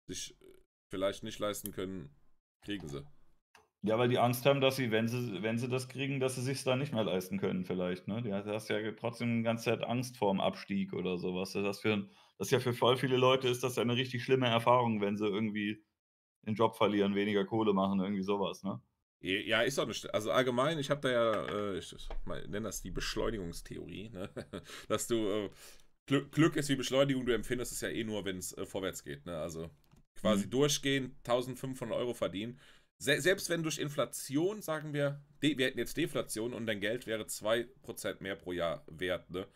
sich vielleicht nicht leisten können, kriegen sie. Ja, weil die Angst haben, dass sie, wenn sie, wenn sie das kriegen, dass sie sich dann nicht mehr leisten können, vielleicht. Ne? Du hast ja trotzdem die ganze Zeit Angst vorm Abstieg oder sowas. Das, für, das ist ja für voll viele Leute ist das eine richtig schlimme Erfahrung, wenn sie irgendwie den Job verlieren, weniger Kohle machen, irgendwie sowas, ne? Ja, ist auch nicht. Also allgemein, ich habe da ja, äh, ich, nenne das die Beschleunigungstheorie, ne? <laughs> Dass du äh, Glück ist wie Beschleunigung, du empfindest es ja eh nur, wenn es äh, vorwärts geht, ne? Also quasi mhm. durchgehend 1500 Euro verdienen Se selbst wenn durch Inflation, sagen wir, wir hätten jetzt Deflation und dein Geld wäre 2% mehr pro Jahr wert, ne?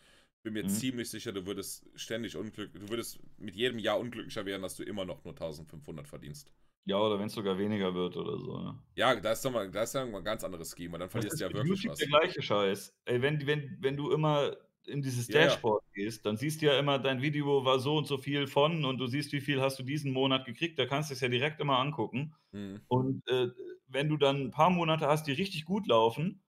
Bin mir mhm. ziemlich sicher, du würdest ständig unglücklich, du würdest mit jedem Jahr unglücklicher werden, dass du immer noch nur 1500 verdienst. Ja, oder wenn es sogar weniger wird oder so. Ne? Ja, da ist doch mal, da ist ja ein ganz anderes Schema, dann verlierst du ja wirklich YouTube was. Der gleiche Scheiß. Ey, wenn, wenn, wenn du immer in dieses ja, Dashboard gehst, dann siehst du ja immer, dein Video war so und so viel von und du siehst, wie viel hast du diesen Monat gekriegt. Da kannst du es ja direkt immer angucken. Mhm. Und äh, wenn du dann ein paar Monate hast, die richtig gut laufen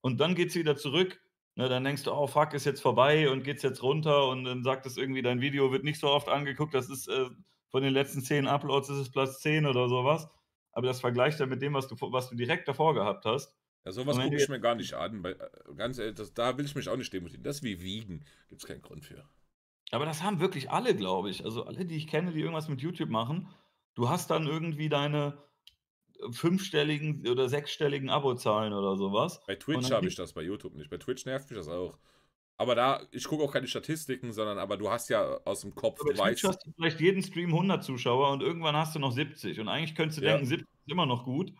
und dann geht es wieder zurück, na, ne, dann denkst du, oh fuck, ist jetzt vorbei und geht's jetzt runter und dann sagt es irgendwie, dein Video wird nicht so oft angeguckt, das ist äh, von den letzten zehn Uploads ist es Platz 10 oder sowas. Aber das vergleicht dann mit dem, was du, was du direkt davor gehabt hast. Ja, sowas gucke ich mir gar nicht an. Weil, äh, ganz ehrlich, das, da will ich mich auch nicht demotivieren. Das ist wie Wiegen. Gibt es keinen Grund für. Aber das haben wirklich alle, glaube ich. Also alle, die ich kenne, die irgendwas mit YouTube machen. Du hast dann irgendwie deine äh, fünfstelligen oder sechsstelligen Abozahlen oder sowas. Bei Twitch habe ich das, bei YouTube nicht. Bei Twitch nervt mich das auch. Aber da, ich gucke auch keine Statistiken, sondern aber du hast ja aus dem Kopf, aber du weißt. hast du vielleicht jeden Stream 100 Zuschauer und irgendwann hast du noch 70. Und eigentlich könntest du ja. denken, 70 ist immer noch gut.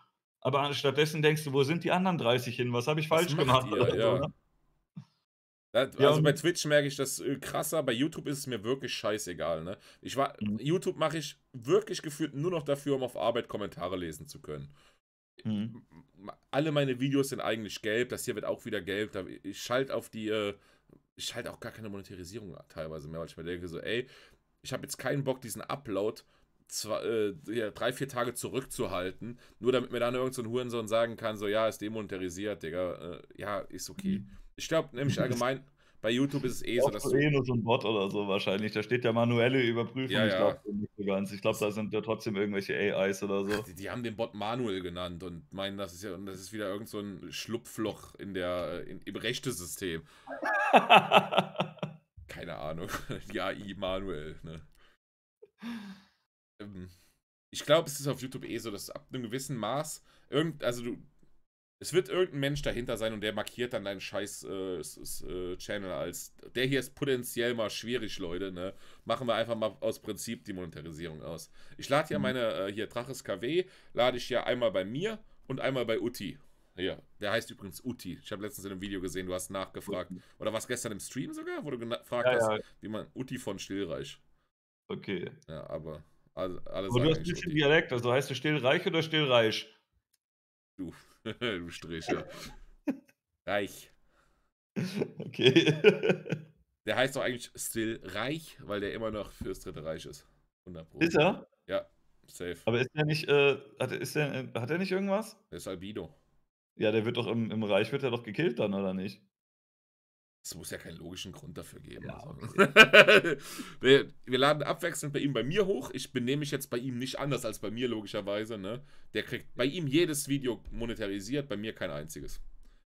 Aber stattdessen denkst du, wo sind die anderen 30 hin? Was habe ich falsch gemacht? Ihr, ja. Ne? Das, also bei Twitch merke ich das äh, krasser, bei YouTube ist es mir wirklich scheißegal, ne? Ich war, mhm. YouTube mache ich wirklich gefühlt nur noch dafür, um auf Arbeit Kommentare lesen zu können. Mhm. Alle meine Videos sind eigentlich gelb, das hier wird auch wieder gelb. Ich schalte auf die, äh, ich schalte auch gar keine Monetarisierung teilweise mehr, weil ich mir denke so, ey, ich habe jetzt keinen Bock, diesen Upload zwei, äh, ja, drei, vier Tage zurückzuhalten, nur damit mir dann irgend so ein Hurensohn sagen kann, so, ja, ist demonetarisiert, Digga, äh, ja, ist okay. Mhm. Ich glaube nämlich <laughs> allgemein, bei YouTube ist es eh so, dass du... eh nur so ein Bot oder so wahrscheinlich, da steht ja manuelle Überprüfung, ja, ich glaube nicht so ganz. Ich glaube, da sind ja trotzdem irgendwelche AIs oder so. Ach, die, die, haben den Bot Manuel genannt und meinen, das ist ja, und das ist wieder irgend so ein Schlupfloch in der, äh, in, im Rechtesystem. <laughs> Keine Ahnung, <laughs> die AI Manuel, ne? ähm, ich glaube, es ist auf YouTube eh so, dass ab einem gewissen Maß, irgend, also du, es wird irgendein Mensch dahinter sein und der markiert dann deinen scheiß äh, äh, Channel als, der hier ist potenziell mal schwierig, Leute, ne? Machen wir einfach mal aus Prinzip die Monetarisierung aus. Ich lade ja mhm. meine, äh, hier Draches KW, lade ich ja einmal bei mir und einmal bei Uti. Ja, der heißt übrigens Uti. Ich habe letztens in einem Video gesehen, du hast nachgefragt. Oder was gestern im Stream sogar, wo du gefragt ja, hast, ja. wie man Uti von Stillreich. Okay. Ja, aber also, alles Aber also, du hast ein bisschen Dialekt, also heißt du stillreich oder stillreich? Du, <laughs> du Stricher. reich. Okay. Der heißt doch eigentlich stillreich, weil der immer noch fürs Dritte Reich ist. 100 Ist er? Ja, safe. Aber ist der nicht, äh, hat, ist der, hat er nicht irgendwas? Der ist Albino. Ja, der wird doch im, im Reich, wird er doch gekillt dann, oder nicht? Es muss ja keinen logischen Grund dafür geben. Ja, ne? okay. <laughs> wir, wir, laden abwechselnd bei ihm bei mir hoch. Ich benehme mich jetzt bei ihm nicht anders als bei mir, logischerweise. Ne? Der kriegt bei ihm jedes Video monetarisiert, bei mir kein einziges.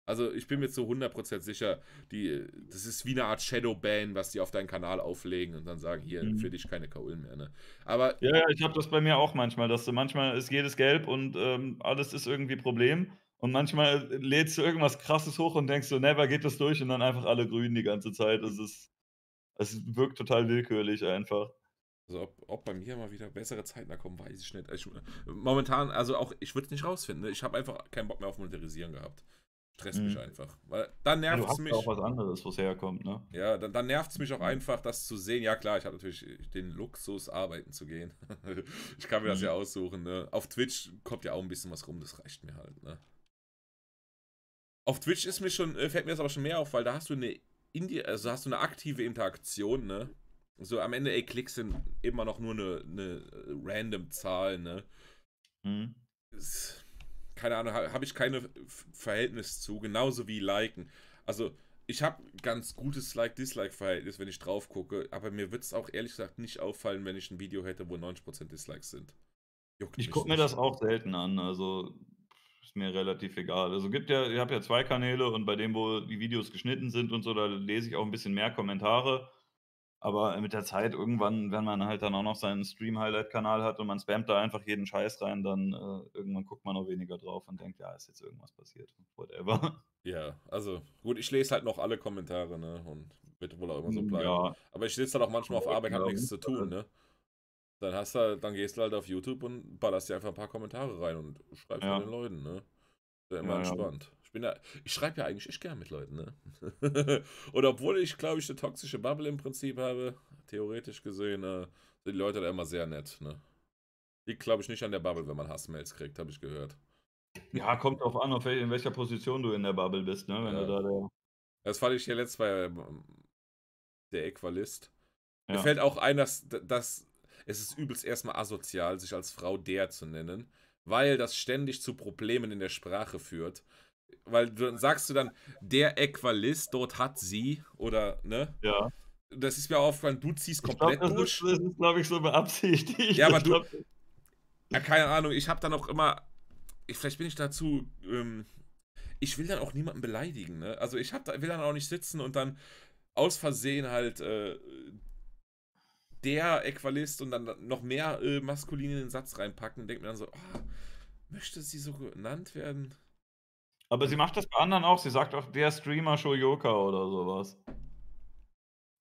Also ich bin mir zu 100% sicher, die, das ist wie eine Art Shadowban, was die auf deinen Kanal auflegen und dann sagen, hier, mhm. für dich keine Kaulen mehr. Ne? Aber, ja, ich habe das bei mir auch manchmal, dass du manchmal ist jedes gelb und ähm, alles ist irgendwie Problem. Und manchmal lädst du irgendwas Krasses hoch und denkst so, never geht das durch und dann einfach alle grün die ganze Zeit. Es ist, es wirkt total willkürlich einfach. Also ob, ob, bei mir mal wieder bessere Zeiten da kommen, weiß ich nicht. Also ich, momentan, also auch, ich würde es nicht rausfinden. Ne? Ich habe einfach keinen Bock mehr auf Monetarisieren gehabt. Stresst mhm. mich einfach. Weil dann nervt es mich. auch was anderes, wo es herkommt, ne? Ja, dann, dann nervt es mich auch mhm. einfach, das zu sehen. Ja, klar, ich habe natürlich den Luxus, arbeiten zu gehen. <laughs> ich kann mir mhm. das ja aussuchen, ne? Auf Twitch kommt ja auch ein bisschen was rum, das reicht mir halt, ne? Auf Twitch ist mir schon, äh, fällt mir das aber schon mehr auf, weil da hast du eine Indie, also hast du eine aktive Interaktion, ne? So am Ende, ey, Klicks sind immer noch nur eine, eine äh, random Zahl, ne? Mhm. Ist, keine Ahnung, habe ich keine Verhältnis zu, genauso wie Liken. Also, ich habe ganz gutes Like-Dislike-Verhältnis, wenn ich drauf gucke, aber mir wird es auch ehrlich gesagt nicht auffallen, wenn ich ein Video hätte, wo 90% Dislikes sind. Juckt ich gucke mir das auch selten an, also ist mir relativ egal. Also gibt ja, ich habe ja zwei Kanäle und bei dem, wo die Videos geschnitten sind und so, da lese ich auch ein bisschen mehr Kommentare. Aber mit der Zeit irgendwann, wenn man halt dann auch noch seinen Stream-Highlight-Kanal hat und man spammt da einfach jeden Scheiß rein, dann äh, irgendwann guckt man auch weniger drauf und denkt, ja, ist jetzt irgendwas passiert, whatever. <laughs> Ja, also gut, ich lese halt noch alle Kommentare, ne, und wird wohl auch immer so hm, bleiben. Ja. Aber ich sitze dann auch manchmal auf Arbeit, hat genau. nichts zu tun, ne. Dann hast du halt, dann gehst du halt auf YouTube und ballerst dir einfach ein paar Kommentare rein und schreibst ja. den Leuten, ne? Ist ja immer ja, entspannt. Ja. Ich bin ja, ich schreibe ja eigentlich echt gern mit Leuten, ne? <laughs> und obwohl ich, glaube ich, eine toxische Bubble im Prinzip habe, theoretisch gesehen, äh, sind die Leute da immer sehr nett, ne? Liegt, glaube ich, nicht an der Bubble, wenn man Hassmails kriegt, habe ich gehört. Ja, kommt drauf an, in welcher Position du in der Bubble bist, ne? Wenn ja. du da der... Das fand ich hier letztes Mal ähm, der Equalist. Ja. Mir fällt auch ein, dass, dass es ist übelst erstmal asozial, sich als Frau der zu nennen, weil das ständig zu Problemen in der Sprache führt. Weil du sagst du dann, der Äqualist, dort hat sie, oder, ne? Ja. Das ist mir aufgefallen, du ziehst komplett glaub, durch. Ist, das ist, glaube ich, so beabsichtigt. <laughs> Ja, aber du. Ja, keine Ahnung, ich habe dann auch immer. Ich, vielleicht bin ich dazu. Ähm, ich will dann auch niemanden beleidigen, ne? Also ich hab da, will dann auch nicht sitzen und dann aus Versehen halt äh, der Äqualist und dann noch mehr äh, maskulin in den Satz reinpacken denkt mir dann so, oh, möchte sie so genannt werden? Aber sie macht das bei anderen auch. Sie sagt auch der Streamer Shoyoka oder sowas.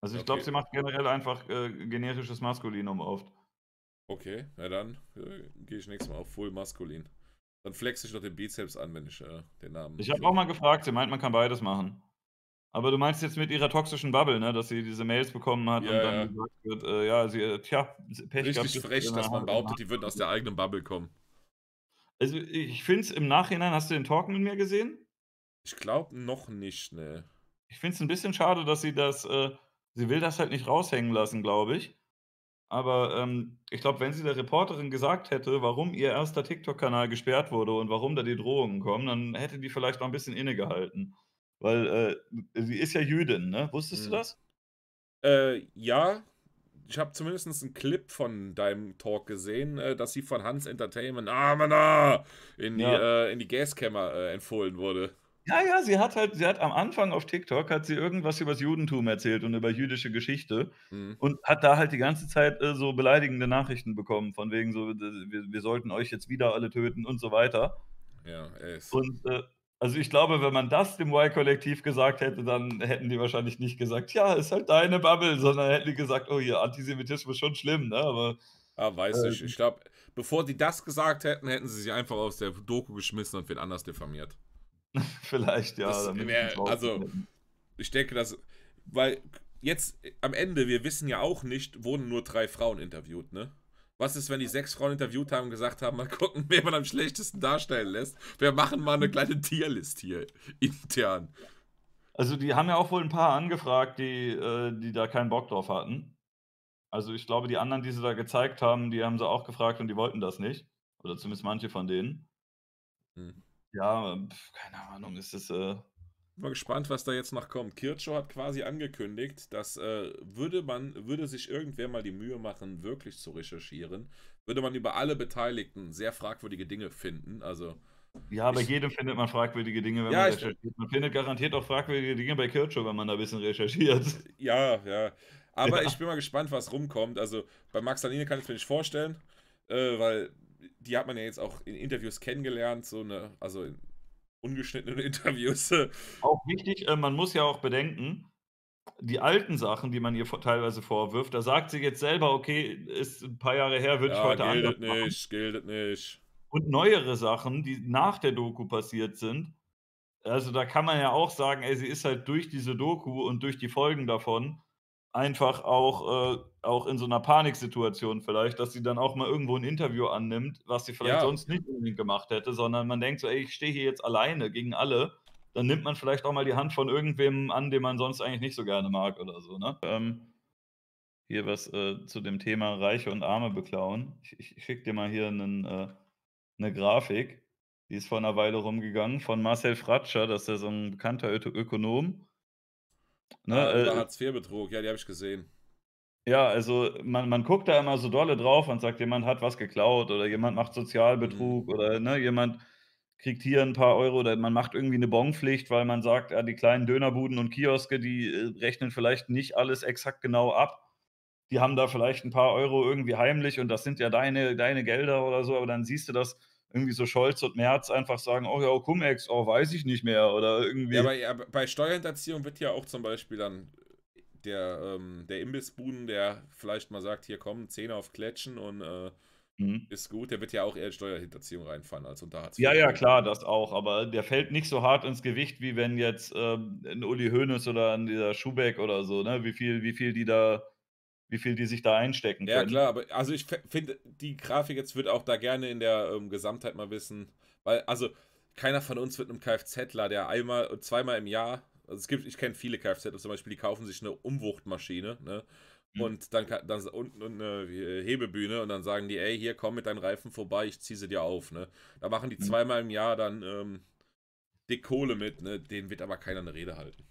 Also ich okay. glaube, sie macht generell einfach äh, generisches Maskulinum oft. Okay, na dann äh, gehe ich nächstes Mal auf Full Maskulin. Dann flexe ich noch den Bizeps an, wenn ich äh, den Namen. Ich habe auch mal gefragt, sie meint, man kann beides machen. Aber du meinst jetzt mit ihrer toxischen Bubble, ne? dass sie diese Mails bekommen hat ja, und dann gesagt wird, äh, ja, sie, äh, tja, Pech Richtig gehabt, frech, dass man behauptet, die würden aus der eigenen Bubble kommen. Also ich finde es im Nachhinein, hast du den Talk mit mir gesehen? Ich glaube noch nicht, ne. Ich finde es ein bisschen schade, dass sie das, äh, sie will das halt nicht raushängen lassen, glaube ich. Aber ähm, ich glaube, wenn sie der Reporterin gesagt hätte, warum ihr erster TikTok-Kanal gesperrt wurde und warum da die Drohungen kommen, dann hätte die vielleicht noch ein bisschen innegehalten. Weil äh, sie ist ja Jüdin, ne? Wusstest mhm. du das? Äh, ja. Ich habe zumindest einen Clip von deinem Talk gesehen, äh, dass sie von Hans Entertainment Amena ah, ah, in die, ja. Äh, in die Gaskammer äh, empfohlen wurde. Ja, ja, sie hat halt, sie hat am Anfang auf TikTok hat sie irgendwas über das Judentum erzählt und über jüdische Geschichte mhm. und hat da halt die ganze Zeit äh, so beleidigende Nachrichten bekommen, von wegen so, wir, wir, sollten euch jetzt wieder alle töten und so weiter. Ja, ey. Und äh, also ich glaube, wenn man das dem Y-Kollektiv gesagt hätte, dann hätten die wahrscheinlich nicht gesagt, ja, ist halt deine Bubble, sondern hätten die gesagt, oh hier Antisemitismus ist schon schlimm, ne? Aber. Ja, weiß äh, ich. Ähm, ich glaube, bevor die das gesagt hätten, hätten sie sich einfach aus der Doku geschmissen und wen anders diffamiert. <laughs> Vielleicht, ja. Das, wär, also, ich denke, dass. Weil jetzt am Ende, wir wissen ja auch nicht, wurden nur drei Frauen interviewt, ne? Was ist, wenn die sechs Frauen interviewt haben und gesagt haben, mal gucken, <laughs> wer man am schlechtesten darstellen lässt? Wir machen mal eine kleine Tierlist hier <laughs> intern. Also die haben ja auch wohl ein paar angefragt, die, äh, die da keinen Bock drauf hatten. Also ich glaube, die anderen, die sie da gezeigt haben, die haben sie auch gefragt und die wollten das nicht. Oder zumindest manche von denen. Hm. Ja, pf, keine Ahnung, ist das... Äh Mal gespannt, was da jetzt noch kommt. Kirchow hat quasi angekündigt, dass äh, würde man, würde sich irgendwer mal die Mühe machen, wirklich zu recherchieren, würde man über alle Beteiligten sehr fragwürdige Dinge finden. Also ja, bei ich, jedem findet man fragwürdige Dinge, wenn ja, man recherchiert. man findet garantiert auch fragwürdige Dinge bei Kirchow, wenn man da ein bisschen recherchiert. Ja, ja. Aber ja. ich bin mal gespannt, was rumkommt. Also bei Max Danine kann ich es mir nicht vorstellen, äh, weil die hat man ja jetzt auch in Interviews kennengelernt, so eine, also in, ungeschnittenen <laughs> Interviews. Auch wichtig, äh, man muss ja auch bedenken, die alten Sachen, die man ihr teilweise vorwirft, da sagt sie jetzt selber, okay, ist ein paar Jahre her, würde ja, ich heute anders nicht, machen. nicht, gilt nicht. Und neuere Sachen, die nach der Doku passiert sind, also da kann man ja auch sagen, ey, sie ist halt durch diese Doku und durch die Folgen davon einfach auch, äh, auch in so einer Paniksituation vielleicht, dass sie dann auch mal irgendwo ein Interview annimmt, was sie vielleicht ja. sonst nicht unbedingt gemacht hätte, sondern man denkt so, ey, ich stehe hier jetzt alleine gegen alle. Dann nimmt man vielleicht auch mal die Hand von irgendwem an, den man sonst eigentlich nicht so gerne mag oder so. Ne? Ähm, hier was äh, zu dem Thema Reiche und Arme beklauen. Ich, ich schicke dir mal hier einen, äh, eine Grafik, die ist vor einer Weile rumgegangen, von Marcel Fratscher, das ist ja so ein bekannter Ö Ökonom. Ne, äh, Hartz-IV-Betrug, ja, die habe ich gesehen. Ja, also man, man guckt da immer so dolle drauf und sagt, jemand hat was geklaut oder jemand macht Sozialbetrug mhm. oder ne, jemand kriegt hier ein paar Euro oder man macht irgendwie eine Bonpflicht, weil man sagt, ja, die kleinen Dönerbuden und Kioske, die äh, rechnen vielleicht nicht alles exakt genau ab. Die haben da vielleicht ein paar Euro irgendwie heimlich und das sind ja deine, deine Gelder oder so, aber dann siehst du das irgendwie so Scholz und Merz einfach sagen, oh ja, Cum-Ex, oh, weiß ich nicht mehr oder irgendwie. Ja, bei, bei Steuerhinterziehung wird ja auch zum Beispiel dann der, ähm, der Imbissbuden, der vielleicht mal sagt, hier kommen Zähne auf Kletschen und äh, mhm. ist gut, der wird ja auch eher in Steuerhinterziehung reinfallen als Unterhartz. Ja, ja, klar, das auch, aber der fällt nicht so hart ins Gewicht, wie wenn jetzt ähm, ein Uli Hoeneß oder ein dieser Schubeck oder so, ne, wie viel, wie viel die da wie viel die sich da einstecken können. Ja, klar, aber also ich finde, die Grafik jetzt wird auch da gerne in der ähm, Gesamtheit mal wissen, weil, also, keiner von uns wird einem Kfzler, der einmal und zweimal im Jahr, also es gibt, ich kenne viele Kfzler zum Beispiel, die kaufen sich eine Umwuchtmaschine, ne? Mhm. Und dann, dann unten eine Hebebühne und dann sagen die, ey, hier komm mit deinen Reifen vorbei, ich ziehe sie dir auf, ne? Da machen die mhm. zweimal im Jahr dann ähm, dick Kohle mit, ne? Den wird aber keiner eine Rede halten.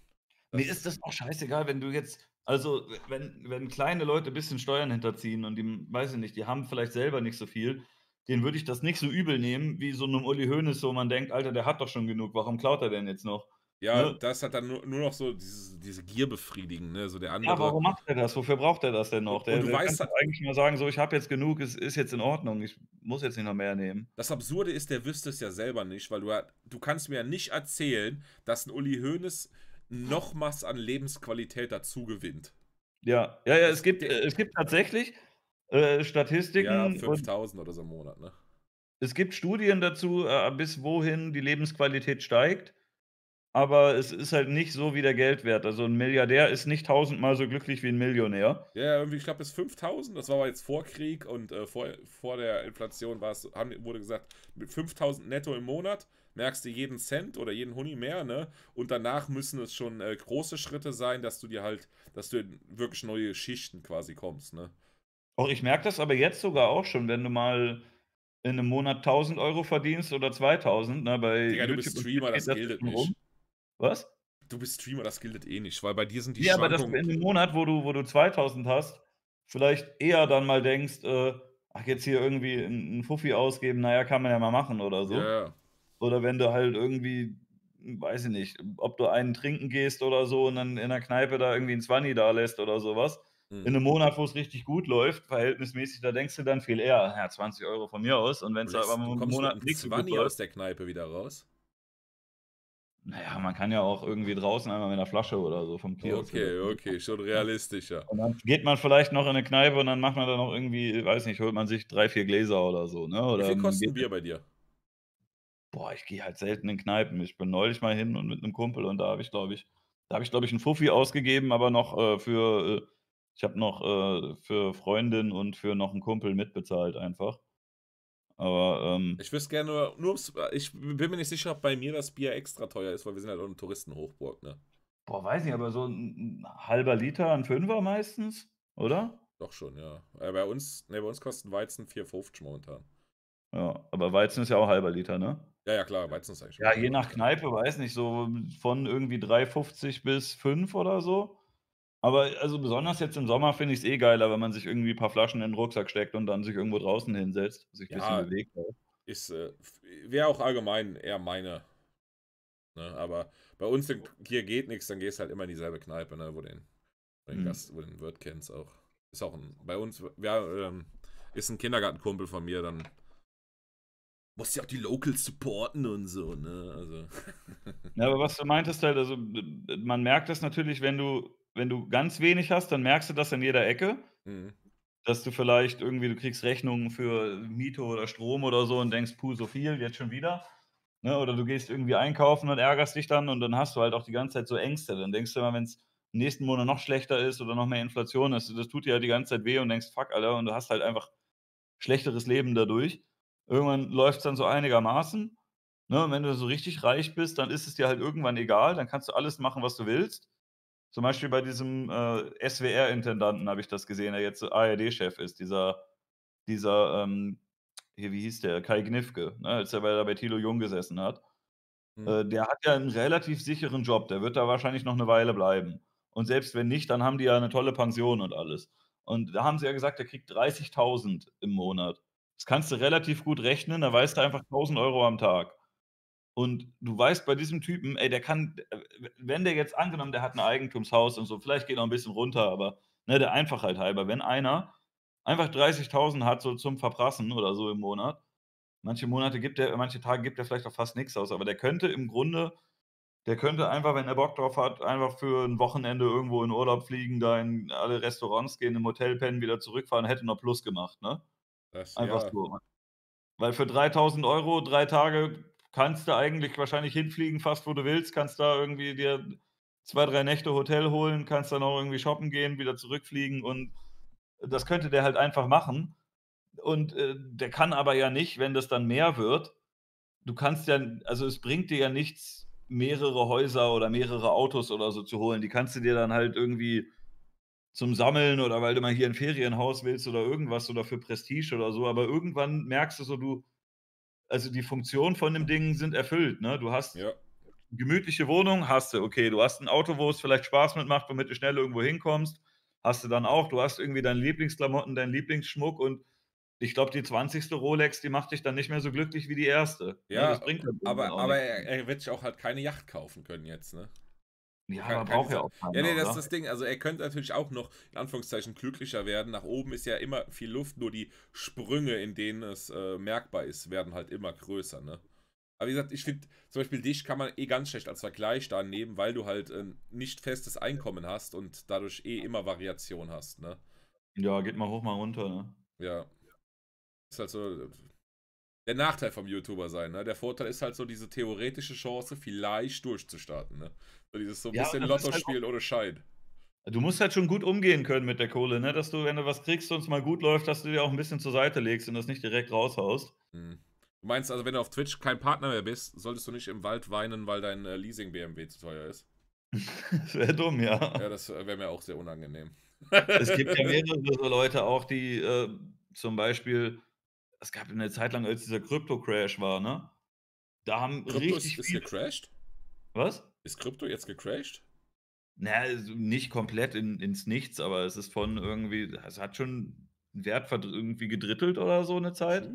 Das Mir ist das auch scheißegal, wenn du jetzt also, wenn, wenn kleine Leute ein bisschen Steuern hinterziehen und die, weiß ich nicht, die haben vielleicht selber nicht so viel, den würde ich das nicht so übel nehmen, wie so einem Uli Hoeneß, wo man denkt, Alter, der hat doch schon genug, warum klaut er denn jetzt noch? Ja, ne? das hat dann nur, nur noch so dieses, diese Gier befriedigen, ne? So der andere. Ja, warum macht er das? Wofür braucht er das denn noch? Der, und du der weißt kann eigentlich nur sagen, so ich habe jetzt genug, es ist jetzt in Ordnung, ich muss jetzt nicht noch mehr nehmen. Das Absurde ist, der wüsste es ja selber nicht, weil du du kannst mir ja nicht erzählen, dass ein Uli Hoeneß noch was an Lebensqualität dazu gewinnt. Ja, ja, ja, es gibt, äh, es gibt tatsächlich äh, Statistiken. Ja, 5000 oder so im Monat, ne? Es gibt Studien dazu, äh, bis wohin die Lebensqualität steigt aber es ist halt nicht so wie der Geldwert. Also ein Milliardär ist nicht tausendmal so glücklich wie ein Millionär. Ja, irgendwie, ich glaube, bis 5000, das war aber jetzt vor Krieg und äh, vor, vor der Inflation war es, wurde gesagt, mit 5000 netto im Monat merkst du jeden Cent oder jeden Huni mehr, ne? Und danach müssen es schon äh, große Schritte sein, dass du dir halt, dass du in wirklich neue Schichten quasi kommst, ne? Auch ich merke das aber jetzt sogar auch schon, wenn du mal in einem Monat 1000 Euro verdienst oder 2000, ne? Bei Digga, YouTube du bist Streamer, das gilt nicht. Rum. Was? Du bist Streamer, das gilt eh nicht, weil bei dir sind die Ja, aber dass in einem Monat, wo du, wo du 2000 hast, vielleicht eher dann mal denkst, äh, ach, jetzt hier irgendwie einen Fuffi ausgeben, naja, kann man ja mal machen oder so. Yeah. Oder wenn du halt irgendwie, weiß ich nicht, ob du einen trinken gehst oder so und dann in der Kneipe da irgendwie ein Zwanni da lässt oder sowas. In mhm. einem Monat, wo es richtig gut läuft, verhältnismäßig, da denkst du dann viel eher, ja, 20 Euro von mir aus. Und wenn es aber im Monat nichts gut läuft. aus der Kneipe wieder raus. Naja, man kann ja auch irgendwie draußen einmal mit einer Flasche oder so vom Kiosk. Okay, okay, schon realistischer. Und dann geht man vielleicht noch in eine Kneipe und dann macht man da noch irgendwie, weiß nicht, holt man sich drei, vier Gläser oder so. Ne? Oder Wie viel kostet ein Bier bei dir? Boah, ich gehe halt selten in Kneipen. Ich bin neulich mal hin und mit einem Kumpel und da habe ich, glaube ich, da habe ich, glaube ich, einen Fuffi ausgegeben, aber noch äh, für, äh, ich habe noch äh, für Freundin und für noch einen Kumpel mitbezahlt einfach. Aber, ähm, ich wüsste gerne nur, ich bin mir nicht sicher, ob bei mir das Bier extra teuer ist, weil wir sind halt auch eine Touristenhochburg, ne? Boah, weiß nicht, aber so ein halber Liter, ein Fünfer meistens, oder? Doch schon, ja. Äh, bei uns, ne, bei uns kosten Weizen 4,50 momentan. Ja, aber Weizen ist ja auch halber Liter, ne? Ja, ja, klar, Weizen ist eigentlich. Ja, je nach Kneipe, weiß nicht, so von irgendwie 3,50 bis 5 oder so. Aber also besonders jetzt im Sommer finde ich es eh geiler, wenn man sich irgendwie ein paar Flaschen in den Rucksack steckt und dann sich irgendwo draußen hinsetzt, sich ein ja, bisschen bewegt. Halt. Ist, äh, wäre auch allgemein eher meine. Ne? Aber bei uns hier geht nichts, dann gehst halt immer in dieselbe Kneipe, ne? wo den, wo den mhm. Gast, wo den Wirt kennst auch. Ist auch ein, bei uns, ja, ähm, ist ein Kindergartenkumpel von mir, dann musst ja auch die Locals supporten und so, ne? Also. Ja, aber was du meintest halt, also man merkt das natürlich, wenn du wenn du ganz wenig hast, dann merkst du das in jeder Ecke. Mhm. Dass du vielleicht irgendwie, du kriegst Rechnungen für Miete oder Strom oder so und denkst, puh, so viel, jetzt schon wieder. Ne? Oder du gehst irgendwie einkaufen und ärgerst dich dann und dann hast du halt auch die ganze Zeit so Ängste. Dann denkst du immer, wenn es im nächsten Monat noch schlechter ist oder noch mehr Inflation ist, das tut dir halt die ganze Zeit weh und denkst, fuck, Alter, und du hast halt einfach schlechteres Leben dadurch. Irgendwann läuft es dann so einigermaßen. Ne? Und wenn du so richtig reich bist, dann ist es dir halt irgendwann egal, dann kannst du alles machen, was du willst. Zum Beispiel bei diesem äh, SWR-Intendanten habe ich das gesehen, der jetzt ARD-Chef ist, dieser, dieser, ähm, hier, wie hieß der? Kai Gnifke, ne, als er bei, bei Thilo Jung gesessen hat. Mhm. Äh, der hat ja einen relativ sicheren Job, der wird da wahrscheinlich noch eine Weile bleiben. Und selbst wenn nicht, dann haben die ja eine tolle Pension und alles. Und da haben sie ja gesagt, der kriegt 30.000 im Monat. Das kannst du relativ gut rechnen, da weißt du einfach 1.000 Euro am Tag. Und du weißt bei diesem Typen, ey, der kann, äh, wenn der jetzt angenommen, der hat ein Eigentumshaus und so, vielleicht geht noch ein bisschen runter, aber ne, der Einfachheit halber, wenn einer einfach 30.000 hat, so zum Verprassen oder so im Monat, manche Monate gibt er, manche Tage gibt er vielleicht auch fast nichts aus, aber der könnte im Grunde, der könnte einfach, wenn er Bock drauf hat, einfach für ein Wochenende irgendwo in Urlaub fliegen, da in alle Restaurants gehen, im Hotel pennen, wieder zurückfahren, hätte noch Plus gemacht, ne? Das, einfach ja. so. Weil für 3000 Euro drei Tage kannst du eigentlich wahrscheinlich hinfliegen, fast wo du willst, kannst da irgendwie dir zwei, drei Nächte Hotel holen, kannst dann auch irgendwie shoppen gehen, wieder zurückfliegen und das könnte der halt einfach machen. Und äh, der kann aber ja nicht, wenn das dann mehr wird. Du kannst ja, also es bringt dir ja nichts, mehrere Häuser oder mehrere Autos oder so zu holen. Die kannst du dir dann halt irgendwie zum Sammeln oder weil du mal hier ein Ferienhaus willst oder irgendwas oder für Prestige oder so. Aber irgendwann merkst du so, du, also die Funktionen von dem Ding sind erfüllt. Ne? Du hast ja. gemütliche Wohnung, hast du, okay, du hast ein Auto, wo es vielleicht Spaß mitmacht, womit du schnell irgendwo hinkommst, hast du dann auch, du hast irgendwie deine Lieblingsklamotten, deinen Lieblingsschmuck und ich glaube, die 20. Rolex, die macht dich dann nicht mehr so glücklich wie die erste. Ne, ja, ja aber, aber er, er, wird sich auch halt keine Yacht kaufen können jetzt, ne? Ja, kann, man braucht er auch Ja, nee, das ne? ist das Ding. Also er könnte natürlich auch noch, in Anführungszeichen, glücklicher werden. Nach oben ist ja immer viel Luft, nur die Sprünge, in denen es äh, merkbar ist, werden halt immer größer, ne? Aber wie gesagt, ich finde, zum Beispiel dich kann man eh ganz schlecht als Vergleich da nehmen, weil du halt ein äh, nicht festes Einkommen hast und dadurch eh immer Variation hast, ne? Ja, geht mal hoch, mal runter, ne? Ja. Ist halt so, der Nachteil vom YouTuber sein. Ne? Der Vorteil ist halt so diese theoretische Chance, vielleicht durchzustarten. Ne? So dieses so ein ja, bisschen Lotto spielen halt ohne Schein. Du musst halt schon gut umgehen können mit der Kohle, ne? dass du, wenn du was kriegst und es mal gut läuft, dass du dir auch ein bisschen zur Seite legst und das nicht direkt raushaust. Hm. Du meinst also, wenn du auf Twitch kein Partner mehr bist, solltest du nicht im Wald weinen, weil dein äh, Leasing-BMW zu teuer ist? das <laughs> wäre dumm, ja. Ja, das äh, wäre mir auch sehr unangenehm. es gibt ja <laughs> mehrere Leute auch, die äh, zum Beispiel es gab eine Zeit lang, als dieser Krypto-Crash war, ne? Da haben Krypto richtig. Ist, ist gecrashed? Was? Ist Krypto jetzt gecrashed? Naja, also nicht komplett in, ins Nichts, aber es ist von irgendwie, es hat schon einen Wert irgendwie gedrittelt oder so eine Zeit.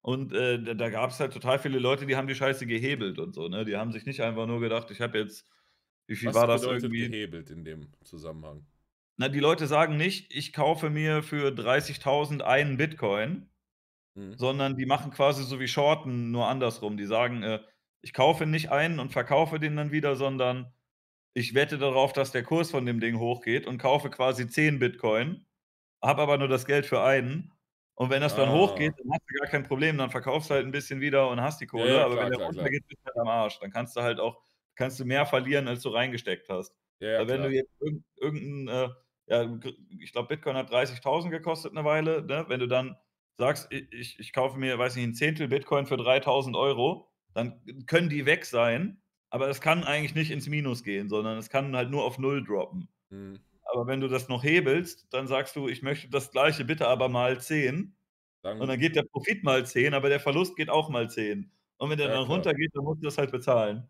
Und äh, da, da gab es halt total viele Leute, die haben die Scheiße gehebelt und so, ne? Die haben sich nicht einfach nur gedacht, ich habe jetzt, wie viel Was war das irgendwie? gehebelt in dem Zusammenhang? Na, die Leute sagen nicht, ich kaufe mir für 30.000 einen Bitcoin, Mhm. sondern die machen quasi so wie Shorten, nur andersrum. Die sagen, äh, ich kaufe nicht einen und verkaufe den dann wieder, sondern ich wette darauf, dass der Kurs von dem Ding hochgeht und kaufe quasi 10 Bitcoin, habe aber nur das Geld für einen. Und wenn das dann ah. hochgeht, dann hast du gar kein Problem, dann verkaufst du halt ein bisschen wieder und hast die Kohle. Ja, ja, aber klar, wenn der klar, runtergeht, bist du halt am Arsch. Dann kannst du halt auch, kannst du mehr verlieren, als du reingesteckt hast. Ja, wenn klar. du jetzt irgendeinen, irgendein, äh, ja, ich glaube, Bitcoin hat 30.000 gekostet eine Weile, ne? wenn du dann sagst, ich, ich kaufe mir, weiß nicht, ein Zehntel Bitcoin für 3000 Euro, dann können die weg sein, aber es kann eigentlich nicht ins Minus gehen, sondern es kann halt nur auf Null droppen. Mhm. Aber wenn du das noch hebelst, dann sagst du, ich möchte das gleiche bitte aber mal 10. Dann und dann geht der Profit mal 10, aber der Verlust geht auch mal 10. Und wenn der ja, dann runtergeht, dann musst du das halt bezahlen.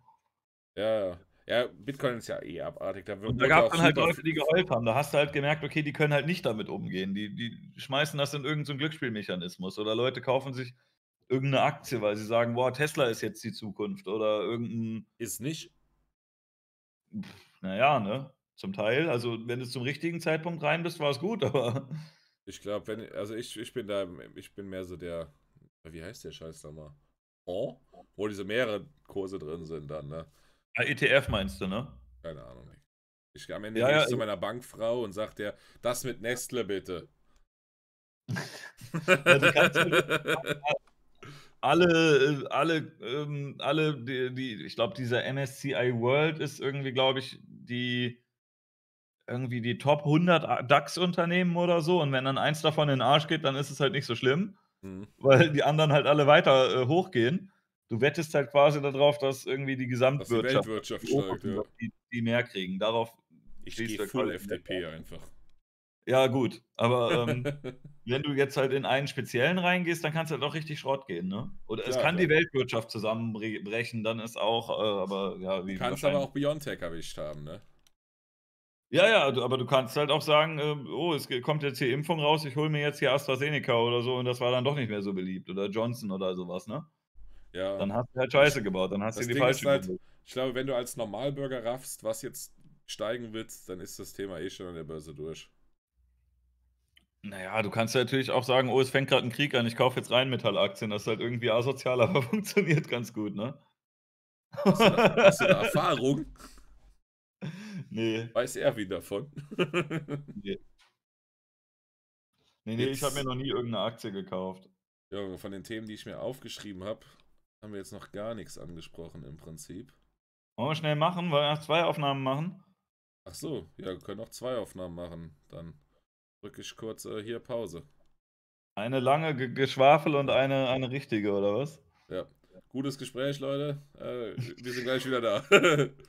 Ja, ja. Ja, Bitcoin ist ja eh abartig. Da, da gab es dann halt Leute, die geholfen haben. Da hast du halt gemerkt, okay, die können halt nicht damit umgehen. Die, die schmeißen das in irgendeinen Glücksspielmechanismus. Oder Leute kaufen sich irgendeine Aktie, weil sie sagen, boah, Tesla ist jetzt die Zukunft. Oder irgendein. Ist nicht. Naja, ne? Zum Teil. Also, wenn du zum richtigen Zeitpunkt rein bist, war es gut, <laughs> aber. Ich glaube, wenn. Also, ich, ich bin da. Ich bin mehr so der. Wie heißt der Scheiß nochmal? Oh? Wo diese mehrere Kurse drin sind dann, ne? Ah, ETF meinst du, ne? Keine Ahnung. Ich, am Ende ja, gehe ich zu meiner Bankfrau und sage der, das mit Nestle bitte. <laughs> ja, du kannst <laughs> alle, äh, alle, ähm, alle, die, die ich glaube, dieser MSCI World ist irgendwie, glaube ich, die irgendwie die Top 100 DAX-Unternehmen oder so. Und wenn dann eins davon in den Arsch geht, dann ist es halt nicht so schlimm, mhm. weil die anderen halt alle weiter äh, hochgehen du wettest halt quasi darauf, dass irgendwie die Gesamtwirtschaft dass die, steigt, ja. die, die, mehr kriegen. Darauf ich gehe voll FDP einfach. Ja, gut, aber ähm, <laughs> wenn du jetzt halt in einen speziellen reingehst, dann kannst du halt auch richtig Schrott gehen, ne? Oder ja, es kann klar. die Weltwirtschaft zusammenbrechen, dann ist auch, äh, aber ja, wie Du kannst aber auch Biontech erwischt haben, ne? Ja, ja, aber du kannst halt auch sagen, äh, oh, es kommt jetzt hier Impfung raus, ich hole mir jetzt hier AstraZeneca oder so und das war dann doch nicht mehr so beliebt oder Johnson oder sowas, ne? Ja. Dann hast du halt Scheiße gebaut, dann hast du die Ding falsche halt, Ich glaube, wenn du als Normalbürger raffst, was jetzt steigen willst, dann ist das Thema eh schon an der Börse durch. Naja, du kannst ja natürlich auch sagen, oh, es fängt gerade ein Krieg an, ich kaufe jetzt Rheinmetall-Aktien. Das ist halt irgendwie asozial, <laughs> aber funktioniert ganz gut, ne? Hast du da, hast du da <laughs> Erfahrung? Nee. Weiß er wie davon? <laughs> nee. Nee, nee, ich habe mir noch nie irgendeine Aktie gekauft. Ja, von den Themen, die ich mir aufgeschrieben habe, haben wir jetzt noch gar nichts angesprochen im Prinzip. Wollen wir schnell machen? Wollen wir erst zwei Aufnahmen machen? Ach so, ja, wir können auch zwei Aufnahmen machen. Dann drücke ich kurz äh, hier Pause. Eine lange G Geschwafel und eine, eine richtige, oder was? Ja. Gutes Gespräch, Leute. Äh, wir sind gleich wieder da. <laughs>